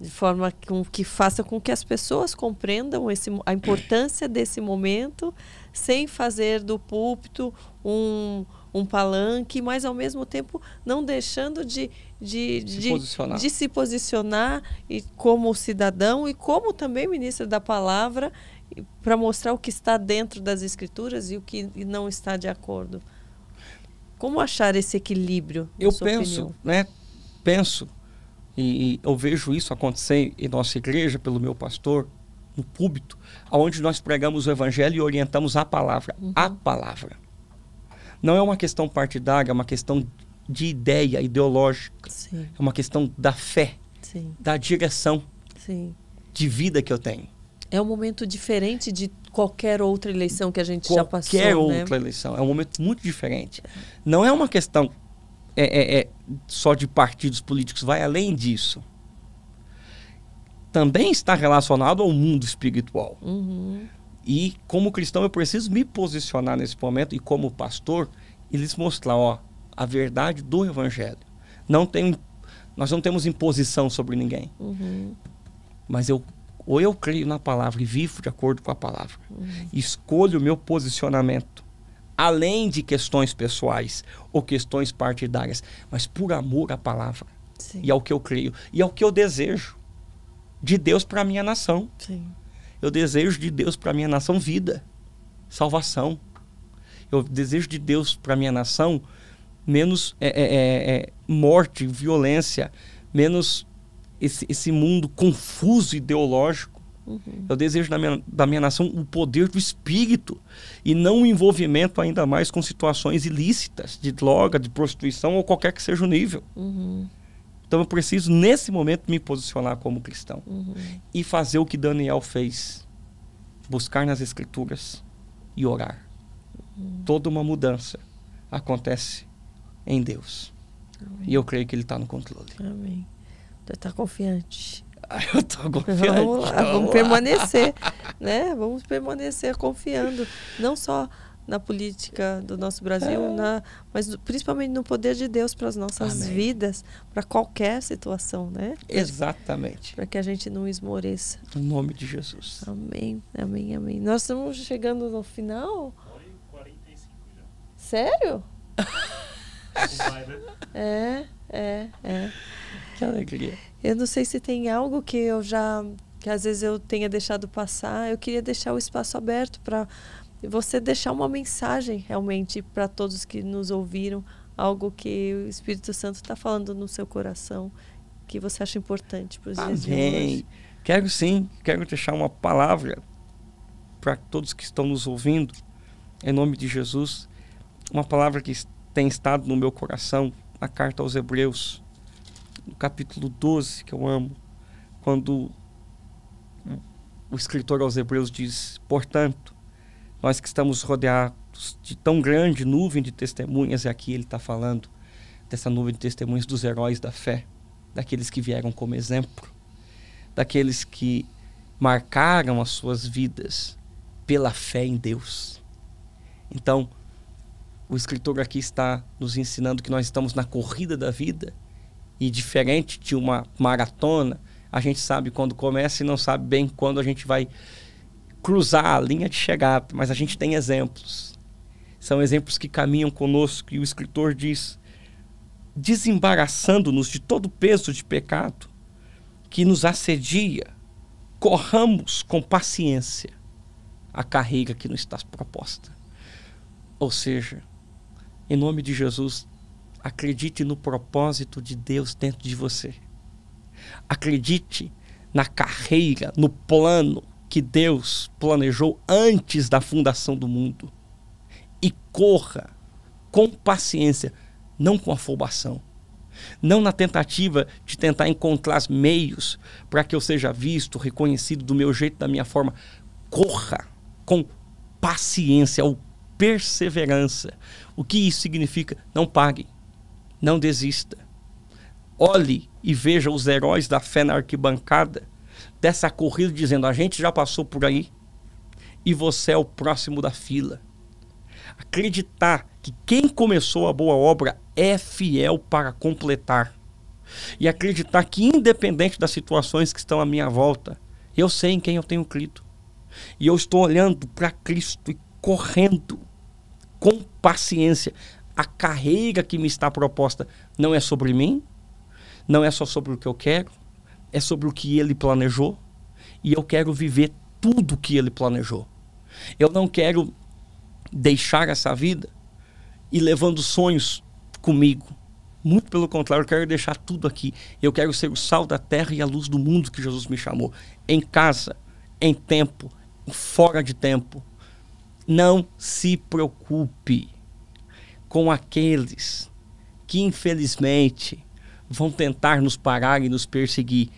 De forma com que faça com que as pessoas compreendam esse, a importância desse momento, sem fazer do púlpito um, um palanque, mas ao mesmo tempo não deixando de, de, se, de, posicionar. de se posicionar e como cidadão e como também ministro da palavra para mostrar o que está dentro das escrituras e o que não está de acordo. Como achar esse equilíbrio? Eu penso, opinião? né? Penso e, e, eu vejo isso acontecer em nossa igreja pelo meu pastor no púlpito, aonde nós pregamos o evangelho e orientamos a palavra, uhum. a palavra. Não é uma questão partidária, é uma questão de ideia ideológica. Sim. É uma questão da fé, Sim. da direção Sim. de vida que eu tenho. É um momento diferente de qualquer outra eleição que a gente qualquer já passou. Qualquer né? outra né? eleição. É um momento muito diferente. Não é uma questão é, é, é, só de partidos políticos, vai além disso. Também está relacionado ao mundo espiritual. Uhum. E como cristão eu preciso me posicionar nesse momento e como pastor, eles mostrar, ó, a verdade do evangelho. Não tem nós não temos imposição sobre ninguém. Uhum. Mas eu ou eu creio na palavra e vivo de acordo com a palavra. Uhum. Escolho o meu posicionamento além de questões pessoais ou questões partidárias, mas por amor à palavra Sim. e ao que eu creio e ao que eu desejo de Deus para minha nação. Sim. Eu desejo de Deus para minha nação vida, salvação. Eu desejo de Deus para minha nação menos é, é, é, é, morte, violência, menos esse, esse mundo confuso ideológico. Uhum. Eu desejo da minha, da minha nação o poder do espírito e não o envolvimento ainda mais com situações ilícitas, de droga, de prostituição ou qualquer que seja o nível. Uhum. Então eu preciso, nesse momento, me posicionar como cristão uhum. e fazer o que Daniel fez: buscar nas Escrituras e orar. Uhum. Toda uma mudança acontece em Deus. Amém. E eu creio que Ele está no controle. Amém. Você está confiante? [laughs] Eu estou confiante. Vamos, lá, vamos, vamos permanecer, né? Vamos permanecer confiando. Não só na política do nosso Brasil, é. na, mas principalmente no poder de Deus para as nossas Amém. vidas, para qualquer situação, né? Exatamente. Para que a gente não esmoreça. No nome de Jesus. Amém, amém, amém. Nós estamos chegando no final? 45 já. Sério? [laughs] é, é, é. Que alegria. Eu não sei se tem algo que eu já que às vezes eu tenha deixado passar. Eu queria deixar o espaço aberto para e você deixar uma mensagem realmente para todos que nos ouviram, algo que o Espírito Santo está falando no seu coração, que você acha importante para os dias de hoje. Quero sim, quero deixar uma palavra para todos que estão nos ouvindo, em nome de Jesus, uma palavra que tem estado no meu coração, na carta aos Hebreus, no capítulo 12, que eu amo, quando o escritor aos Hebreus diz: Portanto, nós que estamos rodeados de tão grande nuvem de testemunhas, e aqui ele está falando dessa nuvem de testemunhas dos heróis da fé, daqueles que vieram como exemplo, daqueles que marcaram as suas vidas pela fé em Deus. Então, o escritor aqui está nos ensinando que nós estamos na corrida da vida e diferente de uma maratona, a gente sabe quando começa e não sabe bem quando a gente vai cruzar a linha de chegada, mas a gente tem exemplos. São exemplos que caminham conosco e o escritor diz, desembaraçando-nos de todo o peso de pecado que nos assedia, corramos com paciência a carreira que nos está proposta. Ou seja, em nome de Jesus, acredite no propósito de Deus dentro de você. Acredite na carreira, no plano, que Deus planejou antes da fundação do mundo. E corra com paciência, não com afobação. Não na tentativa de tentar encontrar meios para que eu seja visto, reconhecido do meu jeito, da minha forma. Corra com paciência ou perseverança. O que isso significa? Não pague, não desista. Olhe e veja os heróis da fé na arquibancada dessa corrida dizendo: a gente já passou por aí e você é o próximo da fila. Acreditar que quem começou a boa obra é fiel para completar. E acreditar que, independente das situações que estão à minha volta, eu sei em quem eu tenho crido. E eu estou olhando para Cristo e correndo com paciência. A carreira que me está proposta não é sobre mim, não é só sobre o que eu quero, é sobre o que ele planejou e eu quero viver tudo o que ele planejou. Eu não quero deixar essa vida e levando sonhos comigo. Muito pelo contrário, eu quero deixar tudo aqui. Eu quero ser o sal da terra e a luz do mundo que Jesus me chamou. Em casa, em tempo, fora de tempo. Não se preocupe com aqueles que, infelizmente, vão tentar nos parar e nos perseguir.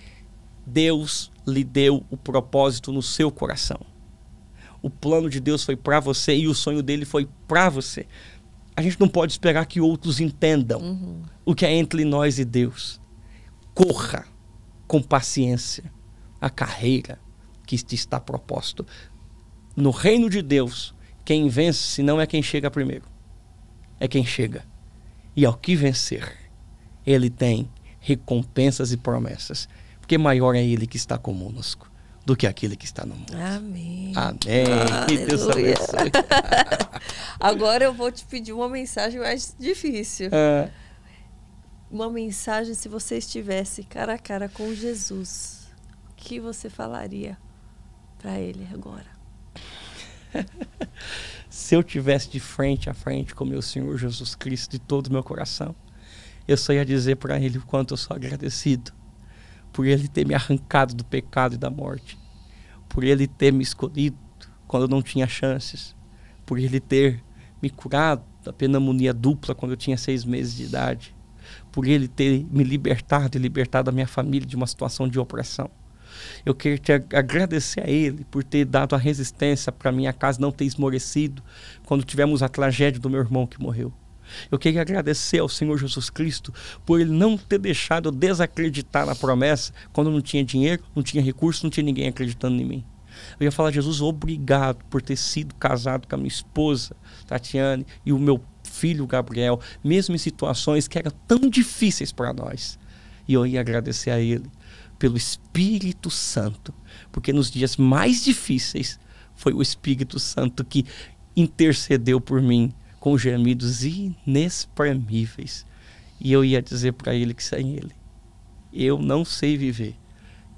Deus lhe deu o propósito no seu coração. O plano de Deus foi para você e o sonho dele foi para você. A gente não pode esperar que outros entendam uhum. o que é entre nós e Deus. Corra com paciência a carreira que te está proposto. No reino de Deus, quem vence não é quem chega primeiro, é quem chega. E ao que vencer ele tem recompensas e promessas, porque maior é ele que está conosco do que aquele que está no mundo. Amém. Amém. Que Deus abençoe. [laughs] Agora eu vou te pedir uma mensagem mais difícil. É. Uma mensagem se você estivesse cara a cara com Jesus. O que você falaria para ele agora? [laughs] se eu tivesse de frente a frente com meu Senhor Jesus Cristo de todo o meu coração, eu só ia dizer para ele o quanto eu sou agradecido por ele ter me arrancado do pecado e da morte, por ele ter me escolhido quando eu não tinha chances, por ele ter me curado da pneumonia dupla quando eu tinha seis meses de idade, por ele ter me libertado e libertado a minha família de uma situação de opressão. Eu quero te agradecer a ele por ter dado a resistência para minha casa não ter esmorecido quando tivemos a tragédia do meu irmão que morreu. Eu queria agradecer ao Senhor Jesus Cristo por ele não ter deixado eu desacreditar na promessa quando não tinha dinheiro, não tinha recurso, não tinha ninguém acreditando em mim. Eu ia falar, Jesus, obrigado por ter sido casado com a minha esposa, Tatiane, e o meu filho, Gabriel, mesmo em situações que eram tão difíceis para nós. E eu ia agradecer a Ele pelo Espírito Santo, porque nos dias mais difíceis foi o Espírito Santo que intercedeu por mim com gemidos inexprimíveis. E eu ia dizer para ele que sem ele eu não sei viver,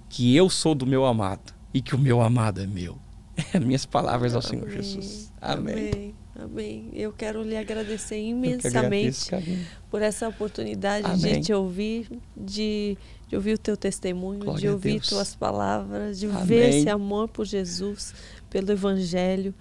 que eu sou do meu amado e que o meu amado é meu. [laughs] É minhas palavras ao Amém. Senhor Jesus. Amém. Amém. Amém. Eu quero lhe agradecer imensamente agradeço, por essa oportunidade Amém. de te ouvir, de, de ouvir o teu testemunho, Glória de ouvir tuas palavras, de Amém. ver esse amor por Jesus, pelo Evangelho.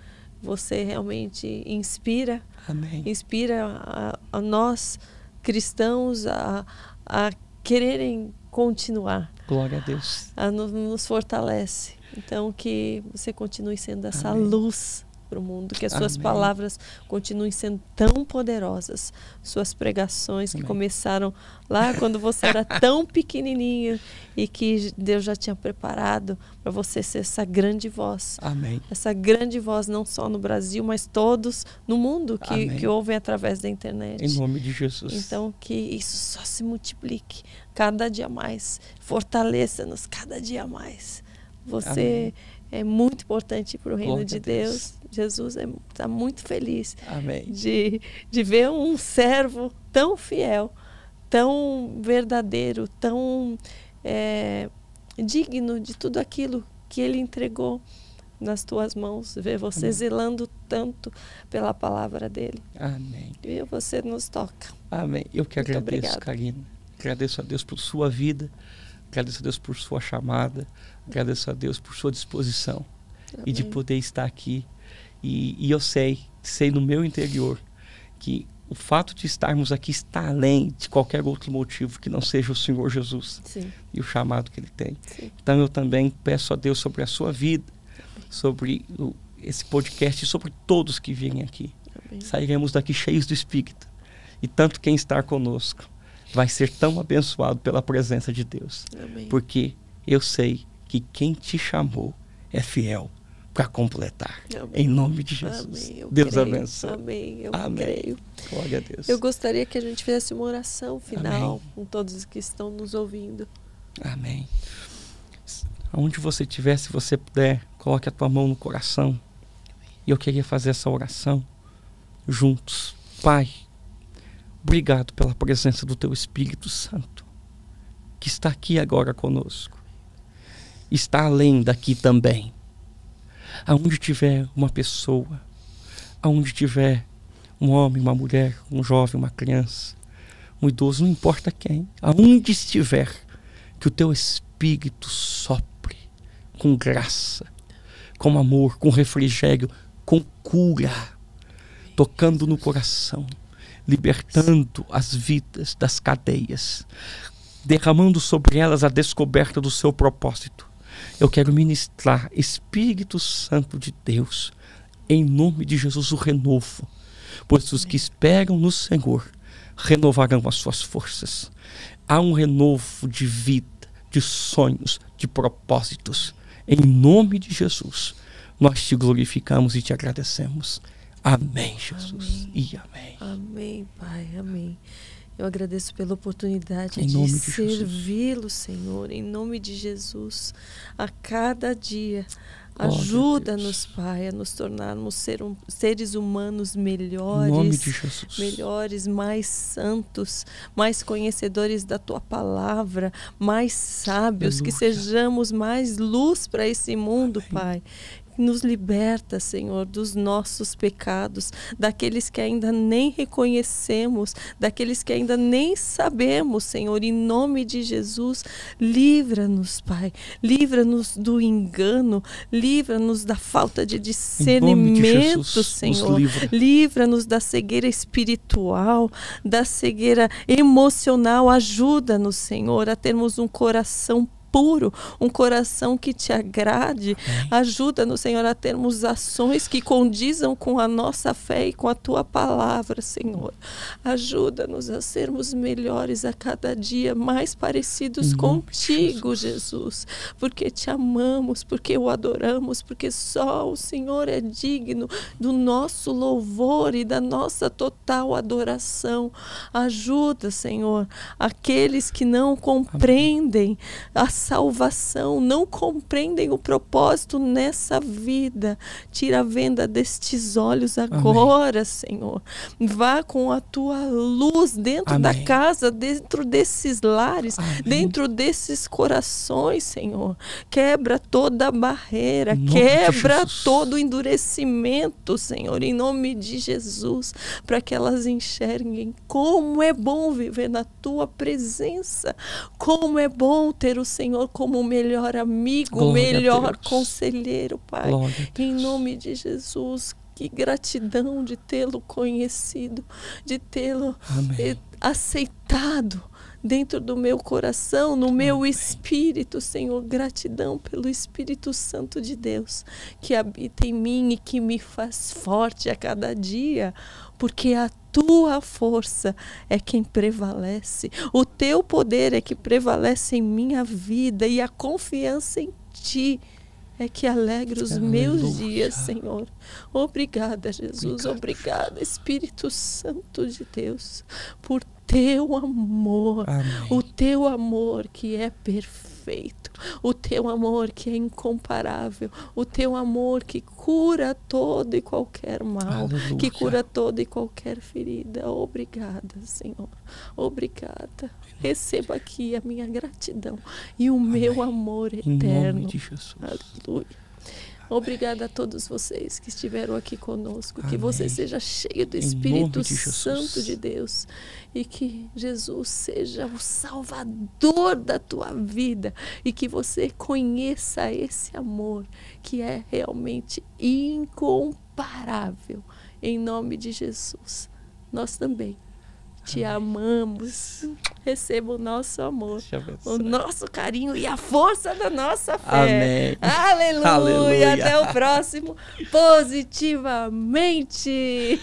Você realmente inspira, Amém. inspira a, a nós cristãos a, a quererem continuar. Glória a Deus. A, nos, nos fortalece. Então, que você continue sendo essa Amém. luz para o mundo, que as suas palavras continuem sendo tão poderosas, suas pregações Amém. que começaram lá quando você era [laughs] tão pequenininho e que Deus já tinha preparado para você ser essa grande voz. Amém. Essa grande voz não só no Brasil, mas todos no mundo que, que ouvem através da internet. Em nome de Jesus. Então que isso só se multiplique cada dia mais, fortaleça-nos cada dia mais. Você Amém. é muito importante para o reino de Deus. Deus. Jesus está é, tá muito feliz Amém. De, de ver um servo tão fiel, tão verdadeiro, tão é, digno de tudo aquilo que ele entregou nas tuas mãos, ver você Amém. zelando tanto pela palavra dele. Amém. E você nos toca. Amém. Eu que Muito agradeço, Karina. Agradeço a Deus por sua vida, agradeço a Deus por sua chamada, agradeço a Deus por sua disposição Amém. e de poder estar aqui e, e eu sei, sei no meu interior, que o fato de estarmos aqui está além de qualquer outro motivo que não seja o Senhor Jesus Sim. e o chamado que Ele tem. Sim. Então eu também peço a Deus sobre a sua vida, sobre o, esse podcast e sobre todos que virem aqui. Amém. Sairemos daqui cheios do Espírito. E tanto quem está conosco vai ser tão abençoado pela presença de Deus. Amém. Porque eu sei que quem te chamou é fiel para completar. Amém. Em nome de Jesus. Amém. Deus creio. abençoe. Amém. Eu Amém. creio. Glória a Deus. Eu gostaria que a gente fizesse uma oração final Amém. com todos que estão nos ouvindo. Amém. Onde você estiver, se você puder, coloque a tua mão no coração. E eu queria fazer essa oração juntos. Pai, obrigado pela presença do teu Espírito Santo, que está aqui agora conosco. Está além daqui também aonde tiver uma pessoa, aonde tiver um homem, uma mulher, um jovem, uma criança, um idoso, não importa quem, aonde estiver, que o teu espírito sopre com graça, com amor, com refrigério, com cura, tocando no coração, libertando as vidas das cadeias, derramando sobre elas a descoberta do seu propósito eu quero ministrar Espírito Santo de Deus, em nome de Jesus, o renovo. Pois os que esperam no Senhor renovarão as suas forças. Há um renovo de vida, de sonhos, de propósitos. Em nome de Jesus, nós te glorificamos e te agradecemos. Amém, Jesus. Amém. E amém. Amém, Pai. Amém. Eu agradeço pela oportunidade em de, de servi-lo, Senhor, em nome de Jesus, a cada dia. Ajuda-nos, Pai, a nos tornarmos ser um, seres humanos melhores, melhores, mais santos, mais conhecedores da Tua palavra, mais sábios, Aleluia. que sejamos mais luz para esse mundo, Pai. Nos liberta, Senhor, dos nossos pecados, daqueles que ainda nem reconhecemos, daqueles que ainda nem sabemos, Senhor. Em nome de Jesus, livra-nos, Pai. Livra-nos do engano, livra-nos da falta de discernimento, de Jesus, Senhor. Livra-nos livra da cegueira espiritual, da cegueira emocional. Ajuda-nos, Senhor, a termos um coração puro, um coração que te agrade. Ajuda-nos, Senhor, a termos ações que condizam com a nossa fé e com a tua palavra, Senhor. Ajuda-nos a sermos melhores a cada dia, mais parecidos hum, contigo, Jesus. Jesus, porque te amamos, porque o adoramos, porque só o Senhor é digno do nosso louvor e da nossa total adoração. Ajuda, Senhor, aqueles que não compreendem as salvação, não compreendem o propósito nessa vida. Tira a venda destes olhos agora, Amém. Senhor. Vá com a tua luz dentro Amém. da casa, dentro desses lares, Amém. dentro desses corações, Senhor. Quebra toda barreira, quebra todo endurecimento, Senhor, em nome de Jesus, para que elas enxerguem como é bom viver na tua presença, como é bom ter o Senhor Senhor como melhor amigo, melhor conselheiro, Pai. Em nome de Jesus, que gratidão de tê-lo conhecido, de tê-lo eh, aceitado dentro do meu coração, no meu Amém. espírito, Senhor, gratidão pelo Espírito Santo de Deus que habita em mim e que me faz forte a cada dia, porque a tua força é quem prevalece. O teu poder é que prevalece em minha vida e a confiança em ti é que alegra os Aleluia. meus dias, Senhor. Obrigada, Jesus. Obrigada. Espírito Santo de Deus, por teu amor. Amém. O teu amor que é perfeito perfeito, o teu amor que é incomparável, o teu amor que cura todo e qualquer mal, Aleluia. que cura toda e qualquer ferida. Obrigada, Senhor. Obrigada. Receba aqui a minha gratidão e o Amém. meu amor eterno. Em nome de Jesus. Aleluia. Obrigada a todos vocês que estiveram aqui conosco. Amém. Que você seja cheio do Espírito de Santo de Deus e que Jesus seja o Salvador da tua vida e que você conheça esse amor que é realmente incomparável. Em nome de Jesus, nós também te amamos. Receba o nosso amor, o nosso carinho e a força da nossa fé. Amém. Aleluia. Aleluia. Até o próximo. Positivamente.